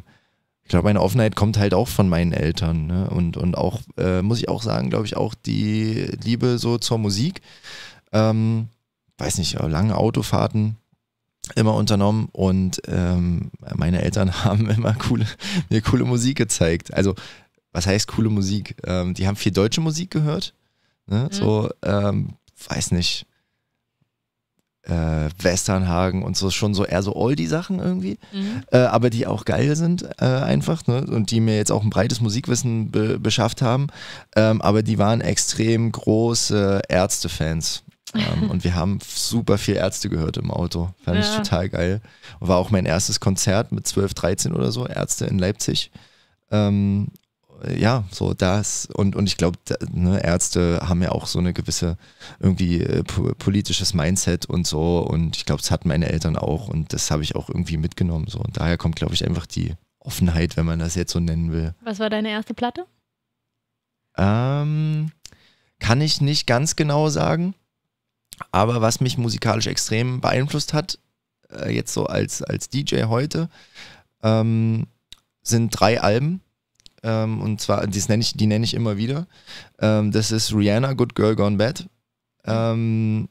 [SPEAKER 2] ich glaube, meine Offenheit kommt halt auch von meinen Eltern. Ne? Und, und auch, äh, muss ich auch sagen, glaube ich, auch die Liebe so zur Musik. Ähm, weiß nicht, lange Autofahrten, immer unternommen und ähm, meine Eltern haben immer coole, mir coole Musik gezeigt. Also, was heißt coole Musik? Ähm, die haben viel deutsche Musik gehört. Ne? Mhm. So, ähm, weiß nicht, äh, Westernhagen und so, schon so eher so Oldie-Sachen irgendwie, mhm. äh, aber die auch geil sind äh, einfach ne? und die mir jetzt auch ein breites Musikwissen be beschafft haben. Ähm, aber die waren extrem große Ärzte-Fans. Ähm, und wir haben super viel Ärzte gehört im Auto. Fand ja. ich total geil. War auch mein erstes Konzert mit 12, 13 oder so, Ärzte in Leipzig. Ähm, ja, so das und, und ich glaube, ne, Ärzte haben ja auch so eine gewisse irgendwie äh, politisches Mindset und so und ich glaube, das hatten meine Eltern auch und das habe ich auch irgendwie mitgenommen so und daher kommt, glaube ich, einfach die Offenheit, wenn man das jetzt so nennen will.
[SPEAKER 1] Was war deine erste Platte?
[SPEAKER 2] Ähm, kann ich nicht ganz genau sagen. Aber was mich musikalisch extrem beeinflusst hat, äh, jetzt so als, als DJ heute, ähm, sind drei Alben. Ähm, und zwar, das nenn ich, die nenne ich immer wieder. Ähm, das ist Rihanna, Good Girl Gone Bad. Ähm,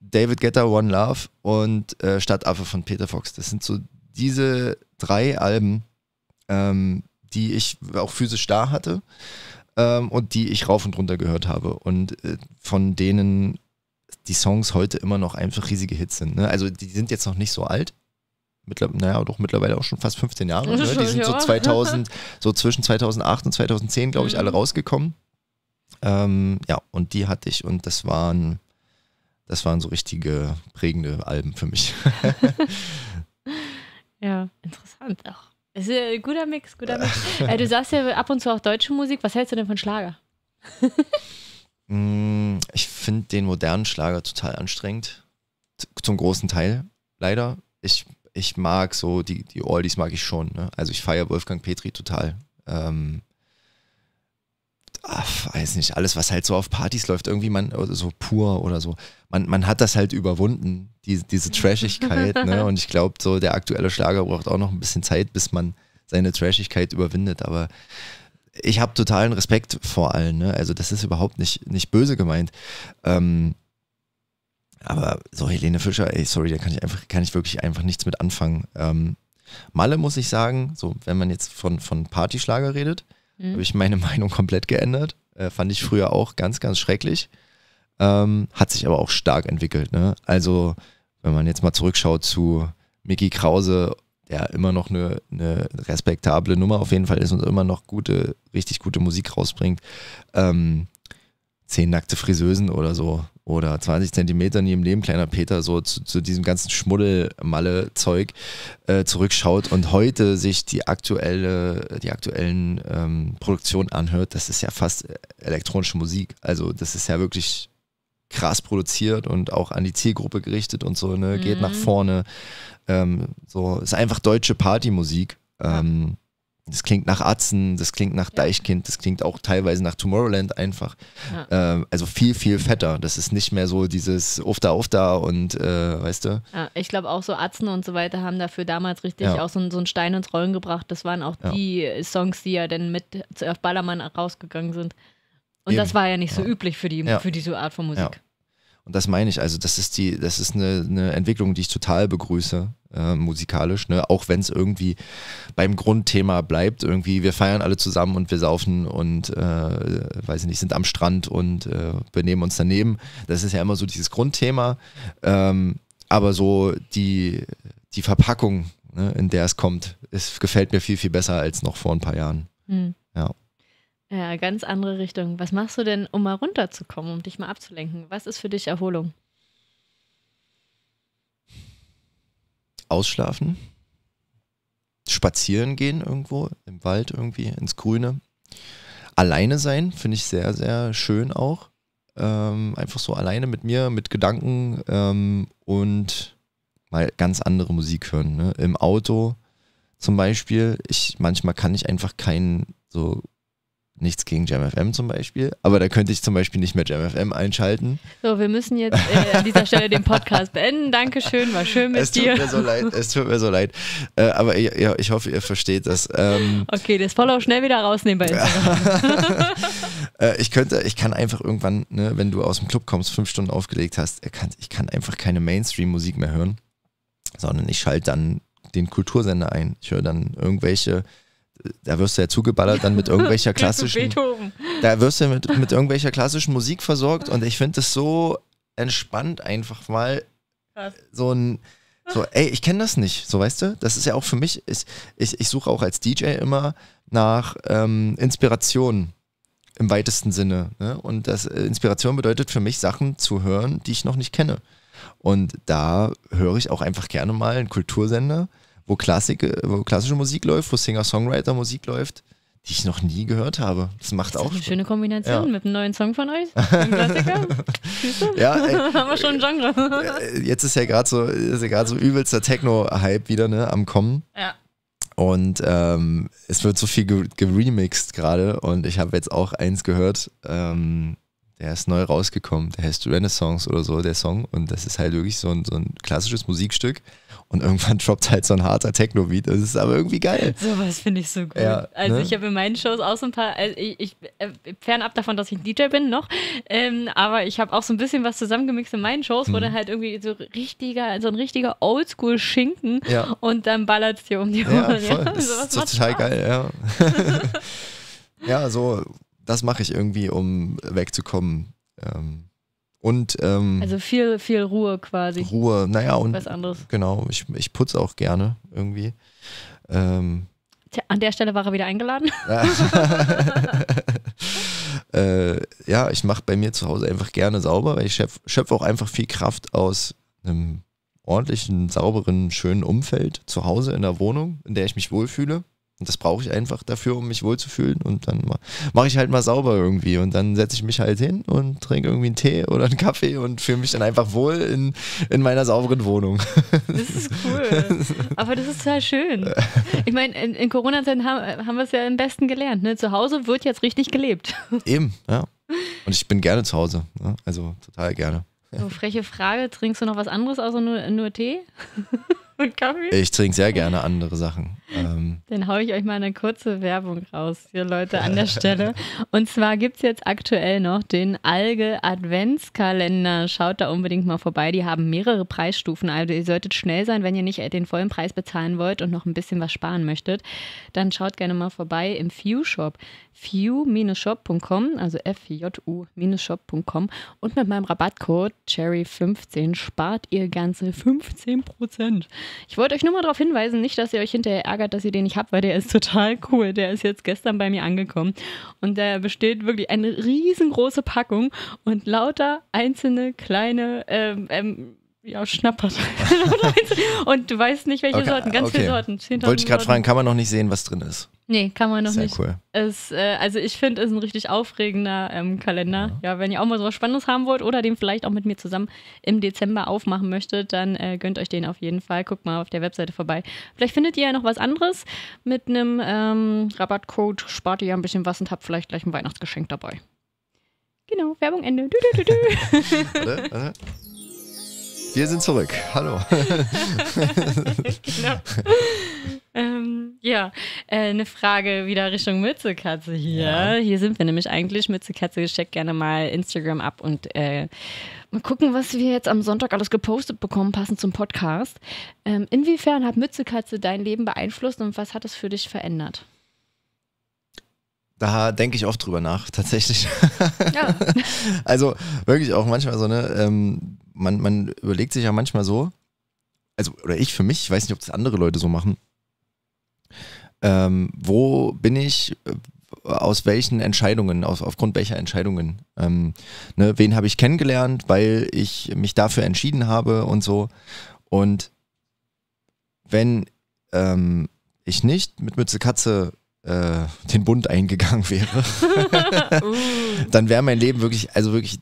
[SPEAKER 2] David Guetta, One Love und äh, Stadtaffe von Peter Fox. Das sind so diese drei Alben, ähm, die ich auch physisch da hatte ähm, und die ich rauf und runter gehört habe und äh, von denen die Songs heute immer noch einfach riesige Hits sind. Ne? Also die sind jetzt noch nicht so alt. Mittler, naja, doch mittlerweile auch schon fast 15 Jahre. Ne? Die sind so 2000, so zwischen 2008 und 2010, glaube ich, mhm. alle rausgekommen. Ähm, ja, und die hatte ich und das waren, das waren so richtige prägende Alben für mich.
[SPEAKER 1] ja, interessant auch. Es Ist ein äh, guter Mix, guter Mix. Äh, du sagst ja ab und zu auch deutsche Musik. Was hältst du denn von Schlager?
[SPEAKER 2] Mm, ich finde den modernen Schlager total anstrengend. Zum großen Teil, leider. Ich, ich mag so, die, die Oldies mag ich schon. Ne? Also ich feiere Wolfgang Petri total. Ähm, ach, weiß nicht, alles, was halt so auf Partys läuft, irgendwie man, oder so pur oder so. Man, man hat das halt überwunden, die, diese Trashigkeit. ne? Und ich glaube, so der aktuelle Schlager braucht auch noch ein bisschen Zeit, bis man seine Trashigkeit überwindet. Aber ich habe totalen Respekt vor allen. Ne? Also das ist überhaupt nicht, nicht böse gemeint. Ähm, aber so Helene Fischer, ey, sorry, da kann ich einfach, kann ich wirklich einfach nichts mit anfangen. Ähm, Malle muss ich sagen, so wenn man jetzt von, von Partyschlager redet, mhm. habe ich meine Meinung komplett geändert. Äh, fand ich früher auch ganz, ganz schrecklich. Ähm, hat sich aber auch stark entwickelt. Ne? Also wenn man jetzt mal zurückschaut zu Mickey Krause der immer noch eine, eine, respektable Nummer auf jeden Fall ist und immer noch gute, richtig gute Musik rausbringt. Ähm, zehn nackte Friseusen oder so oder 20 Zentimeter nie im Leben, kleiner Peter, so zu, zu diesem ganzen schmuddelmalle zeug äh, zurückschaut und heute sich die aktuelle, die aktuellen ähm, Produktionen anhört, das ist ja fast äh, elektronische Musik. Also das ist ja wirklich krass produziert und auch an die Zielgruppe gerichtet und so, ne, geht mhm. nach vorne. Ähm, so, ist einfach deutsche Partymusik. Ähm, das klingt nach Atzen, das klingt nach ja. Deichkind, das klingt auch teilweise nach Tomorrowland einfach. Ja. Ähm, also viel, viel fetter. Das ist nicht mehr so dieses Auf da, auf da und äh, weißt du?
[SPEAKER 1] Ja, ich glaube auch so Atzen und so weiter haben dafür damals richtig auch so, so, einen Stein ins Rollen gebracht. Das waren auch die Songs, die ja dann mit auf Ballermann rausgegangen sind. Und Eben. das war ja nicht so ja. üblich für, die, ja. für diese Art von Musik. Ja.
[SPEAKER 2] Und das meine ich, also das ist die, das ist eine, eine Entwicklung, die ich total begrüße, äh, musikalisch, ne? Auch wenn es irgendwie beim Grundthema bleibt, irgendwie, wir feiern alle zusammen und wir saufen und äh, weiß ich nicht, sind am Strand und äh, benehmen uns daneben. Das ist ja immer so dieses Grundthema. Ähm, aber so die, die Verpackung, ne, in der es kommt, es gefällt mir viel, viel besser als noch vor ein paar Jahren. Mhm. Ja.
[SPEAKER 1] Ja, ganz andere Richtung. Was machst du denn, um mal runterzukommen, um dich mal abzulenken? Was ist für dich Erholung?
[SPEAKER 2] Ausschlafen, spazieren gehen irgendwo im Wald irgendwie ins Grüne, alleine sein finde ich sehr sehr schön auch. Ähm, einfach so alleine mit mir, mit Gedanken ähm, und mal ganz andere Musik hören. Ne? Im Auto zum Beispiel, ich manchmal kann ich einfach keinen so Nichts gegen JamFM zum Beispiel, aber da könnte ich zum Beispiel nicht mehr JamFM einschalten.
[SPEAKER 1] So, wir müssen jetzt äh, an dieser Stelle den Podcast beenden. Dankeschön, war schön mit es tut dir. Mir so leid,
[SPEAKER 2] es tut mir so leid. Äh, aber ich, ja, ich hoffe, ihr versteht das. Ähm,
[SPEAKER 1] okay, das Follow schnell wieder rausnehmen bei Instagram.
[SPEAKER 2] Äh, ich könnte, ich kann einfach irgendwann, ne, wenn du aus dem Club kommst, fünf Stunden aufgelegt hast, ich kann einfach keine Mainstream-Musik mehr hören, sondern ich schalte dann den Kultursender ein. Ich höre dann irgendwelche da wirst du ja zugeballert dann mit irgendwelcher klassischen. da wirst du mit, mit irgendwelcher klassischen Musik versorgt und ich finde das so entspannt einfach mal Krass. so ein so, ey, ich kenne das nicht, so weißt du? Das ist ja auch für mich, ich, ich, ich suche auch als DJ immer nach ähm, Inspiration im weitesten Sinne. Ne? Und das äh, Inspiration bedeutet für mich, Sachen zu hören, die ich noch nicht kenne. Und da höre ich auch einfach gerne mal einen Kultursender, wo, Klassik, äh, wo klassische Musik läuft, wo Singer-Songwriter Musik läuft, die ich noch nie gehört habe. Das macht das auch. Ist eine schöne Kombination ja.
[SPEAKER 1] mit einem neuen Song von euch. Ein Klassiker. ja, ey, haben wir schon ein äh, Genre. Äh,
[SPEAKER 2] jetzt ist ja gerade so, ja so übelster Techno-Hype wieder ne, am Kommen. Ja. Und ähm, es wird so viel geremixed gerade und ich habe jetzt auch eins gehört, ähm, der ist neu rausgekommen, der heißt Renaissance oder so, der Song. Und das ist halt wirklich so ein, so ein klassisches Musikstück und irgendwann droppt halt so ein harter Techno-Beat. Das ist aber irgendwie geil.
[SPEAKER 1] Sowas finde ich so gut. Ja, also ne? ich habe in meinen Shows auch so ein paar, also ich, ich äh, fernab davon, dass ich ein DJ bin noch, ähm, aber ich habe auch so ein bisschen was zusammengemixt in meinen Shows, mhm. wo dann halt irgendwie so richtiger, so ein richtiger Oldschool-Schinken ja. und dann ballert es dir um die Ohren. Ja, das ist total Spaß. geil,
[SPEAKER 2] ja. ja, so, das mache ich irgendwie, um wegzukommen. Ähm, und, ähm,
[SPEAKER 1] also viel, viel Ruhe quasi. Ruhe,
[SPEAKER 2] naja, und was anderes. Genau, ich, ich putze auch gerne irgendwie. Ähm,
[SPEAKER 1] An der Stelle war er wieder eingeladen.
[SPEAKER 2] äh, ja, ich mache bei mir zu Hause einfach gerne sauber, weil ich schöpfe schöpf auch einfach viel Kraft aus einem ordentlichen, sauberen, schönen Umfeld zu Hause in der Wohnung, in der ich mich wohlfühle. Und das brauche ich einfach dafür, um mich wohlzufühlen. Und dann mache ich halt mal sauber irgendwie. Und dann setze ich mich halt hin und trinke irgendwie einen Tee oder einen Kaffee und fühle mich dann einfach wohl in, in meiner sauberen Wohnung. Das ist
[SPEAKER 1] cool. Aber das ist total schön. Ich meine, in, in Corona-Zeiten haben, haben wir es ja am besten gelernt. Ne? Zu Hause wird jetzt richtig gelebt.
[SPEAKER 2] Eben, ja. Und ich bin gerne zu Hause. Ne? Also total gerne.
[SPEAKER 1] So, freche Frage: Trinkst du noch was anderes außer nur, nur Tee und Kaffee? Ich
[SPEAKER 2] trinke sehr gerne andere Sachen.
[SPEAKER 1] Ähm, Dann haue ich euch mal eine kurze Werbung raus hier, Leute, an der Stelle. Und zwar gibt es jetzt aktuell noch den Alge Adventskalender. Schaut da unbedingt mal vorbei. Die haben mehrere Preisstufen. Also ihr solltet schnell sein, wenn ihr nicht den vollen Preis bezahlen wollt und noch ein bisschen was sparen möchtet. Dann schaut gerne mal vorbei im Few also Shop. Few-shop.com, also F-J-U-shop.com. Und mit meinem Rabattcode Cherry15 spart ihr ganze 15 Ich wollte euch nur mal darauf hinweisen, nicht, dass ihr euch hinterher ärgert geärgert, dass ihr den nicht habt, weil der ist total cool. Der ist jetzt gestern bei mir angekommen und der besteht wirklich eine riesengroße Packung und lauter einzelne kleine ähm, ähm, ja, schnappert. und du weißt nicht, welche okay, Sorten, ganz okay. viele Sorten. Wollte ich gerade fragen, kann
[SPEAKER 2] man noch nicht sehen, was drin
[SPEAKER 1] ist? Nee, kann man noch Sehr nicht. Cool. Es, äh, also ich finde, es ist ein richtig aufregender ähm, Kalender. Ja. ja. wenn ihr auch mal so was Spannendes haben wollt oder den vielleicht auch mit mir zusammen im Dezember aufmachen möchtet, dann äh, gönnt euch den auf jeden Fall. Guckt mal auf der Webseite vorbei. Vielleicht findet ihr ja noch was anderes mit einem ähm, Rabattcode, spart ihr ja ein bisschen was und habt vielleicht gleich ein Weihnachtsgeschenk dabei. Genau, Werbung Ende. Du, du, du,
[SPEAKER 2] du. Wir sind zurück.
[SPEAKER 3] Hallo. genau.
[SPEAKER 1] Ähm, ja, äh, eine Frage wieder Richtung Mützekatze hier. Ja. Hier sind wir nämlich eigentlich. Mützekatze, checkt gerne mal Instagram ab und äh, mal gucken, was wir jetzt am Sonntag alles gepostet bekommen, passend zum Podcast. Ähm, inwiefern hat Mützekatze dein Leben beeinflusst und was hat es für dich verändert?
[SPEAKER 2] Da denke ich oft drüber nach, tatsächlich. Ja. also wirklich auch manchmal so, ne? Ähm, man, man überlegt sich ja manchmal so, also, oder ich für mich, ich weiß nicht, ob das andere Leute so machen, ähm, wo bin ich, äh, aus welchen Entscheidungen, auf, aufgrund welcher Entscheidungen, ähm, ne, wen habe ich kennengelernt, weil ich mich dafür entschieden habe und so. Und wenn ähm, ich nicht mit Mütze Katze äh, den Bund eingegangen wäre, uh. dann wäre mein Leben wirklich, also wirklich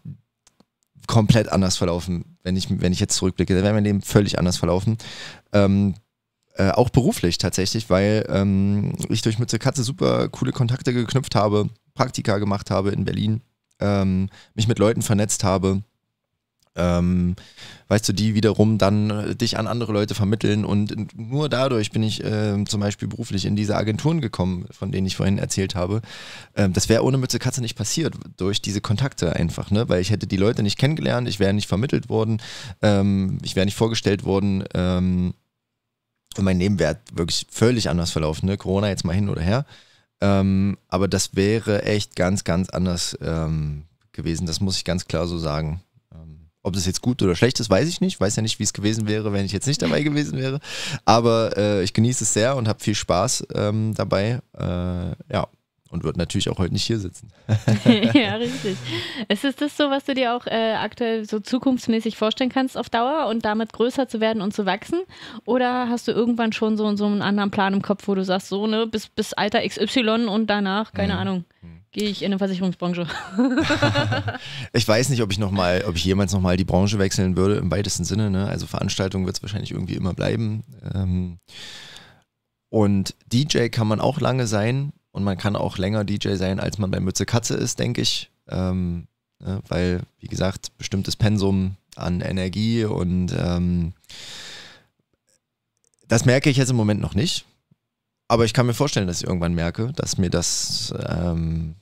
[SPEAKER 2] komplett anders verlaufen, wenn ich, wenn ich jetzt zurückblicke. Dann wäre mein Leben völlig anders verlaufen. Ähm, äh, auch beruflich tatsächlich, weil ähm, ich durch Mütze Katze super coole Kontakte geknüpft habe, Praktika gemacht habe in Berlin, ähm, mich mit Leuten vernetzt habe ähm, weißt du, die wiederum dann äh, dich an andere Leute vermitteln. Und nur dadurch bin ich äh, zum Beispiel beruflich in diese Agenturen gekommen, von denen ich vorhin erzählt habe. Ähm, das wäre ohne Mütze Katze nicht passiert, durch diese Kontakte einfach, ne? Weil ich hätte die Leute nicht kennengelernt, ich wäre nicht vermittelt worden, ähm, ich wäre nicht vorgestellt worden. Ähm, und mein Leben wäre wirklich völlig anders verlaufen, ne? Corona jetzt mal hin oder her. Ähm, aber das wäre echt ganz, ganz anders ähm, gewesen. Das muss ich ganz klar so sagen. Ob das jetzt gut oder schlecht ist, weiß ich nicht. Weiß ja nicht, wie es gewesen wäre, wenn ich jetzt nicht dabei gewesen wäre. Aber äh, ich genieße es sehr und habe viel Spaß ähm, dabei. Äh, ja, und wird natürlich auch heute nicht hier sitzen.
[SPEAKER 1] ja, richtig. Ist das so, was du dir auch äh, aktuell so zukunftsmäßig vorstellen kannst auf Dauer und damit größer zu werden und zu wachsen? Oder hast du irgendwann schon so, so einen anderen Plan im Kopf, wo du sagst, so, ne, bis, bis Alter XY und danach, keine hm. Ahnung, mhm. gehe ich in eine Versicherungsbranche?
[SPEAKER 2] ich weiß nicht, ob ich noch mal, ob ich jemals nochmal die Branche wechseln würde, im weitesten Sinne. Ne? Also Veranstaltungen wird es wahrscheinlich irgendwie immer bleiben. Ähm, und DJ kann man auch lange sein, und man kann auch länger DJ sein, als man bei Mütze Katze ist, denke ich. Ähm, ne, weil, wie gesagt, bestimmtes Pensum an Energie und ähm, das merke ich jetzt im Moment noch nicht. Aber ich kann mir vorstellen, dass ich irgendwann merke, dass mir das, ähm,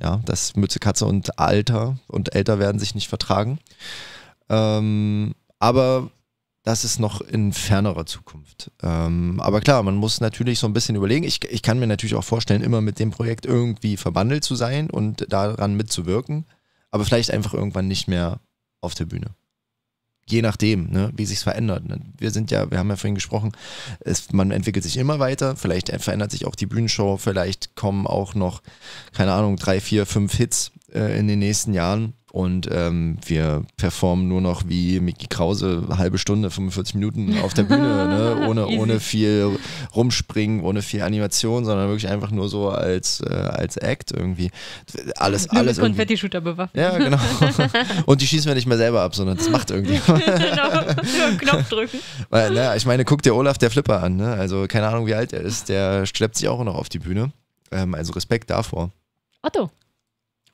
[SPEAKER 2] ja, dass Mütze, Katze und Alter und älter werden sich nicht vertragen. Ähm, aber das ist noch in fernerer Zukunft. Ähm, aber klar, man muss natürlich so ein bisschen überlegen. Ich, ich kann mir natürlich auch vorstellen, immer mit dem Projekt irgendwie verbandelt zu sein und daran mitzuwirken, aber vielleicht einfach irgendwann nicht mehr auf der Bühne. Je nachdem, ne, wie es verändert. Ne? Wir sind ja, wir haben ja vorhin gesprochen, es, man entwickelt sich immer weiter. Vielleicht verändert sich auch die Bühnenshow. Vielleicht kommen auch noch, keine Ahnung, drei, vier, fünf Hits äh, in den nächsten Jahren und ähm, wir performen nur noch wie Mickey Krause halbe Stunde, 45 Minuten auf der Bühne, ne? ohne, ohne viel rumspringen, ohne viel Animation, sondern wirklich einfach nur so als, äh, als Act irgendwie. Alles, nur alles. Mit Konfetti-Shooter bewaffnet. Ja, genau. Und die schießen wir nicht mehr selber ab, sondern das macht irgendwie. genau, nur Knopf drücken. Weil, na, ne, ich meine, guck dir Olaf der Flipper an, ne? Also keine Ahnung, wie alt er ist, der schleppt sich auch noch auf die Bühne. Ähm, also Respekt davor.
[SPEAKER 1] Otto.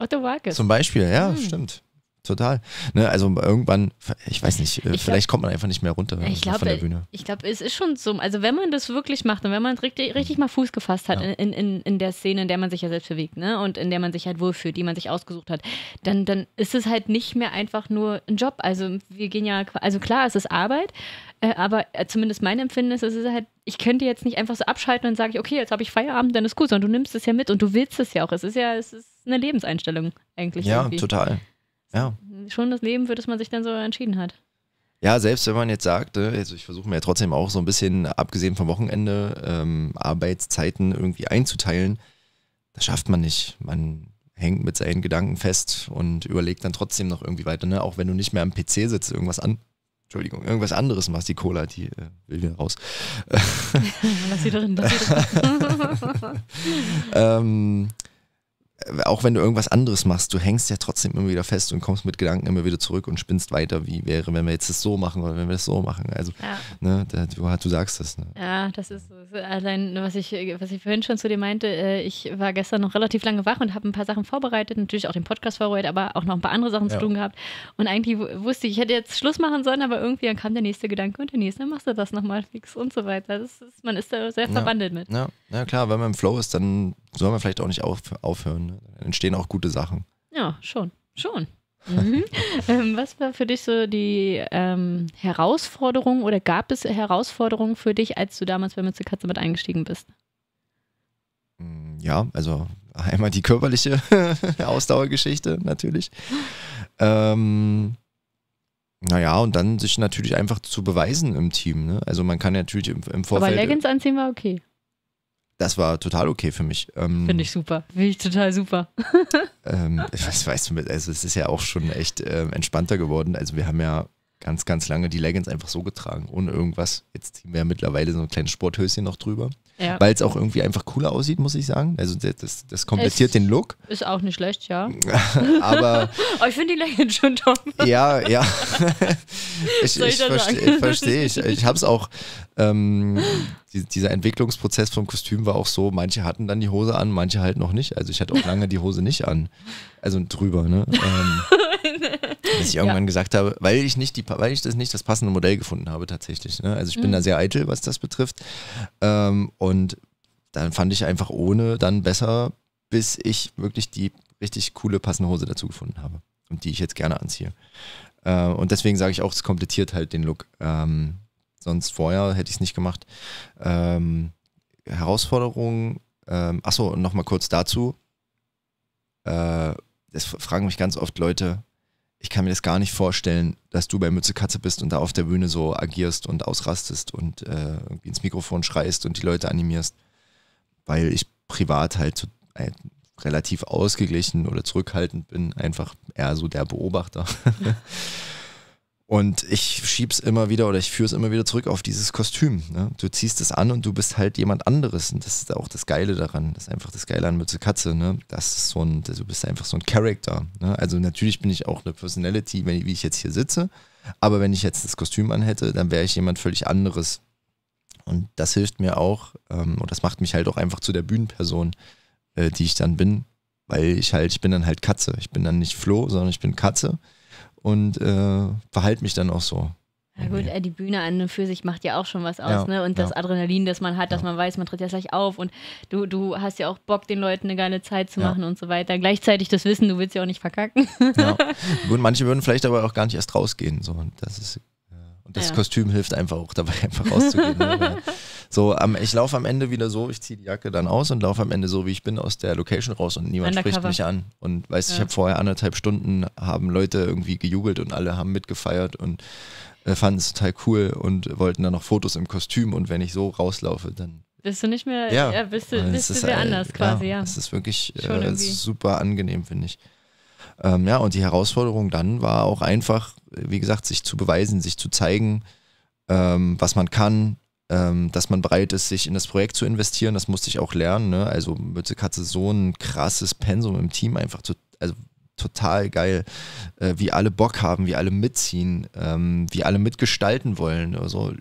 [SPEAKER 1] Otto Walkes. Zum
[SPEAKER 2] Beispiel, ja, hm. stimmt total. Ne, also irgendwann, ich weiß nicht, ich vielleicht glaub, kommt man einfach nicht mehr runter ich glaub, von der äh, Bühne.
[SPEAKER 1] Ich glaube, es ist schon so. Also wenn man das wirklich macht und wenn man richtig, richtig mal Fuß gefasst hat ja. in, in, in der Szene, in der man sich ja selbst bewegt, ne? Und in der man sich halt wohlfühlt, die man sich ausgesucht hat, dann, dann ist es halt nicht mehr einfach nur ein Job. Also wir gehen ja, also klar, es ist Arbeit, äh, aber äh, zumindest mein Empfinden ist, es ist halt, ich könnte jetzt nicht einfach so abschalten und sage, okay, jetzt habe ich Feierabend, dann ist gut, sondern du nimmst es ja mit und du willst es ja auch. Es ist ja, es ist eine Lebenseinstellung eigentlich. Ja, irgendwie. total. Ja. Schon das Leben, für das man sich dann so entschieden hat.
[SPEAKER 2] Ja, selbst wenn man jetzt sagt, ne, also ich versuche mir ja trotzdem auch so ein bisschen, abgesehen vom Wochenende, ähm, Arbeitszeiten irgendwie einzuteilen, das schafft man nicht. Man hängt mit seinen Gedanken fest und überlegt dann trotzdem noch irgendwie weiter, ne? auch wenn du nicht mehr am PC sitzt, irgendwas an. Entschuldigung, irgendwas anderes machst, die Cola, die äh, will wieder raus. lass sie drin, lass sie drin. ähm, auch wenn du irgendwas anderes machst, du hängst ja trotzdem immer wieder fest und kommst mit Gedanken immer wieder zurück und spinnst weiter, wie wäre, wenn wir jetzt das so machen oder wenn wir das so machen. Also, ja. ne, da, du, sagst das. Ne?
[SPEAKER 1] Ja, das ist so. allein, was ich, was ich vorhin schon zu dir meinte. Äh, ich war gestern noch relativ lange wach und habe ein paar Sachen vorbereitet, natürlich auch den Podcast vorbereitet, aber auch noch ein paar andere Sachen ja. zu tun gehabt. Und eigentlich wusste ich, ich hätte jetzt Schluss machen sollen, aber irgendwie dann kam der nächste Gedanke und der nächste, dann machst du das nochmal fix und so weiter. Das ist, man ist da sehr verwandelt ja. mit. Ja.
[SPEAKER 2] ja, klar, wenn man im Flow ist, dann sollen wir vielleicht auch nicht auf, aufhören. Ne? Entstehen auch gute Sachen.
[SPEAKER 1] Ja, schon, schon. Mhm. Ähm, was war für dich so die ähm, Herausforderung oder gab es Herausforderungen für dich, als du damals bei Mütze Katze mit eingestiegen bist?
[SPEAKER 2] Mm, ja, also einmal die körperliche Ausdauergeschichte natürlich. ähm, naja, und dann sich natürlich einfach zu beweisen im Team. Ne? Also man kann natürlich im, im Vorfeld. Aber Leggings
[SPEAKER 1] anziehen war okay
[SPEAKER 2] das war total okay für mich. Ähm, Finde
[SPEAKER 1] ich super. Finde ich total super.
[SPEAKER 2] ähm, was weißt du, also es ist ja auch schon echt äh, entspannter geworden. Also wir haben ja ganz, ganz lange die Leggings einfach so getragen, ohne irgendwas. Jetzt ziehen wir ja mittlerweile so ein kleines Sporthöschen noch drüber, ja. weil es auch irgendwie einfach cooler aussieht, muss ich sagen. Also das, das komplettiert es den Look.
[SPEAKER 1] Ist auch nicht schlecht, ja. Aber oh, ich finde die Leggings schon toll. Ja, ja. ich, ich, ich verstehe. Versteh. Ich, ich habe
[SPEAKER 2] es auch. Ähm, die, dieser Entwicklungsprozess vom Kostüm war auch so, manche hatten dann die Hose an, manche halt noch nicht. Also ich hatte auch lange die Hose nicht an. Also drüber, ne? Ähm, dass ich irgendwann ja. gesagt habe, weil ich nicht die, weil ich das nicht das passende Modell gefunden habe tatsächlich. Ne? Also ich bin da mhm. sehr eitel, was das betrifft. Ähm, und dann fand ich einfach ohne dann besser, bis ich wirklich die richtig coole passende Hose dazu gefunden habe und die ich jetzt gerne anziehe. Äh, und deswegen sage ich auch, es komplettiert halt den Look. Ähm, sonst vorher hätte ich es nicht gemacht. Ähm, Herausforderungen. Ähm, achso, nochmal kurz dazu. Äh, das fragen mich ganz oft Leute, ich kann mir das gar nicht vorstellen, dass du bei Mütze Katze bist und da auf der Bühne so agierst und ausrastest und äh, ins Mikrofon schreist und die Leute animierst, weil ich privat halt so, äh, relativ ausgeglichen oder zurückhaltend bin, einfach eher so der Beobachter. Und ich schieb's immer wieder oder ich führe es immer wieder zurück auf dieses Kostüm. Ne? Du ziehst es an und du bist halt jemand anderes. Und das ist auch das Geile daran. Das ist einfach das Geile an Mütze Katze. Ne? Das ist so ein, du bist einfach so ein Character. Ne? Also natürlich bin ich auch eine Personality, wenn, wie ich jetzt hier sitze. Aber wenn ich jetzt das Kostüm anhätte, dann wäre ich jemand völlig anderes. Und das hilft mir auch, ähm, und das macht mich halt auch einfach zu der Bühnenperson, äh, die ich dann bin. Weil ich halt, ich bin dann halt Katze. Ich bin dann nicht Flo, sondern ich bin Katze und äh, verhalte mich dann auch so.
[SPEAKER 1] Ja gut, äh, die Bühne an und für sich macht ja auch schon was aus, ja, ne? Und ja. das Adrenalin, das man hat, dass ja. man weiß, man tritt ja gleich auf und du, du hast ja auch Bock, den Leuten eine geile Zeit zu machen und so weiter. Gleichzeitig das Wissen, du willst ja auch nicht verkacken. Ja.
[SPEAKER 2] Gut, manche würden vielleicht aber auch gar nicht erst rausgehen. So. Das ist das ja. Kostüm hilft einfach auch dabei, einfach rauszugehen. Ne? So, am, ich laufe am Ende wieder so, ich ziehe die Jacke dann aus und laufe am Ende so, wie ich bin, aus der Location raus und niemand Undercover. spricht mich an. Und weißt ja. ich habe vorher anderthalb Stunden, haben Leute irgendwie gejubelt und alle haben mitgefeiert und äh, fanden es total cool und wollten dann noch Fotos im Kostüm und wenn ich so rauslaufe, dann
[SPEAKER 1] bist du nicht mehr, ja, ja bist du, bist du ist, halt, anders quasi, ja. Das ist wirklich äh,
[SPEAKER 2] super angenehm, finde ich. Ähm, ja, und die Herausforderung dann war auch einfach, wie gesagt, sich zu beweisen, sich zu zeigen, ähm, was man kann, ähm, dass man bereit ist, sich in das Projekt zu investieren. Das musste ich auch lernen. Ne? Also Mütze Katze so ein krasses Pensum im Team einfach zu, also total geil, äh, wie alle Bock haben, wie alle mitziehen, ähm, wie alle mitgestalten wollen. Also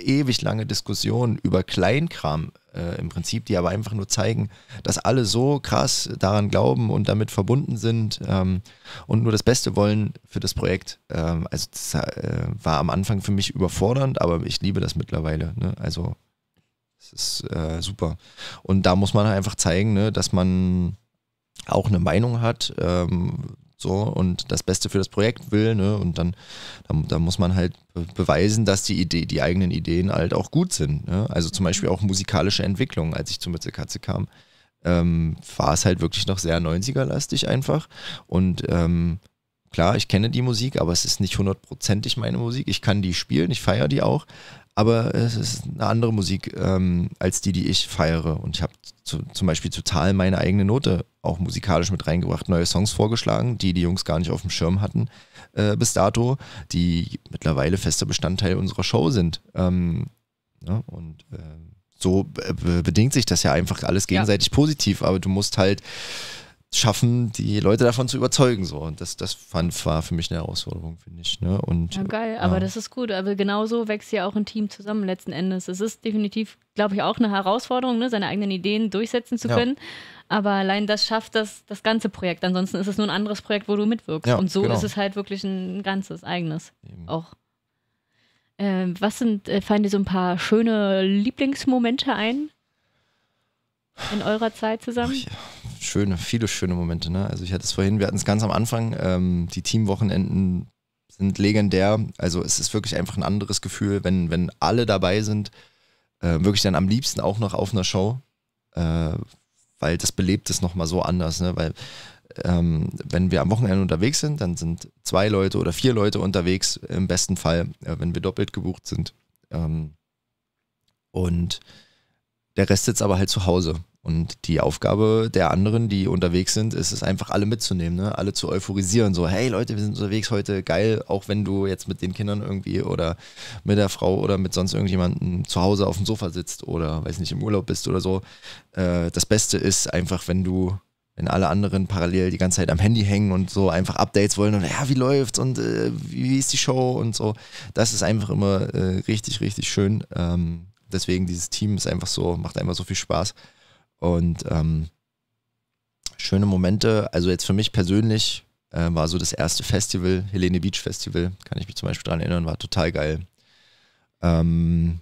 [SPEAKER 2] ewig lange Diskussionen über Kleinkram äh, im Prinzip, die aber einfach nur zeigen, dass alle so krass daran glauben und damit verbunden sind ähm, und nur das Beste wollen für das Projekt. Ähm, also das äh, war am Anfang für mich überfordernd, aber ich liebe das mittlerweile. Ne? Also es ist äh, super. Und da muss man halt einfach zeigen, ne, dass man auch eine Meinung hat, ähm, so und das Beste für das Projekt will. Ne? Und dann, dann, dann muss man halt beweisen, dass die Idee, die eigenen Ideen halt auch gut sind. Ne? Also zum Beispiel mhm. auch musikalische Entwicklung, als ich zu Mützekatze kam, ähm, war es halt wirklich noch sehr 90er-lastig einfach. Und ähm, klar, ich kenne die Musik, aber es ist nicht hundertprozentig meine Musik. Ich kann die spielen, ich feiere die auch, aber es ist eine andere Musik ähm, als die, die ich feiere. Und ich habe zu, zum Beispiel total meine eigene Note auch musikalisch mit reingebracht, neue Songs vorgeschlagen, die die Jungs gar nicht auf dem Schirm hatten äh, bis dato, die mittlerweile fester Bestandteil unserer Show sind. Ähm, ja, ne? und äh, so äh, bedingt sich das ja einfach alles gegenseitig ja. positiv, aber du musst halt schaffen, die Leute davon zu überzeugen. So. Und das, das fand, war für mich eine Herausforderung, finde ich. Ne? Und, ja, geil, ja. aber das
[SPEAKER 1] ist gut. Aber also genauso wächst ja auch ein Team zusammen letzten Endes. Es ist definitiv, glaube ich, auch eine Herausforderung, ne? seine eigenen Ideen durchsetzen zu ja. können. Aber allein das schafft das, das ganze Projekt. Ansonsten ist es nur ein anderes Projekt, wo du mitwirkst. Und so genau. ist es halt wirklich ein ganzes, eigenes Eben. auch. Äh, was sind, äh, fallen dir so ein paar schöne Lieblingsmomente ein in eurer Zeit zusammen? Ach, ja
[SPEAKER 2] schöne, viele schöne Momente. Ne? Also ich hatte es vorhin, wir hatten es ganz am Anfang, ähm, die Teamwochenenden sind legendär. Also es ist wirklich einfach ein anderes Gefühl, wenn, wenn alle dabei sind. Äh, wirklich dann am liebsten auch noch auf einer Show, äh, weil das belebt es nochmal so anders. Ne? Weil ähm, wenn wir am Wochenende unterwegs sind, dann sind zwei Leute oder vier Leute unterwegs, im besten Fall, äh, wenn wir doppelt gebucht sind. Ähm, und der Rest sitzt aber halt zu Hause. Und die Aufgabe der anderen, die unterwegs sind, ist es einfach alle mitzunehmen, ne? alle zu euphorisieren. So, hey Leute, wir sind unterwegs heute, geil, auch wenn du jetzt mit den Kindern irgendwie oder mit der Frau oder mit sonst irgendjemandem zu Hause auf dem Sofa sitzt oder weiß nicht, im Urlaub bist oder so. Äh, das Beste ist einfach, wenn du, wenn alle anderen parallel die ganze Zeit am Handy hängen und so einfach Updates wollen und ja, wie läuft's und äh, wie, wie, ist die Show und so. Das ist einfach immer äh, richtig, richtig schön. Ähm, deswegen dieses Team ist einfach so, macht einfach so viel Spaß. Und ähm, schöne Momente, also jetzt für mich persönlich äh, war so das erste Festival, Helene Beach Festival, kann ich mich zum Beispiel daran erinnern, war total geil. Ähm,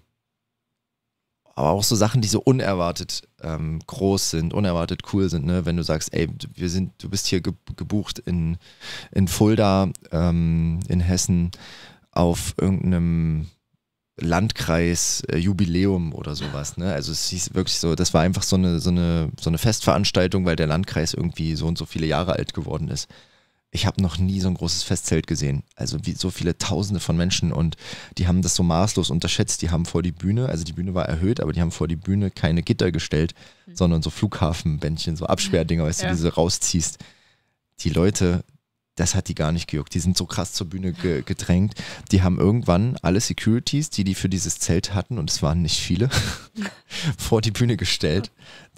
[SPEAKER 2] aber auch so Sachen, die so unerwartet ähm, groß sind, unerwartet cool sind, ne? Wenn du sagst, ey, wir sind, du bist hier gebucht in, in Fulda, ähm, in Hessen, auf irgendeinem Landkreis äh, Jubiläum oder sowas. Ne? Also es hieß wirklich so, das war einfach so eine, so, eine, so eine Festveranstaltung, weil der Landkreis irgendwie so und so viele Jahre alt geworden ist. Ich habe noch nie so ein großes Festzelt gesehen. Also wie so viele Tausende von Menschen und die haben das so maßlos unterschätzt. Die haben vor die Bühne, also die Bühne war erhöht, aber die haben vor die Bühne keine Gitter gestellt, mhm. sondern so Flughafenbändchen, so Absperrdinger, weißt ja. du, diese rausziehst. Die Leute, das hat die gar nicht gejuckt. Die sind so krass zur Bühne ge gedrängt. Die haben irgendwann alle Securities, die die für dieses Zelt hatten, und es waren nicht viele, vor die Bühne gestellt,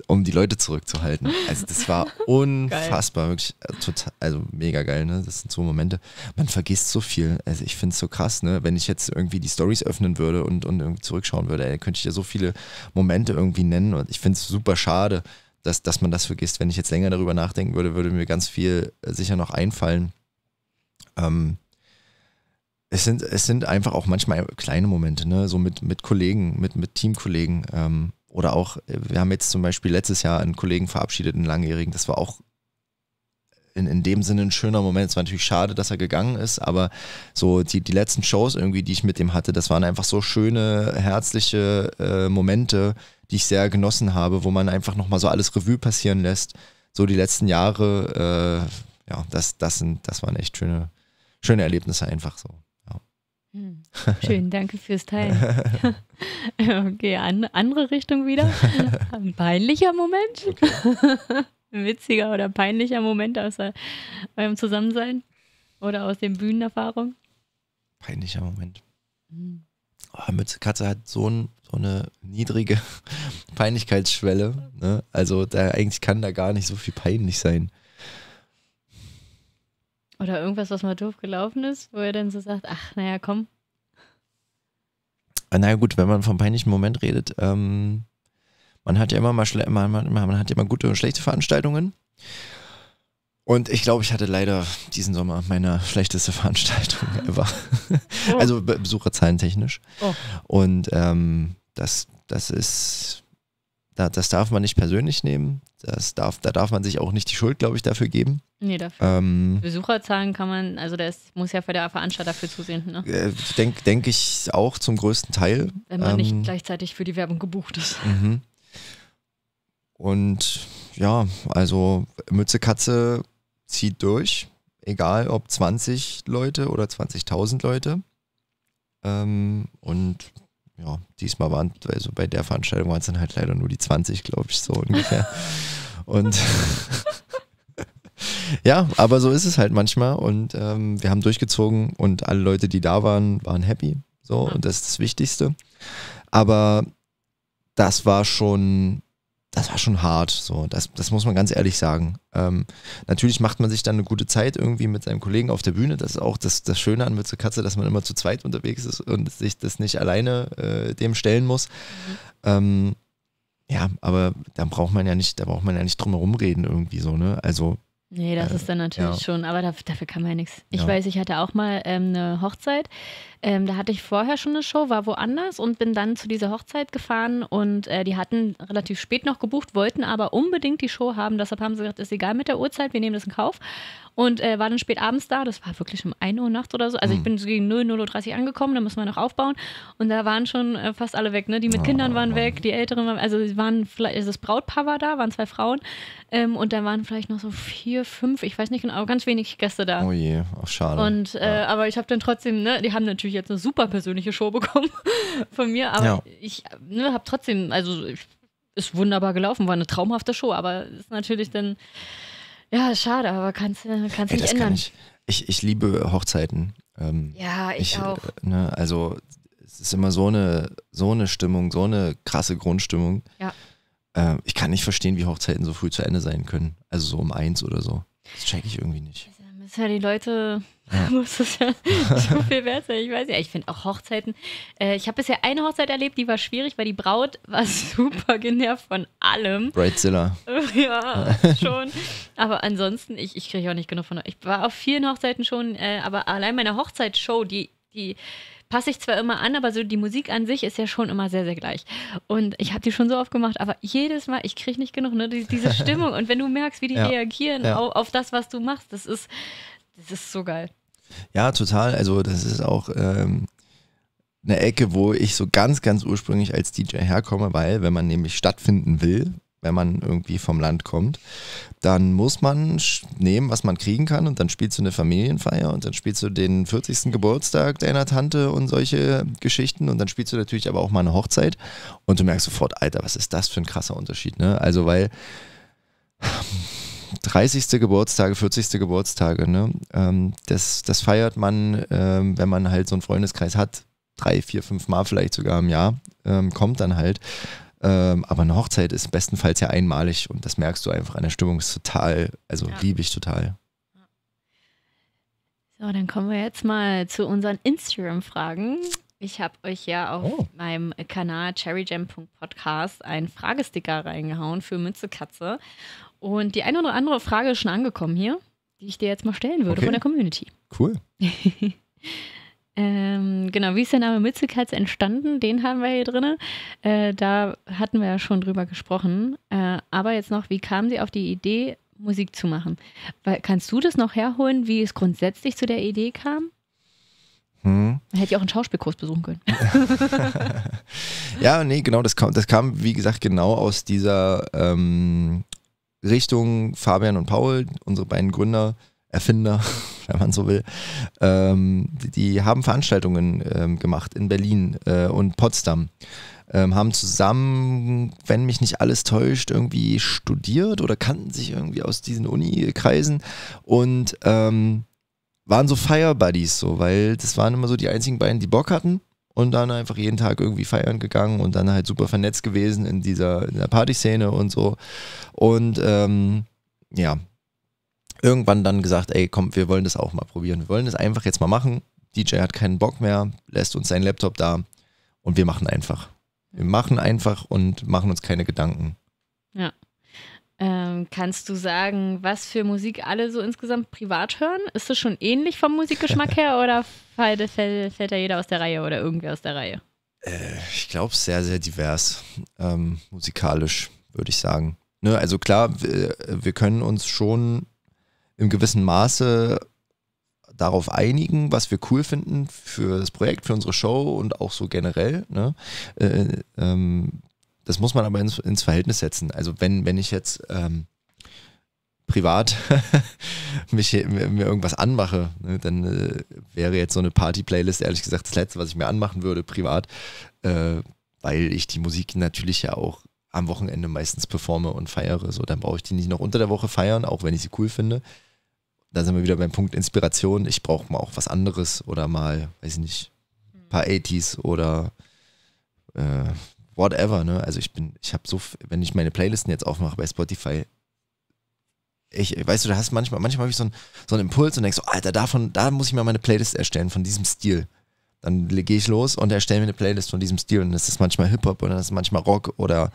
[SPEAKER 2] um die Leute zurückzuhalten. Also das war unfassbar, geil. wirklich äh, total, also mega geil. Ne? Das sind so Momente. Man vergisst so viel. Also ich finde es so krass, ne? wenn ich jetzt irgendwie die Stories öffnen würde und, und irgendwie zurückschauen würde, ey, könnte ich ja so viele Momente irgendwie nennen. Und ich finde es super schade, dass, dass man das vergisst. Wenn ich jetzt länger darüber nachdenken würde, würde mir ganz viel äh, sicher noch einfallen. Ähm, es sind, es sind einfach auch manchmal kleine Momente, ne? so mit, mit Kollegen, mit, mit Teamkollegen ähm, oder auch, äh, wir haben jetzt zum Beispiel letztes Jahr einen Kollegen verabschiedet, einen Langjährigen, das war auch in, in dem Sinne ein schöner Moment. Es war natürlich schade, dass er gegangen ist, aber so die, die letzten Shows irgendwie, die ich mit dem hatte, das waren einfach so schöne, herzliche äh, Momente, die ich sehr genossen habe, wo man einfach nochmal so alles Revue passieren lässt. So die letzten Jahre, äh, ja, das, das, sind, das waren echt schöne, schöne Erlebnisse einfach so. Ja.
[SPEAKER 1] Hm. Schön, danke fürs Teilen. okay, an, andere Richtung wieder. Ein peinlicher Moment. Okay. Ein witziger oder peinlicher Moment aus eurem Zusammensein oder aus den Bühnenerfahrungen?
[SPEAKER 2] Peinlicher Moment. Mhm. Oh, Mütze Katze hat so einen so eine niedrige Peinlichkeitsschwelle. Ne? Also da eigentlich kann da gar nicht so viel peinlich sein.
[SPEAKER 1] Oder irgendwas, was mal doof gelaufen ist, wo er dann so sagt, ach, naja, komm.
[SPEAKER 2] Ah, naja gut, wenn man vom peinlichen Moment redet, ähm, man hat ja immer mal man, man, man hat ja immer gute und schlechte Veranstaltungen. Und ich glaube, ich hatte leider diesen Sommer meine schlechteste Veranstaltung ever. Oh. Also besucherzahlentechnisch. Oh. Und ähm, das, das ist, da, das darf man nicht persönlich nehmen. Das darf, da darf man sich auch nicht die Schuld, glaube ich, dafür geben. Nee, dafür. Ähm,
[SPEAKER 1] Besucherzahlen kann man, also da muss ja für der Veranstalter dafür zusehen. Ne? Äh,
[SPEAKER 2] Denke denk ich auch zum größten Teil. Wenn man ähm, nicht
[SPEAKER 1] gleichzeitig für die Werbung gebucht ist.
[SPEAKER 2] Mhm. Und ja, also Mütze Katze zieht durch, egal ob 20 Leute oder 20.000 Leute. Ähm, und ja, diesmal waren, also bei der Veranstaltung waren es dann halt leider nur die 20, glaube ich, so ungefähr. Und ja, aber so ist es halt manchmal. Und ähm, wir haben durchgezogen und alle Leute, die da waren, waren happy. So, und das ist das Wichtigste. Aber das war schon das war schon hart, so, das, das muss man ganz ehrlich sagen. Ähm, natürlich macht man sich dann eine gute Zeit irgendwie mit seinem Kollegen auf der Bühne. Das ist auch das, das Schöne an Mütze Katze, dass man immer zu zweit unterwegs ist und sich das nicht alleine äh, dem stellen muss. Mhm. Ähm, ja, aber da braucht man ja nicht, da braucht man ja nicht drum herum reden irgendwie so, ne? Also Nee, das äh, ist dann natürlich ja.
[SPEAKER 1] schon, aber dafür, dafür kann man ja nichts. Ich ja. weiß, ich hatte auch mal ähm, eine Hochzeit. Ähm, da hatte ich vorher schon eine Show, war woanders und bin dann zu dieser Hochzeit gefahren und äh, die hatten relativ spät noch gebucht, wollten aber unbedingt die Show haben. Deshalb haben sie gesagt, ist egal mit der Uhrzeit, wir nehmen das in Kauf. Und äh, war dann spät abends da. Das war wirklich um 1 Uhr nachts oder so. Also ich hm. bin so gegen 0, 0.30 Uhr angekommen, da müssen wir noch aufbauen. Und da waren schon äh, fast alle weg, ne? Die mit oh, Kindern waren oh. weg, die Älteren waren, also es waren vielleicht, also das Brautpaar war da, waren zwei Frauen. Ähm, und da waren vielleicht noch so vier, fünf, ich weiß nicht genau, ganz wenig Gäste da. Oh je,
[SPEAKER 2] auch schade. Und
[SPEAKER 1] äh, ja. aber ich habe dann trotzdem, ne, die haben natürlich jetzt eine super persönliche Show bekommen von mir, aber ja. ich ne, habe trotzdem, also ich, ist wunderbar gelaufen, war eine traumhafte Show, aber ist natürlich dann ja, schade, aber kannst du äh, kannst Ey, nicht ändern. Ich.
[SPEAKER 2] ich. Ich, liebe Hochzeiten. Ähm, ja, ich, ich auch. Äh, ne, also es ist immer so eine, so eine Stimmung, so eine krasse Grundstimmung. Ja. Äh, ich kann nicht verstehen, wie Hochzeiten so früh zu Ende sein können. Also so um eins oder so. Das checke ich irgendwie nicht.
[SPEAKER 1] Das ja die Leute, ja. muss das ja so viel wert sein. Ich weiß ja, ich finde auch Hochzeiten. Äh, ich habe bisher eine Hochzeit erlebt, die war schwierig, weil die Braut war super genervt von allem. Bridezilla. Ja, schon. Aber ansonsten, ich, ich kriege auch nicht genug von. Ich war auf vielen Hochzeiten schon, äh, aber allein meine Hochzeitsshow, die, die passe ich zwar immer an, aber so die Musik an sich ist ja schon immer sehr, sehr gleich. Und ich habe die schon so oft gemacht, aber jedes Mal, ich kriege nicht genug, ne? diese Stimmung. Und wenn du merkst, wie die ja. reagieren ja. Auf, auf das, was du machst, das ist, das ist so geil.
[SPEAKER 2] Ja, total. Also das ist auch ähm, eine Ecke, wo ich so ganz, ganz ursprünglich als DJ herkomme, weil wenn man nämlich stattfinden will, wenn man irgendwie vom Land kommt, dann muss man nehmen, was man kriegen kann und dann spielst du eine Familienfeier und dann spielst du den 40. Geburtstag deiner Tante und solche Geschichten und dann spielst du natürlich aber auch mal eine Hochzeit und du merkst sofort, Alter, was ist das für ein krasser Unterschied, ne? Also weil 30. Geburtstage, 40. Geburtstage, ne? Ähm, das, das feiert man, ähm, wenn man halt so einen Freundeskreis hat, drei, vier, fünf Mal vielleicht sogar im Jahr, ähm, kommt dann halt. Ähm, aber eine Hochzeit ist bestenfalls ja einmalig und das merkst du einfach an der Stimmung. Ist total, also ja. liebe ich total.
[SPEAKER 1] So, dann kommen wir jetzt mal zu unseren Instagram-Fragen. Ich habe euch ja auf oh. meinem Kanal cherryjam.podcast einen Fragesticker reingehauen für Münzekatze. Und die eine oder andere Frage ist schon angekommen hier, die ich dir jetzt mal stellen würde okay. von der Community. Cool. Ähm, genau, wie ist der Name Mützelkatz entstanden? Den haben wir hier drin. Äh, da hatten wir ja schon drüber gesprochen. Äh, aber jetzt noch, wie kamen Sie auf die Idee, Musik zu machen? Weil, kannst du das noch herholen, wie es grundsätzlich zu der Idee kam? Hm. Hätte ich auch einen Schauspielkurs besuchen können.
[SPEAKER 2] ja, nee, genau, das kam, das kam, wie gesagt, genau aus dieser ähm, Richtung Fabian und Paul, unsere beiden Gründer, Erfinder, wenn man so will, ähm, die, die, haben Veranstaltungen ähm, gemacht in Berlin äh, und Potsdam. Ähm, haben zusammen, wenn mich nicht alles täuscht, irgendwie studiert oder kannten sich irgendwie aus diesen Uni-Kreisen und ähm, waren so Fire Buddies, so, weil das waren immer so die einzigen beiden, die Bock hatten und dann einfach jeden Tag irgendwie feiern gegangen und dann halt super vernetzt gewesen in dieser in der Partyszene und so. Und ähm, ja, irgendwann dann gesagt, ey, komm, wir wollen das auch mal probieren. Wir wollen das einfach jetzt mal machen. DJ hat keinen Bock mehr, lässt uns seinen Laptop da und wir machen einfach. Wir machen einfach und machen uns keine Gedanken.
[SPEAKER 1] Ja. Ähm, kannst du sagen, was für Musik alle so insgesamt privat hören? Ist das schon ähnlich vom Musikgeschmack her oder fällt, fällt, fällt da jeder aus der Reihe oder irgendwer aus der Reihe?
[SPEAKER 2] Äh, ich glaube, sehr, sehr divers, ähm, musikalisch, würde ich sagen. Ne, also klar, wir, äh, wir können uns schon im gewissen Maße darauf einigen, was wir cool finden für das Projekt, für unsere Show und auch so generell. Ne? Äh, ähm, das muss man aber ins, ins, Verhältnis setzen. Also wenn, wenn ich jetzt ähm, privat mich, mir irgendwas anmache, ne, dann äh, wäre jetzt so eine Party-Playlist ehrlich gesagt das Letzte, was ich mir anmachen würde, privat, äh, weil ich die Musik natürlich ja auch am Wochenende meistens performe und feiere. So, dann brauche ich die nicht noch unter der Woche feiern, auch wenn ich sie cool finde da sind wir wieder beim Punkt Inspiration. Ich brauche mal auch was anderes oder mal, weiß ich nicht, ein hm. paar 80s oder äh, whatever. Ne? Also ich bin, ich habe so, wenn ich meine Playlisten jetzt aufmache bei Spotify, ich, weißt du, da hast manchmal, manchmal habe ich so einen, so einen Impuls und denkst so, Alter, davon, da muss ich mal meine Playlist erstellen, von diesem Stil dann gehe ich los und erstelle mir eine Playlist von diesem Stil. Und das ist manchmal Hip-Hop oder das ist manchmal Rock oder.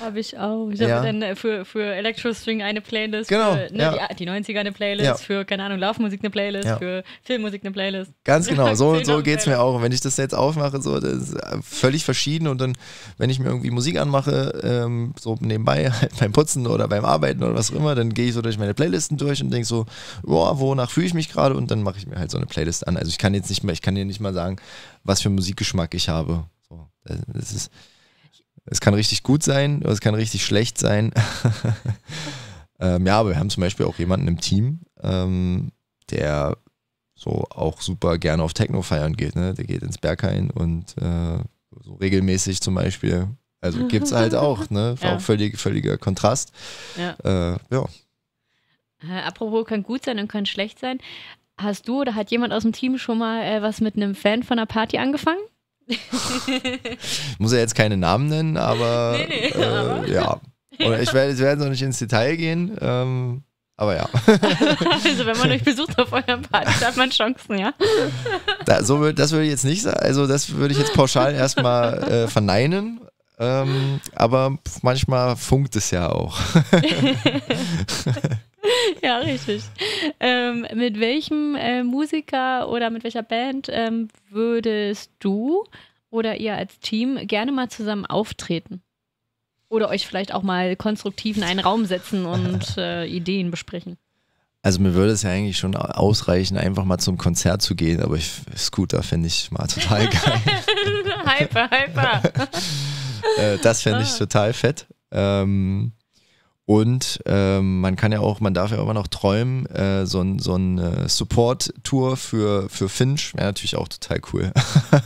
[SPEAKER 1] Habe ich auch. Ich ja. habe dann äh, für, für Electro-String eine Playlist, genau, für, ne, ja. die, die 90er eine Playlist, ja. für, keine Ahnung, Laufmusik eine Playlist, für Filmmusik eine Playlist. Ganz genau, so und so geht
[SPEAKER 2] es mir auch. Und wenn ich das jetzt aufmache, so, das ist äh, völlig verschieden. Und dann, wenn ich mir irgendwie Musik anmache, ähm, so nebenbei, halt beim Putzen oder beim Arbeiten oder was auch immer, dann gehe ich so durch meine Playlisten durch und denke so, boah, wonach fühle ich mich gerade? Und dann mache ich mir halt so eine Playlist an. Also ich kann jetzt nicht mehr, ich kann dir nicht mal sagen, was für Musikgeschmack ich habe. So, das ist, es kann richtig gut sein, es kann richtig schlecht sein. ähm, ja, aber wir haben zum Beispiel auch jemanden im Team, ähm, der so auch super gerne auf Techno feiern geht. Ne? Der geht ins Berghain und äh, so regelmäßig zum Beispiel. Also mhm. gibt es halt auch, ne? Ja. Auch völlig, völliger Kontrast. Ja. Äh, ja.
[SPEAKER 1] Äh, apropos kann gut sein und kann schlecht sein. Hast du oder hat jemand aus dem Team schon mal äh, was mit einem Fan von einer Party angefangen?
[SPEAKER 2] muss ja jetzt keine Namen nennen, aber, nee, nee, äh, aber. ja. ich werde, ich werde noch nicht ins Detail gehen, ähm, aber ja.
[SPEAKER 1] also wenn man euch besucht auf eurer Party, hat man Chancen, ja.
[SPEAKER 2] Da, so das würde ich jetzt nicht sagen, also das würde ich jetzt pauschal erstmal äh, verneinen. Ähm, aber manchmal funkt es ja auch.
[SPEAKER 1] ja, richtig. Ähm, mit welchem äh, Musiker oder mit welcher Band ähm, würdest du oder ihr als Team gerne mal zusammen auftreten? Oder euch vielleicht auch mal konstruktiv in einen Raum setzen und äh, Ideen besprechen?
[SPEAKER 2] Also mir würde es ja eigentlich schon ausreichen, einfach mal zum Konzert zu gehen, aber ich, Scooter finde ich mal total geil. hyper, hyper. äh, das fände ich ah. total fett. Ähm, und ähm, man kann ja auch, man darf ja immer noch träumen, äh, so, so eine äh, Support-Tour für, für Finch wäre natürlich auch total cool.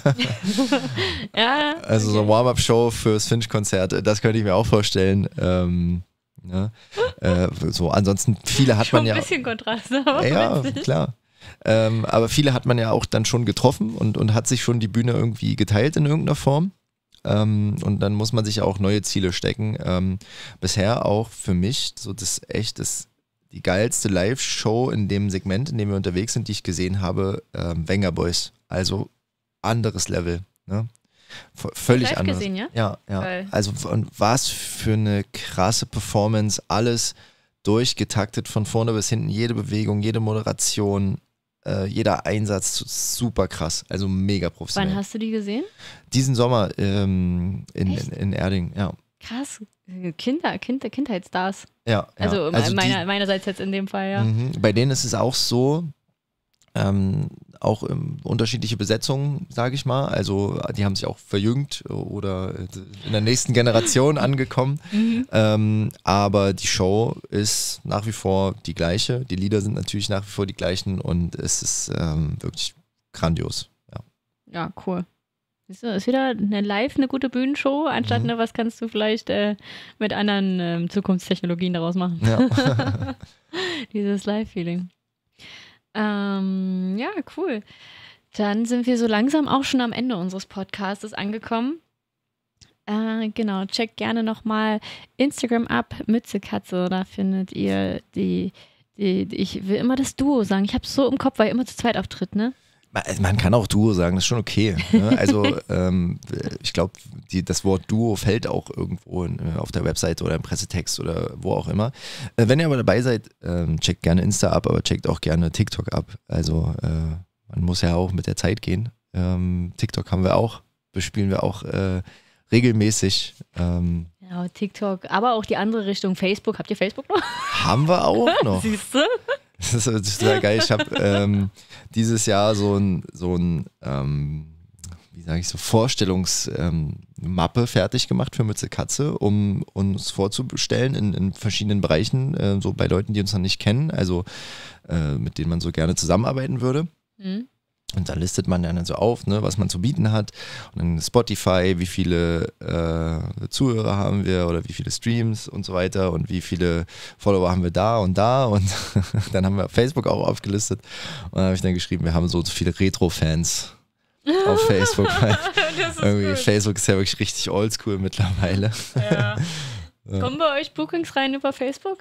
[SPEAKER 2] ja, also okay. so eine Warm-Up-Show fürs Finch-Konzert, äh, das könnte ich mir auch vorstellen. Ähm, ne? äh, so, ansonsten viele hat schon man ja. Ein bisschen
[SPEAKER 1] Kontrast, aber Ja, witzig. klar.
[SPEAKER 2] Ähm, aber viele hat man ja auch dann schon getroffen und, und hat sich schon die Bühne irgendwie geteilt in irgendeiner Form. Ähm, und dann muss man sich auch neue Ziele stecken. Ähm, bisher auch für mich so das echt das die geilste Live-Show in dem Segment, in dem wir unterwegs sind, die ich gesehen habe, ähm, Wenger Boys. Also anderes Level. Ne? V völlig Live anders. Gesehen, ja, ja. ja. also und was für eine krasse Performance, alles durchgetaktet von vorne bis hinten, jede Bewegung, jede Moderation, äh, jeder Einsatz super krass, also mega professionell. Wann hast du die gesehen? Diesen Sommer ähm, in, in, in, Erding, ja.
[SPEAKER 1] Krass, Kinder, Kinder Kindheitsstars. Ja, Also, also meiner, die, meinerseits jetzt in dem Fall, ja. Mhm.
[SPEAKER 2] Bei denen ist es auch so, ähm, auch ähm, unterschiedliche Besetzungen, sage ich mal. Also die haben sich auch verjüngt oder in der nächsten Generation angekommen. Mhm. Ähm, aber die Show ist nach wie vor die gleiche. Die Lieder sind natürlich nach wie vor die gleichen und es ist ähm, wirklich grandios. Ja,
[SPEAKER 1] ja cool. Ist, ist wieder eine live eine gute Bühnenshow, anstatt mhm. ne, was kannst du vielleicht äh, mit anderen äh, Zukunftstechnologien daraus machen. Ja. Dieses Live-Feeling. Ähm, ja, cool. Dann sind wir so langsam auch schon am Ende unseres Podcasts angekommen. Äh, genau, checkt gerne nochmal Instagram ab, Mützekatze, da findet ihr die, die, die, ich will immer das Duo sagen. Ich habe so im Kopf, weil ihr immer zu zweit auftritt, ne?
[SPEAKER 2] Äh, man kann auch Duo sagen, das ist schon okay. Ne? Also ähm, ich glaube, das Wort Duo fällt auch irgendwo in, äh, auf der Webseite oder im Pressetext oder wo auch immer. Äh, wenn ihr aber dabei seid, ähm, checkt gerne Insta ab, aber checkt auch gerne TikTok ab. Also äh, man muss ja auch mit der Zeit gehen. Ähm, TikTok haben wir auch, bespielen wir auch äh, regelmäßig. Ähm,
[SPEAKER 1] ja, TikTok, aber auch die andere Richtung, Facebook. Habt ihr Facebook noch?
[SPEAKER 2] Haben wir auch noch. Siehst du? Das ist total geil. Ich habe ähm, dieses Jahr so ein, so ein ähm, wie sage ich so, Vorstellungsmappe ähm, fertig gemacht für Mütze Katze, um uns vorzustellen in, in verschiedenen Bereichen, äh, so bei Leuten, die uns noch nicht kennen, also äh, mit denen man so gerne zusammenarbeiten würde. Mhm. Und da listet man dann so auf, ne, was man zu bieten hat. Und dann Spotify, wie viele äh, Zuhörer haben wir oder wie viele Streams und so weiter und wie viele Follower haben wir da und da. Und dann haben wir Facebook auch aufgelistet. Und dann habe ich dann geschrieben, wir haben so, so viele Retro-Fans auf Facebook. irgendwie gut. Facebook ist ja wirklich richtig oldschool mittlerweile. Ja. Kommen
[SPEAKER 1] bei euch Bookings rein über Facebook?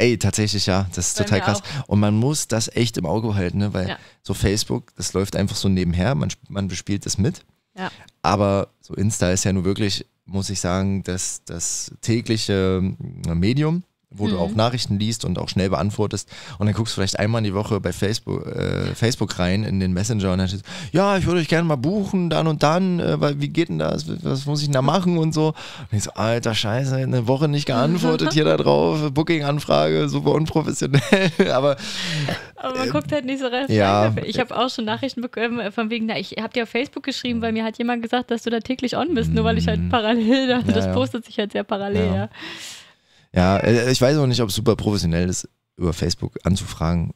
[SPEAKER 2] Ey, tatsächlich ja, das ist Bei total krass. Auch. Und man muss das echt im Auge halten, ne? weil ja. so Facebook, das läuft einfach so nebenher, man, man bespielt das mit. Ja. Aber so Insta ist ja nur wirklich, muss ich sagen, das, das tägliche ähm, Medium wo mhm. du auch mhm. Nachrichten liest und auch schnell beantwortest. Und dann guckst du vielleicht einmal in die Woche bei Facebook, äh, Facebook rein in den Messenger und dann steht, ja, ich würde euch gerne mal buchen, dann und dann, äh, wie geht denn das? Was muss ich denn da machen und so? Und ich so, alter Scheiße, eine Woche nicht geantwortet hier da drauf, Booking-Anfrage, super unprofessionell. aber,
[SPEAKER 1] aber man äh, guckt halt nicht so recht. Ja, ich habe auch schon Nachrichten bekommen äh, von wegen, na, ich habe dir auf Facebook geschrieben, weil mir hat jemand gesagt, dass du da täglich on bist, nur weil ich halt mhm. parallel, da, ja, das ja. postet sich halt sehr parallel, ja.
[SPEAKER 2] Ja, äh, ich weiß auch nicht, ob es super professionell ist, über Facebook anzufragen.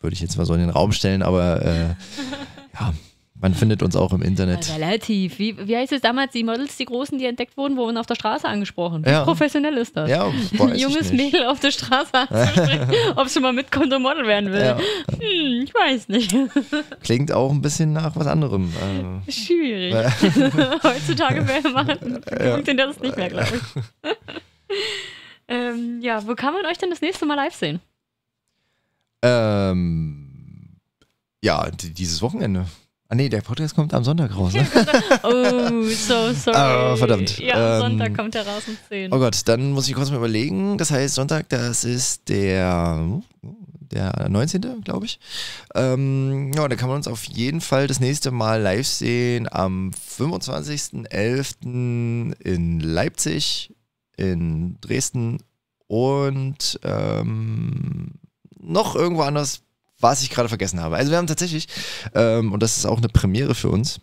[SPEAKER 2] Würde ich jetzt mal so in den Raum stellen, aber äh,
[SPEAKER 1] ja,
[SPEAKER 2] man findet uns auch im Internet.
[SPEAKER 1] Relativ. Wie, wie heißt es damals, die Models, die Großen, die entdeckt wurden, wurden auf der Straße angesprochen? Wie ja. professionell ist das? Ja, Ein Junges Mädel auf der Straße anzusprechen, ob sie mal mitkommt und Model werden will. Ja. Hm, ich weiß nicht.
[SPEAKER 2] Klingt auch ein bisschen nach was anderem.
[SPEAKER 1] Äh, Schwierig. Heutzutage wäre man, ja. das nicht mehr, glaube ich. Ähm, ja, wo kann man euch denn das nächste Mal live sehen?
[SPEAKER 2] Ähm, ja, dieses Wochenende. Ah nee, der Podcast kommt am Sonntag raus. Ne?
[SPEAKER 1] oh, so sorry. Oh, verdammt. Ja, am ähm, Sonntag kommt er raus um 10. Oh Gott,
[SPEAKER 2] dann muss ich kurz mal überlegen. Das heißt, Sonntag, das ist der, der 19., glaube ich.
[SPEAKER 3] Ähm,
[SPEAKER 2] ja, da kann man uns auf jeden Fall das nächste Mal live sehen am 25.11. in Leipzig in Dresden und ähm, noch irgendwo anders, was ich gerade vergessen habe. Also wir haben tatsächlich, ähm, und das ist auch eine Premiere für uns,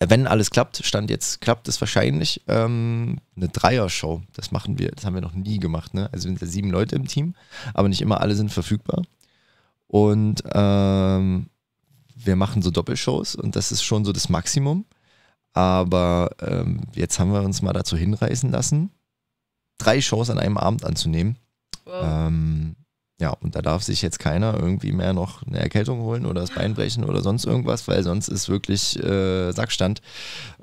[SPEAKER 2] wenn alles klappt, Stand jetzt klappt es wahrscheinlich, ähm, eine Dreier-Show. Das machen wir, das haben wir noch nie gemacht. Ne? Also sind ja sieben Leute im Team, aber nicht immer alle sind verfügbar. Und ähm, wir machen so Doppelshows und das ist schon so das Maximum. Aber ähm, jetzt haben wir uns mal dazu hinreißen lassen, drei Shows an einem Abend anzunehmen. Wow. Ähm, ja, und da darf sich jetzt keiner irgendwie mehr noch eine Erkältung holen oder das Bein brechen oder sonst irgendwas, weil sonst ist wirklich äh, Sackstand.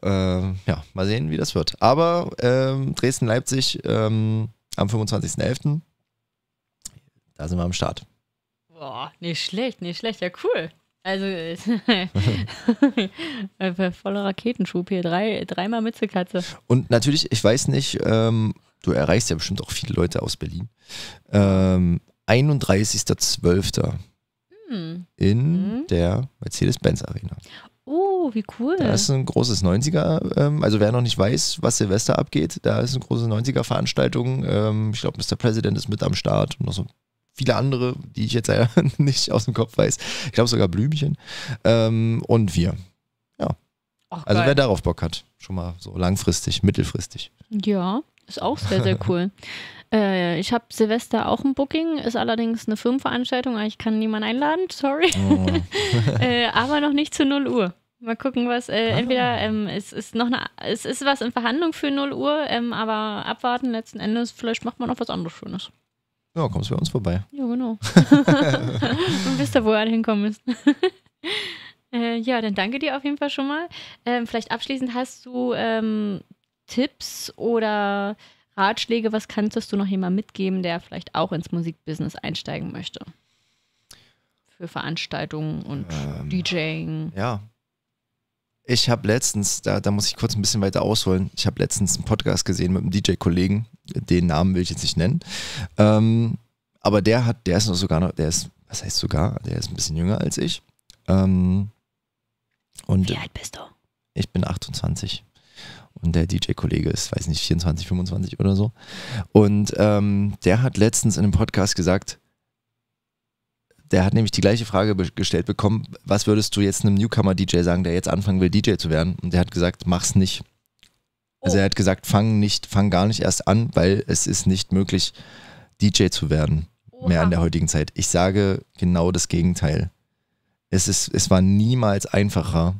[SPEAKER 2] Äh, ja, mal sehen, wie das wird. Aber ähm, Dresden-Leipzig ähm, am 25.11. Da sind wir am Start.
[SPEAKER 1] Boah, nicht schlecht, nicht schlecht. Ja, cool. Also, äh, voller Raketenschub hier, drei, dreimal Mützekatze.
[SPEAKER 2] Und natürlich, ich weiß nicht, ähm, du erreichst ja bestimmt auch viele Leute aus Berlin. Ähm, 31.12. Hm. in hm. der Mercedes-Benz Arena.
[SPEAKER 1] Oh, wie cool. Da ist ein
[SPEAKER 2] großes 90er, ähm, also wer noch nicht weiß, was Silvester abgeht, da ist eine große 90er-Veranstaltung. Ähm, ich glaube, Mr. President ist mit am Start und noch so ein viele andere, die ich jetzt leider nicht aus dem Kopf weiß. Ich glaube sogar Blümchen. Ähm, und wir. Ja. Ach, also wer darauf Bock hat, schon mal so langfristig, mittelfristig.
[SPEAKER 1] Ja, ist auch sehr, sehr cool. Äh, ich habe Silvester auch ein Booking, ist allerdings eine Firmenveranstaltung, ich kann niemanden einladen, sorry. Oh. Äh, aber noch nicht zu 0 Uhr. Mal gucken, was. Äh, ah. entweder ähm, es ist noch eine, es ist was in Verhandlung für 0 Uhr, ähm, aber abwarten letzten Endes, vielleicht macht man noch was anderes Schönes.
[SPEAKER 2] Ja, kommst du bei uns vorbei. Ja, genau.
[SPEAKER 1] und bist da, wo alle hinkommen müssen. äh, ja, dann danke dir auf jeden Fall schon mal. Ähm, vielleicht abschließend hast du ähm, Tipps oder Ratschläge, was kannst du noch jemandem mitgeben, der vielleicht auch ins Musikbusiness einsteigen möchte? Für Veranstaltungen und ähm, DJing. Ja,
[SPEAKER 2] ich habe letztens, da, da muss ich kurz ein bisschen weiter ausholen, ich habe letztens einen Podcast gesehen mit einem DJ-Kollegen, den Namen will ich jetzt nicht nennen. Ähm, aber der hat, der ist noch sogar noch, der ist, was heißt sogar, der ist ein bisschen jünger als ich. Ähm, und Wie alt bist du? Ich bin 28 und der DJ-Kollege ist, weiß nicht, 24, 25 oder so. Und ähm, der hat letztens in einem Podcast gesagt, der hat nämlich die gleiche Frage gestellt bekommen, was würdest du jetzt einem Newcomer-DJ sagen, der jetzt anfangen will, DJ zu werden? Und der hat gesagt, mach's nicht. Also oh. Also er hat gesagt, fang nicht, fang gar nicht erst an, weil es ist nicht möglich, DJ zu werden. Oha. Mehr in der heutigen Zeit. Ich sage genau das Gegenteil. Es, ist, es war niemals einfacher,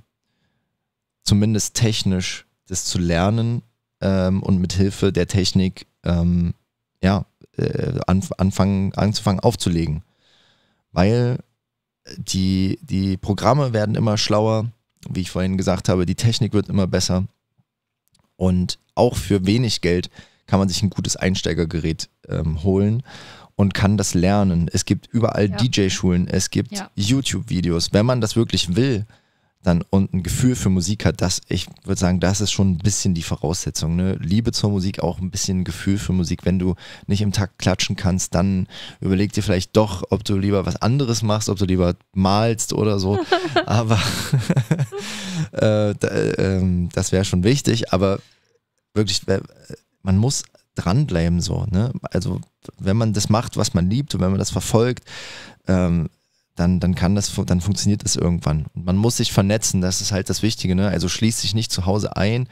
[SPEAKER 2] zumindest technisch, das zu lernen ähm, und mit Hilfe der Technik ähm, ja, äh, anf anfangen, anzufangen aufzulegen weil äh, die, die Programme werden immer schlauer, wie ich vorhin gesagt habe, die Technik wird immer besser und auch für wenig Geld kann man sich ein gutes Einsteigergerät ähm, holen und kann das lernen. Es gibt überall ja. DJ-Schulen, es gibt ja. YouTube-Videos. Wenn man das wirklich will, dann und ein Gefühl für Musik hat, das, ich würde sagen, das ist schon ein bisschen die Voraussetzung. Ne? Liebe zur Musik, auch ein bisschen Gefühl für Musik. Wenn du nicht im Takt klatschen kannst, dann überleg dir vielleicht doch, ob du lieber was anderes machst, ob du lieber malst oder so. aber äh, ähm, das wäre schon wichtig, aber wirklich, äh, man muss dranbleiben so. Ne? Also wenn man das macht, was man liebt und wenn man das verfolgt, ähm, dann, dann kann das, dann funktioniert das irgendwann. Und man muss sich vernetzen, das ist halt das Wichtige, ne? Also schließ dich nicht zu Hause ein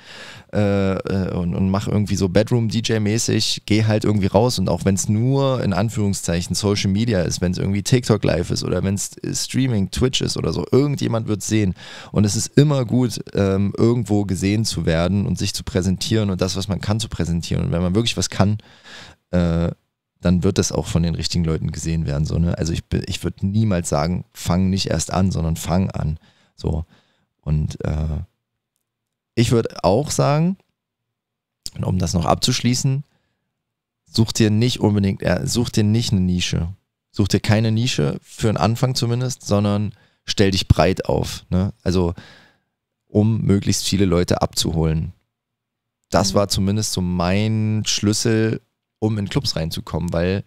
[SPEAKER 2] äh, äh und, und mach irgendwie so Bedroom-DJ-mäßig, geh halt irgendwie raus und auch wenn es nur in Anführungszeichen Social Media ist, wenn es irgendwie TikTok live ist oder wenn es äh, Streaming, Twitch ist oder so, irgendjemand wird es sehen. Und es ist immer gut, ähm, irgendwo gesehen zu werden und sich zu präsentieren und das, was man kann, zu präsentieren. Und wenn man wirklich was kann, äh, dann wird das auch von den richtigen Leuten gesehen werden. So, ne? Also ich, ich würde niemals sagen, fang nicht erst an, sondern fang an. So. Und äh, ich würde auch sagen, um das noch abzuschließen, such dir nicht unbedingt, äh, such dir nicht eine Nische. Such dir keine Nische, für einen Anfang zumindest, sondern stell dich breit auf. Ne? Also um möglichst viele Leute abzuholen. Das mhm. war zumindest so mein Schlüssel, um in Clubs reinzukommen, weil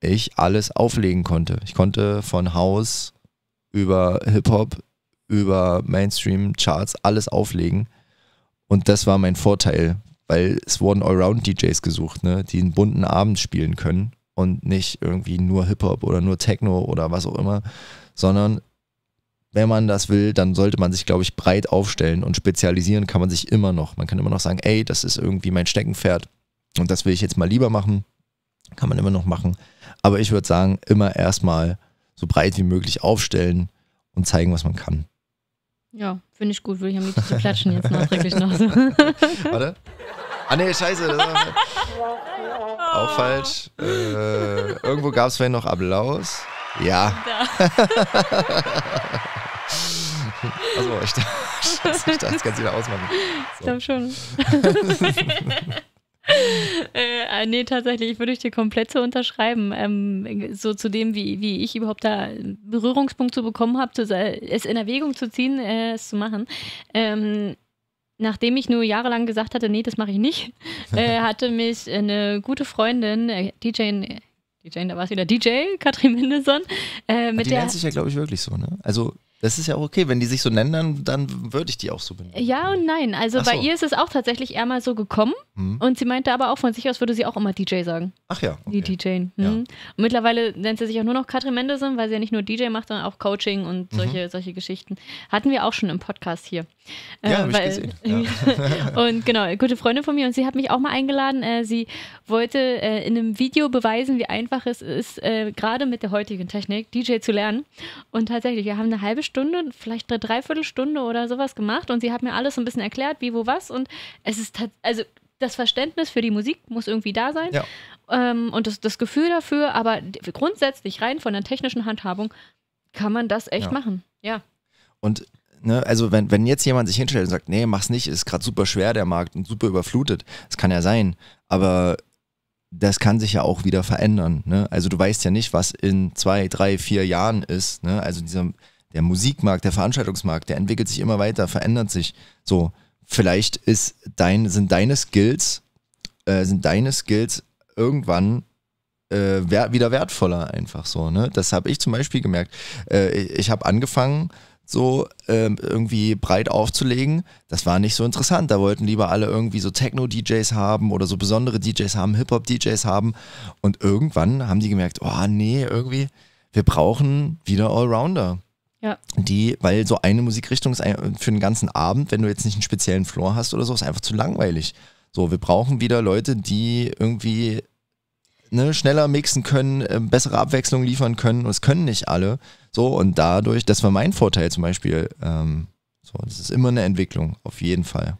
[SPEAKER 2] ich alles auflegen konnte. Ich konnte von Haus über Hip-Hop, über Mainstream-Charts alles auflegen. Und das war mein Vorteil, weil es wurden Allround-DJs gesucht, ne, die einen bunten Abend spielen können und nicht irgendwie nur Hip-Hop oder nur Techno oder was auch immer, sondern wenn man das will, dann sollte man sich, glaube ich, breit aufstellen und spezialisieren kann man sich immer noch. Man kann immer noch sagen, ey, das ist irgendwie mein Steckenpferd. Und das will ich jetzt mal lieber machen. Kann man immer noch machen. Aber ich würde sagen, immer erstmal so breit wie möglich aufstellen und zeigen, was man kann.
[SPEAKER 1] Ja, finde ich gut. Würde ich am liebsten klatschen jetzt nachträglich noch. So. Warte.
[SPEAKER 2] Ah, nee, scheiße. Das war oh. auch falsch. Äh, irgendwo gab es vorhin noch Applaus. Ja.
[SPEAKER 3] Also, ich, ich dachte, das kannst du wieder ausmachen. So. Ich glaube schon.
[SPEAKER 1] äh, nee, tatsächlich, ich würde ich dir komplett so unterschreiben. Ähm, so zu dem, wie, wie ich überhaupt da Berührungspunkt zu bekommen habe, es in Erwägung zu ziehen, äh, es zu machen. Ähm, nachdem ich nur jahrelang gesagt hatte, nee, das mache ich nicht, äh, hatte mich eine gute Freundin, äh, DJ, äh, DJ, da war es wieder, DJ, Katrin Mendelssohn. Äh, mit die der, nennt sich ja,
[SPEAKER 2] glaube ich, wirklich so, ne? Also das ist ja auch okay, wenn die sich so nennen, dann, dann würde ich die auch so
[SPEAKER 1] benennen. Ja und nein. Also so. bei ihr ist es auch tatsächlich eher mal so gekommen. Mhm. Und sie meinte aber auch von sich aus, würde sie auch immer DJ sagen. Ach ja. Okay. Die DJ. Mhm. Ja. Und mittlerweile nennt sie sich auch nur noch Katrin Mendelssohn, weil sie ja nicht nur DJ macht, sondern auch Coaching und mhm. solche, mhm. solche Geschichten. Hatten wir auch schon im Podcast hier. Ja, äh, habe ich gesehen. Ja. und genau, gute Freundin von mir und sie hat mich auch mal eingeladen. Äh, sie wollte äh, in einem Video beweisen, wie einfach es ist, äh, gerade mit der heutigen Technik DJ zu lernen. Und tatsächlich, wir haben eine halbe Stunde, vielleicht eine Dreiviertelstunde oder sowas gemacht und sie hat mir alles so ein bisschen erklärt, wie, wo, was. Und es ist, also das Verständnis für die Musik muss irgendwie da sein. Ja. Ähm, und das, das Gefühl dafür, aber grundsätzlich rein von der technischen Handhabung kann man das echt ja. machen. Ja.
[SPEAKER 2] Und Ne, also wenn, wenn jetzt jemand sich hinstellt und sagt, nee, mach's nicht, ist gerade super schwer der Markt und super überflutet, das kann ja sein, aber das kann sich ja auch wieder verändern. Ne? Also du weißt ja nicht, was in zwei, drei, vier Jahren ist. Ne? Also dieser, der Musikmarkt, der Veranstaltungsmarkt, der entwickelt sich immer weiter, verändert sich. So, vielleicht ist dein, sind deine Skills, äh, sind deine Skills irgendwann äh, wer, wieder wertvoller einfach so. Ne? Das habe ich zum Beispiel gemerkt. Äh, ich habe angefangen, so ähm, irgendwie breit aufzulegen, das war nicht so interessant. Da wollten lieber alle irgendwie so Techno-DJs haben oder so besondere DJs haben, Hip-Hop-DJs haben. Und irgendwann haben die gemerkt, oh nee, irgendwie, wir brauchen wieder Allrounder. Ja. Die, weil so eine Musikrichtung ist für den ganzen Abend, wenn du jetzt nicht einen speziellen Floor hast oder so, ist einfach zu langweilig. So, wir brauchen wieder Leute, die irgendwie ne, schneller mixen können, äh, bessere Abwechslung liefern können. Und es können nicht alle. So, und dadurch, das war mein Vorteil zum Beispiel. Ähm, so, das ist immer eine Entwicklung, auf jeden Fall.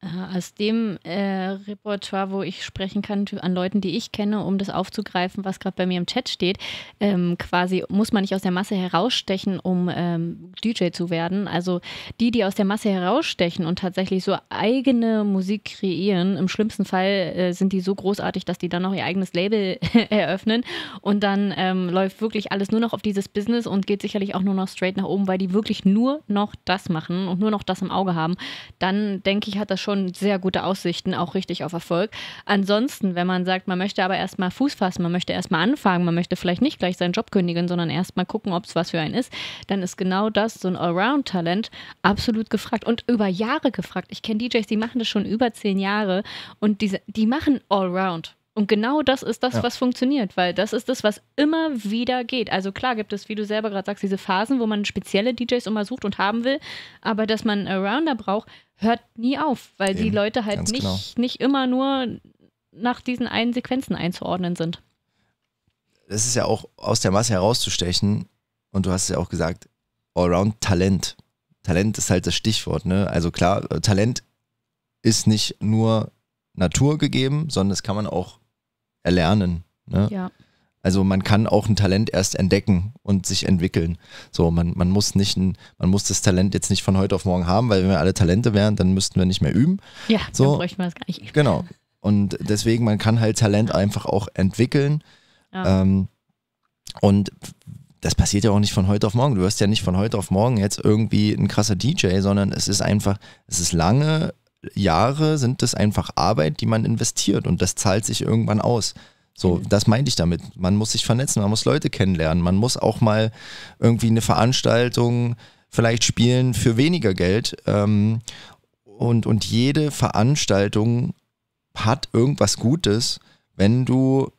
[SPEAKER 1] Äh, aus dem äh, Repertoire, wo ich sprechen kann, an Leuten, die ich kenne, um das aufzugreifen, was gerade bei mir im Chat steht, ähm, quasi muss man nicht aus der Masse herausstechen, um ähm, DJ zu werden. Also die, die aus der Masse herausstechen und tatsächlich so eigene Musik kreieren, im schlimmsten Fall äh, sind die so großartig, dass die dann noch ihr eigenes Label eröffnen und dann ähm, läuft wirklich alles nur noch auf dieses Business und geht sicherlich auch nur noch straight nach oben, weil die wirklich nur noch das machen und nur noch das im Auge haben. Dann denke ich, hat das schon schon sehr gute Aussichten, auch richtig auf Erfolg. Ansonsten, wenn man sagt, man möchte aber erstmal Fuß fassen, man möchte erstmal anfangen, man möchte vielleicht nicht gleich seinen Job kündigen, sondern erstmal gucken, ob es was für einen ist, dann ist genau das, so ein Allround-Talent, absolut gefragt und über Jahre gefragt. Ich kenne DJs, die machen das schon über zehn Jahre und diese, die machen Allround. Und genau das ist das, ja. was funktioniert, weil das ist das, was immer wieder geht. Also klar gibt es, wie du selber gerade sagst, diese Phasen, wo man spezielle DJs immer sucht und haben will, aber dass man Arounder braucht, hört nie auf, weil Eben, die Leute halt genau. nicht, genau. nicht immer nur nach diesen einen Sequenzen einzuordnen sind.
[SPEAKER 2] Das ist ja auch aus der Masse herauszustechen und du hast es ja auch gesagt, Allround-Talent. Talent ist halt das Stichwort, ne? Also klar, Talent ist nicht nur Natur gegeben, sondern das kann man auch erlernen. Ne? Ja. Also man kann auch ein Talent erst entdecken und sich entwickeln. So, man, man muss nicht ein, man muss das Talent jetzt nicht von heute auf morgen haben, weil wenn wir alle Talente wären, dann müssten wir nicht mehr üben.
[SPEAKER 1] Ja, so bräuchten wir das gar nicht.
[SPEAKER 2] Üben. Genau. Und deswegen, man kann halt Talent einfach auch entwickeln. Ja. Ähm, und das passiert ja auch nicht von heute auf morgen. Du wirst ja nicht von heute auf morgen jetzt irgendwie ein krasser DJ, sondern es ist einfach, es ist lange Jahre sind das einfach Arbeit, die man investiert und das zahlt sich irgendwann aus. So, mhm. das meinte ich damit. Man muss sich vernetzen, man muss Leute kennenlernen, man muss auch mal irgendwie eine Veranstaltung vielleicht spielen für weniger Geld. Ähm, und, und jede Veranstaltung hat irgendwas Gutes, wenn du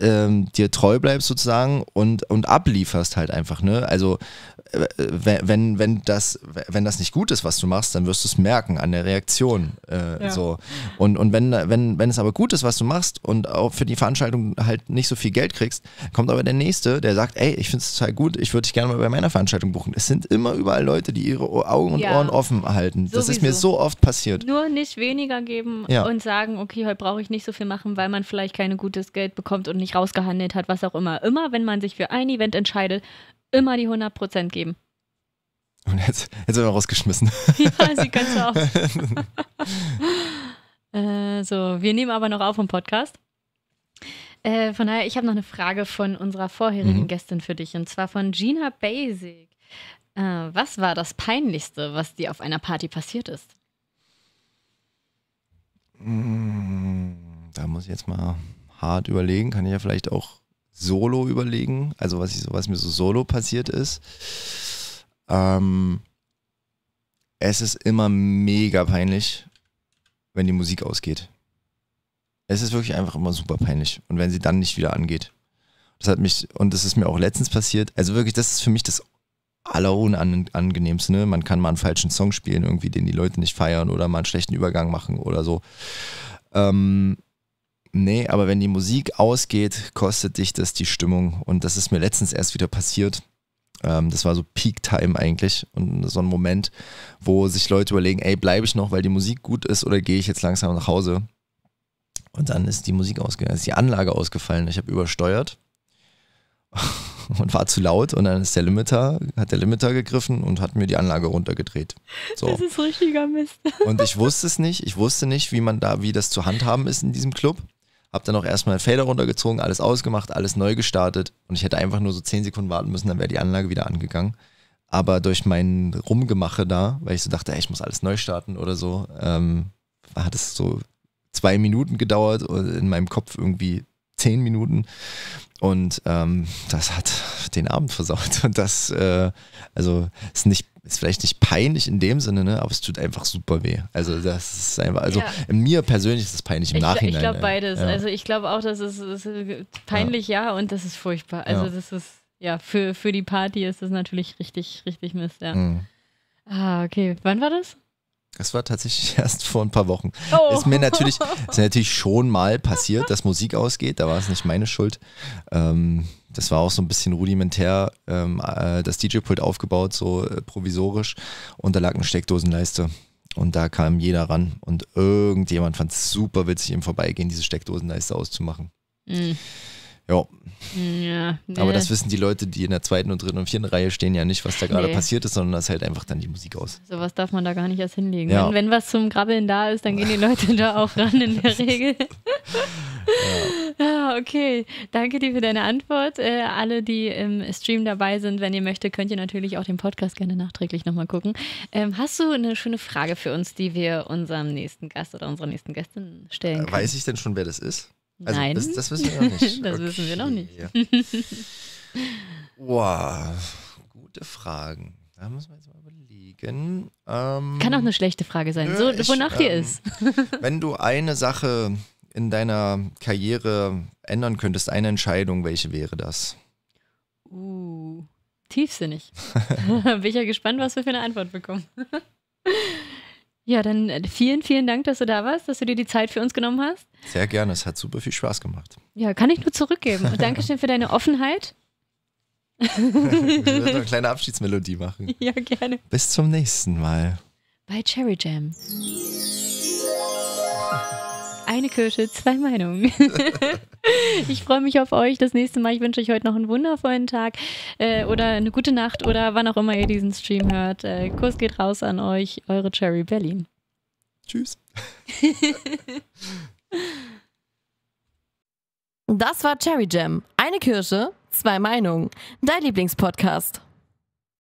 [SPEAKER 2] ähm, dir treu bleibst sozusagen und, und ablieferst halt einfach, ne? Also äh, wenn, wenn, das, wenn das nicht gut ist, was du machst, dann wirst du es merken an der Reaktion. Äh, ja. so. Und, und wenn, wenn, wenn es aber gut ist, was du machst und auch für die Veranstaltung halt nicht so viel Geld kriegst, kommt aber der Nächste, der sagt, ey, ich finde es total gut, ich würde dich gerne mal bei meiner Veranstaltung buchen. Es sind immer überall Leute, die ihre Augen und ja. Ohren offen halten. Sowieso. Das ist mir so oft
[SPEAKER 1] passiert. Nur nicht weniger geben ja. und sagen, okay, heute brauche ich nicht so viel machen, weil man vielleicht kein gutes Geld bekommt und nicht nicht rausgehandelt hat, was auch immer. Immer, wenn man sich für ein Event entscheidet, immer die 100% geben.
[SPEAKER 2] Und jetzt, jetzt sind wir rausgeschmissen. ja, sieht ganz so aus.
[SPEAKER 1] äh, so, wir nehmen aber noch auf im Podcast. Äh, von daher, ich habe noch eine Frage von unserer vorherigen mhm. Gästin für dich und zwar von Gina Basic. Äh, was war das Peinlichste, was dir auf einer Party passiert ist?
[SPEAKER 2] Mm, da muss ich jetzt mal hart überlegen, kann ich ja vielleicht auch solo überlegen, also was, ich, was mir so solo passiert ist. Ähm, es ist immer mega peinlich, wenn die Musik ausgeht. Es ist wirklich einfach immer super peinlich. Und wenn sie dann nicht wieder angeht. Das hat mich, und das ist mir auch letztens passiert. Also wirklich, das ist für mich das Allerangenehmste. Ne? Man kann mal einen falschen Song spielen, irgendwie, den die Leute nicht feiern oder mal einen schlechten Übergang machen oder so. Ähm, Nee, aber wenn die Musik ausgeht, kostet dich das die Stimmung. Und das ist mir letztens erst wieder passiert. Ähm, das war so Peak Time eigentlich und so ein Moment, wo sich Leute überlegen, ey, bleibe ich noch, weil die Musik gut ist oder gehe ich jetzt langsam nach Hause? Und dann ist die Musik ausgefallen, ist die Anlage ausgefallen. Ich habe übersteuert und war zu laut und dann ist der Limiter, hat der Limiter gegriffen und hat mir die Anlage runtergedreht. So. Das
[SPEAKER 1] ist richtiger Mist.
[SPEAKER 2] Und ich wusste es nicht, ich wusste nicht, wie man da, wie das zu handhaben ist in diesem Club. Habe dann auch erstmal Fader runtergezogen, alles ausgemacht, alles neu gestartet und ich hätte einfach nur so 10 Sekunden warten müssen, dann wäre die Anlage wieder angegangen. Aber durch mein Rumgemache da, weil ich so dachte, ey, ich muss alles neu starten oder so, ähm, hat es so zwei Minuten gedauert und äh, in meinem Kopf irgendwie zehn Minuten. Und ähm, das hat den Abend versaut. Und das, äh, also ist nicht ist vielleicht nicht peinlich in dem Sinne, ne? aber es tut einfach super weh. Also das ist einfach, also ja. mir persönlich ist es peinlich im ich, Nachhinein. Ich glaube beides. Ja. Also
[SPEAKER 1] ich glaube auch, dass es, es peinlich, ja. ja. und das ist furchtbar. Also das ist, ja, für, für die Party ist das natürlich richtig, richtig Mist, ja. Mhm. Ah, okay. Wann war das?
[SPEAKER 2] Das war tatsächlich erst vor ein paar Wochen. Oh. Ist mir natürlich, ist natürlich schon mal passiert, dass Musik ausgeht. Da war es nicht meine Schuld. Ähm, das war auch so ein bisschen rudimentär, ähm, äh, das DJ-Pult aufgebaut, so äh, provisorisch. Und da lag eine Steckdosenleiste. Und da kam jeder ran. Und irgendjemand fand es super witzig, im Vorbeigehen diese Steckdosenleiste auszumachen. Mhm. Ja.
[SPEAKER 1] ja nee. Aber das
[SPEAKER 2] wissen die Leute, die in der zweiten und dritten und vierten Reihe stehen, ja nicht, was da gerade nee. passiert ist, sondern das hält einfach dann die Musik aus.
[SPEAKER 1] Sowas darf man da gar nicht erst hinlegen. Ja. Wenn, wenn, was zum Grabbeln da ist, dann gehen die Leute da auch ran in der Regel. ja. ja. okay. Danke dir für deine Antwort. Äh, alle, die im Stream dabei sind, wenn ihr möchtet, könnt ihr natürlich auch den Podcast gerne nachträglich nochmal gucken. Ähm, hast du eine schöne Frage für uns, die wir unserem nächsten Gast oder unserer nächsten Gästin stellen? Äh, können? Weiß ich
[SPEAKER 2] denn schon, wer das ist? Also Nein. Das, das, wissen wir noch nicht. das okay. wissen wir noch nicht. wow, gute Fragen. Da müssen wir jetzt mal überlegen.
[SPEAKER 1] Ähm, Kann auch eine schlechte Frage sein, nö, so, wonach ich, dir ähm, ist.
[SPEAKER 2] wenn du eine Sache in deiner Karriere ändern könntest, eine Entscheidung, welche wäre das?
[SPEAKER 1] Uh, tiefsinnig. Bin ich ja gespannt, was wir für eine Antwort bekommen. Ja, dann äh, vielen, vielen Dank, dass du da warst, dass du dir die Zeit für uns genommen hast.
[SPEAKER 2] Sehr gerne, es hat super viel Spaß gemacht.
[SPEAKER 1] Ja, kann ich nur zurückgeben. Und Dankeschön für deine Offenheit. ich würde eine
[SPEAKER 2] kleine Abschiedsmelodie machen.
[SPEAKER 1] Ja, gerne.
[SPEAKER 2] Bis zum nächsten Mal.
[SPEAKER 1] Bei Cherry Jam. Eine Kirsche, zwei Meinungen. ich freue mich auf euch das nächste Mal. Ich wünsche euch heute noch einen wundervollen Tag äh, oder eine gute Nacht oder wann auch immer ihr diesen Stream hört. Äh, Kuss geht raus an euch, eure Cherry Berlin. Tschüss. das war Cherry Jam. Eine Kirsche, zwei Meinungen. Dein Lieblingspodcast.